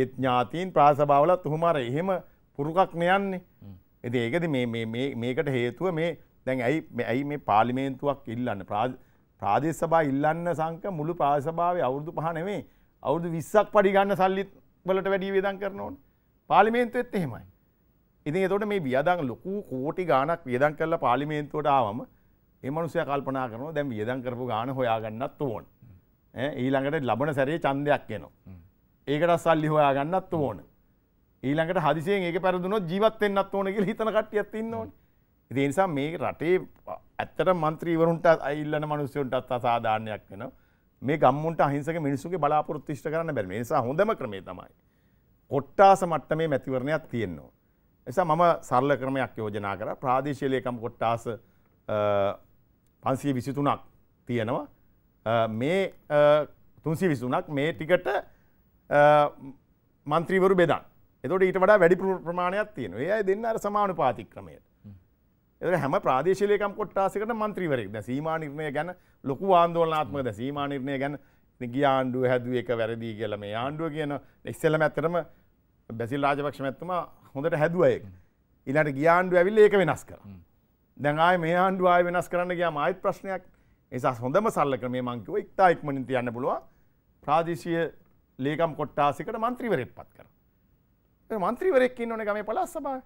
ඒ ඥාතීන් ප්‍රාදේශ සභාවලත් උහුමාර එහෙම පුරුකක් නෑන්නේ. ඉතින් ඒකද මේ මේ මේ මේකට හේතුව මේ දැන් ඇයි මේ ඇයි මේ පාර්ලිමේන්තුවක් ඉල්ලන්නේ ප්‍රාදේශ සභාව ඉල්ලන්න සංක මුළු ප්‍රාදේශ සභාවේ අවුරුදු 5 නෙමෙයි අවුරුදු 20ක් පඩි ගන්න සල්ලි වලට වැඩි වේදම් කරනෝනේ. පාලිමේන්තුවෙත් එහෙමයි. ඉතින් එතකොට මේ වියදම් ලොකු කෝටි ගාණක් වියදම් කරලා පාර්ලිමේන්තුවට ආවම ඒ මනුස්සයා කල්පනා කරනවා දැන් වියදම් කරපු ගාණ හොයාගන්නත් ඕන. ඈ ඊළඟට ලබන සැරේ ඡන්දයක් එනවා. ඒකට සල්ලි හොයාගන්නත් ඕන. ඊළඟට හදිසියෙන් ඒක පෙරදුනොත් ජීවත් වෙන්නත් ඕන කියලා හිතන කට්ටියත් ඉන්න ඕනේ. ඉතින් ඒ නිසා මේ රටේ ඇත්තට മന്ത്രിවරුන්ට අයිල්ලන මිනිස්සුන්ටත් අසාධාරණයක් වෙනවා. මේ ගම්මුන්ට අහිංසක මිනිස්සුගේ බලාපොරොත්තු ඉෂ්ට කරන්න බැරි. මේ නිසා හොඳම ක්‍රමය තමයි කොට්ටාස මට්ටමේ මැතිවරණයක් තියෙනවා. නිසා මම සරල ක්‍රමයක් යෝජනා කරා ප්‍රාදේශීය ලේකම් කොට්ටාස 523ක් තියෙනවා. මේ 323ක් මේ ටිකට මන්ත්‍රීවරු බෙදන්න. එතකොට ඊට වඩා වැඩි ප්‍රමාණයක් තියෙනවා. ඒ අය දෙන්න අර සමානුපාතික ක්‍රමයට. එතකොට හැම ප්‍රාදේශීය ලේකම් කොට්ටාසයකට මන්ත්‍රීවරයෙක්. දැන් සීමා නිර්ණය ගැන ලොකු ආందోලනාත්මකද සීමා නිර්ණය ගැන ගිය ආණ්ඩුව හැදුව එක වැරදි කියලා මේ ආණ්ඩුව කියන ඉස්සෙල්ලම ඇත්තටම බැසිල් රාජපක්ෂ මැත්තුම හොඳට හැදුවය ඉලට ගියාන්ඩු ඇවිල් ඒක වෙනස් කර දැඟයි මේ ආණ්ඩු ආය වෙනස් කරන්න ගියාම ආයිත් ප්‍රශ්නයක් නිසා හොඳම සල්ල ක්‍රමේ මංකිව ඉක්තා ඉක්මනින් තියන්න පුළුවන් ප්‍රාදේශීය ලේකම් කොට්ටාසිකට මන්ත්‍රීවරයෙක් පත් කර. මන්ත්‍රීවරයෙක් ඉන්න ඕනේ ගමේ පළාත් සභාවේ.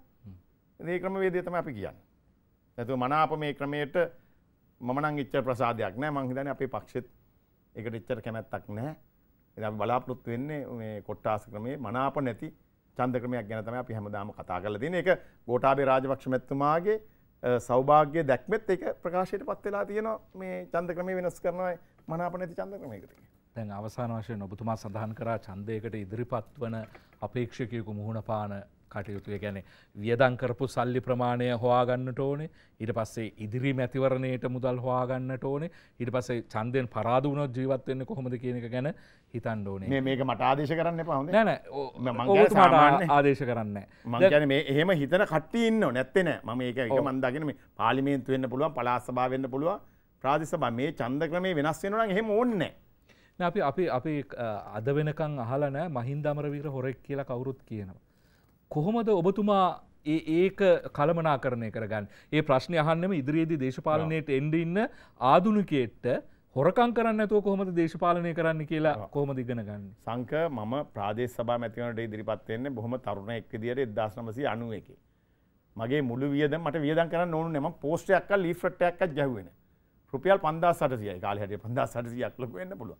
ඒ ක්‍රමවේදය තමයි අපි කියන්නේ. නැතුව මනාප මේ ක්‍රමයට මම නම් ඉච්චර ප්‍රසාදයක් නැහැ. මං හිතන්නේ අපේ පක්ෂෙත් ඒකට ඉච්චර කැමැත්තක් නැහැ. ඉතින් අපි බලාපොරොත්තු වෙන්නේ මේ කොට්ටාස ක්‍රමේ මනාප නැති චන්දක්‍රමයක් ගැන තමයි අපි හැමදාම කතා කරලා තියෙන්නේ. ඒක ගෝඨාභය රාජපක්ෂ මැතිතුමාගේ සෞභාග්‍ය දැක්මෙත් ඒක ප්‍රකාශයට පත් වෙලා තියෙනවා මේ චන්දක්‍රමය වෙනස් කරනවා මනාප නැති චන්දක්‍රමයකට කියන්නේ. දැන් අවසාන වශයෙන් ඔබතුමා සඳහන් කරා ඡන්දයකට ඉදිරිපත් වන අපේක්ෂකයෙකු මුහුණ පාන කටයුතුය ගැන වියදංකරපු සල්ලි ප්‍රමාණය හොයාගන්නට ඕනේ ඉට පස්සේ ඉදිරි මැතිවරණයට මුදල් හොයාගන්නට ඕනේ ඉට පසේ චන්දයෙන් පරාදුන ජීවත්වන්න කොහොමද කියනක ගැන හිතන් ඕනේ මේක මට ආදේශ කරන්න පහුද නැන මට ආදේශ කරන්න මගන මේ එහෙම හිතන කට්ටඉන්න නැත්තෙන මම ඒක එක මන්දගෙන මේ පාලිමේන්තු වෙන්න පුළුවන් පලාස්සභාවවෙන්න පුළුව ප්‍රාතිසභ මේ චන්ද ක්‍රමේ වෙනස් වෙනන එහෙම ඕන්නෑ අපි අපි අපි අද වෙනකං අහලනෑ මහින්දමරවීර හොරෙක් කියලා කවුරුත් කියනවා කොහොමද ඔබතුමා ඒක කළමනා කරණය කරගන්න ඒ ප්‍රශ්න අහන්නම ඉදිරියේදී දේශපාලනයට එන්ඩ ඉන්න ආදුනිකෙට්ට හොරකං කරන්න ඇතුව කොහොමද දේශපාලනය කරන්න කියලා කොහොමද ඉගෙන ගන්න සංක මම ප්‍රාදේශ සභා මැතිවනට ඉදිරිපත්වෙන්නේ බොහොම තරුණ එක් දිට එදශනමසි අනුව එක මගේ මුළු වියද මට වියදන් කරන්න ඕනු නම පෝස්ටයක්ක ලිෆට්ටයක් ජැවෙන රුපියල් පන්දා සටසිය කාලහට පන්දා සටසියක් ලොකවෙන්න පුළුව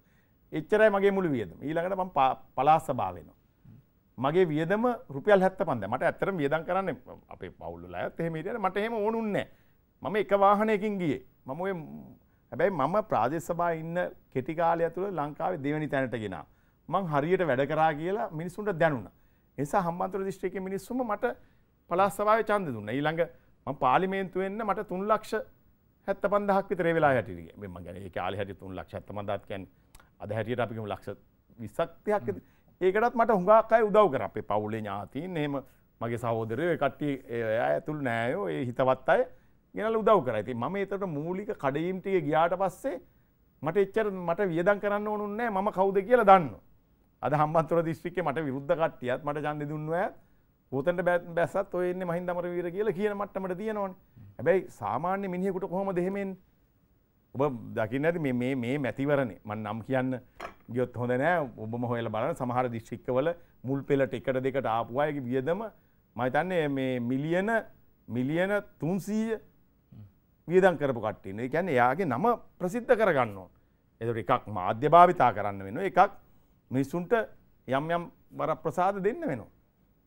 එච්චරයි මගේ මුළු වියද ඊළඟට ම පලා සභාවෙන මගේ වියදම රුපියල් හැත්ත පන්ද මට ඇත්තරම් වියදන් කරන්න අපේ පවුල්ල ඇත් එහෙමට මට එහෙම ඕනුන්නෑ මම එක වාහනයකින් ගිය මම ඔය හැබැයි මම ප්‍රාදේශසභා ඉන්න කෙටිකාලය තුළ ලංකාවේ දෙවැනි තැනට ගෙන මං හරියට වැඩ කරා කියලා මිනිසුන්ට දැනුණ නිසා හම්බන්තර දිස්ත්‍රික්කයේ මිනිස්සුම මට පළාත් සභාවේ ඡන්ද දුන්නා ඊළඟ මම පාර්ලිමේන්තුවේ එන්න මට 3 ලක්ෂ 75000ක් විතර ඒ වෙලාවේ හැටියට මම කියන්නේ ඒ කාලේ හැටියට 3 ලක්ෂ 75000ක් කියන්නේ අද හැටියට අපි කියමු ලක්ෂ 20ක් 30ක් ඒකටත් මට හුඟක් අය උදව් කර අපේ පවුලේ ඥාතින් එහෙම මගේ සහෝදරයෝ ඒ කට්ටිය ඇතුළු නෑයෝ ඒ හිතවත් අය ගෙනල්ලා උදව් කරා. ඉතින් මම ඒතරට මූලික කඩේම් ටික ගියාට පස්සේ මට එච්චර මට වියදම් කරන්න ඕනුන්නේ නෑ මම කවුද කියලා දන්නවා. අද හම්බන්තොට දිස්ත්‍රික්කේ මට විරුද්ධ කට්ටියත් මට ඡන්දෙ දුන්නු අයත් ඕතනට බැස්සත් ඔය එන්නේ මහින්ද අමරවීර කියලා කියන මට්ටමට තියෙනවනේ. හැබැයි සාමාන්‍ය මිනිහෙකුට කොහොමද එහෙම එන්නේ? ඔබ දකින්නට මේ මැතිවරණ මන් නම් කියන්න ගියොත් හොඳ නෑ ඔබම හොයල බලන සමහර දිශ්ික්කවල මුල් පෙලට එකට දෙකට ආපුවායක වියදම මහිතන්නේ මේ මිලියන මිලියන තුන්සීය වියදන් කරපු කට්ටින්න කැන එයාගේ නම ප්‍රසිද්ධ කරගන්නවා. එතුට එකක් මාධ්‍ය භාවිතා කරන්න වෙන එකක් මිනිස්සුන්ට යම් යම් වර ප්‍රසාද දෙන්න වෙනවා.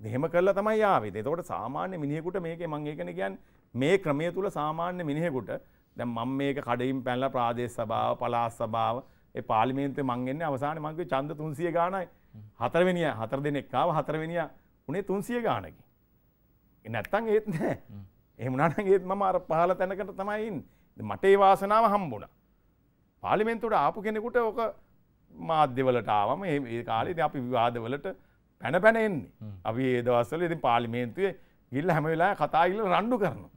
දෙහෙම කරලා තමයි යාවේ එතකොට සාමාන්‍ය මිනිහෙකුට මේක මං ඒකන කියන් මේ ක්‍රමය තුළ සාමාන්‍ය මිනිහෙකුට දැන් මම මේක කඩින් පැනලා ප්‍රාදේශ සභාව පළාත් සභාව ඒ පාර්ලිමේන්තුවේ මං එන්නේ අවසානයේ මං කිව්වේ ඡන්ද 300 ගාණයි හතරවෙනියා හතර දෙනෙක් ආව හතරවෙනියා උනේ 300 ගාණකින් නැත්තම් ඒත් නෑ. එහෙම නැණන් ඒත් මම අර පහළ තැනකට තමයි ඉන්නේ. මට ඒ වාසනාව හම්බුණා. පාර්ලිමේන්තුවට ආපු කෙනෙකුට ඕක මාධ්‍යවලට ආවම ඒ කාලේ ඉතින් අපි විවාදවලට පැන පැන එන්නේ. අපි ඒ දවස්වල ඉතින් පාර්ලිමේන්තුවේ ගිහිල්ලා හැම වෙලාවෙම කතා ගිහිල්ලා රණ්ඩු කරනවා.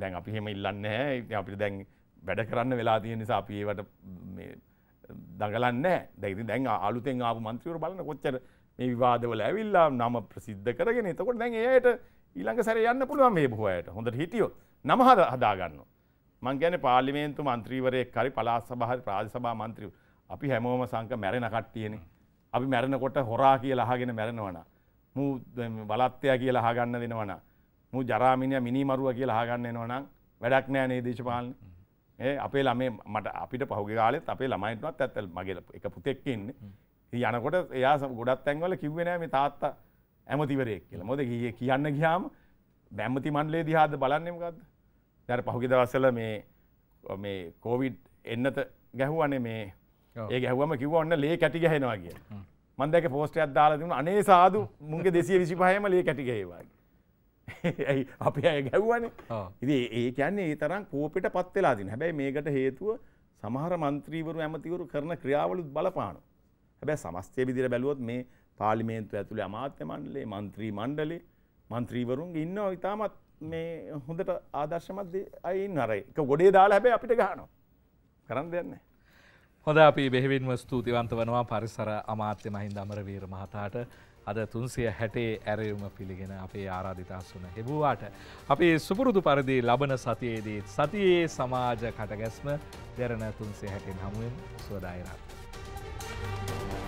දැන් අපි හෙම ඉල්ලන්න හැ අපිට දැන් වැඩ කරන්න වෙලා තියෙන නිසා අපි ඒවට දඟලන්න දැති දැන් අලුතෙන් ආපු මන්ත්‍රීවරු බලන කොච්චර මේ විවාදවල ඇවිල්ලා නම ප්‍රසිද්ධ කරගෙන එතකොට දැන් ඒයට ඊළඟ සැර යන්න පුළුවන් මේ බොහෝයට හොඳට හිටියෝ නම හද හදාගන්න මං කියන්නේ පාර්ලිමේන්තු මන්ත්‍රීවරයෙක් හරි පළාත් සභාවේ රාජ්‍ය සභා මන්ත්‍රීවරු අපි හැමෝම සංක මැරෙන කට්ටියනේ අපි මැරෙනකොට හොරා කියලා අහගෙන මැරෙනවනම් මූ බලත්තයා කියලා අහගන්න වෙනවනම් මු ජරාමිනය මිනිමරුව කියලා හාගන්න එනවනම් වැඩක් නෑ නේ දේශපාලන ඒ අපේ ළමේ මට අපිට පහුගේ කාලෙත් අපේ ළමයිටවත් ඇත්තල් මගේ එක පුතෙක්කන්නේ යනකොට එයා ගොඩත් තැන්වල කිව්වෙනෑ මේ තාත්තා ඇමතිවරයෙක් කියලා මොද ගිය කියන්න ගියාම බැම්මති මණ්ඩලේ දිහාද බලන්නෙමකක්ද දැර පහුගි දවස්සල මේ මේ කෝවිඩ් එන්නත ගැහුවනේ මේ ඒ ගැහුවම කිව ඔන්න ලේ කැටි ගැහෙනවා කිය මන්දක පෝස්ටයක් දාලා තිබුණ අනේ සාදු මුන්ගේ දෙසිය විසි පහම ලේ කැටිගේවාගේ ඇයි අපි අය ගැව්වන ඉති ඒ කියන්නේ ඒ තරම් කෝපිට පත් වෙලා දින හැබැයි මේකට හේතුව සමහර මන්ත්‍රීවරු ඇමතිවරු කරන ක්‍රියාවලුත් බලපාන හැබැයි සමස්තය විදිර බැලුවොත් මේ පාලිමේන්තු ඇතුළේ අමාත්‍ය මණ්ඩලේ මන්ත්‍රී මණ්ඩලේ මන්ත්‍රීවරුන්ගේ ඉන්නවා ඉතාමත් මේ හොඳට ආදර්ශමත් අයින් අර එක ගොඩේ දාලා හැබැයි අපිට ගහනවා කරන්න දෙන්නේ හොඳ අපි බෙහෙවින්ම ස්තුතිවන්ත වනවා පරිසර අමාත්‍ය මහින්ද අමරවීර මහතාට අද තුන්සිය හැටේ ඇරයුම පිළිගෙන අපේ ආරාධිතස්සුන හෙබවාට. අපේ සුපුරුදු පරදි ලබන සතියේදීත් සතියේ සමාජ කටගැස්ම දෙරණ තුන්සේ හැටෙන් හමුවෙන් සුවදායිරත්. Thank you.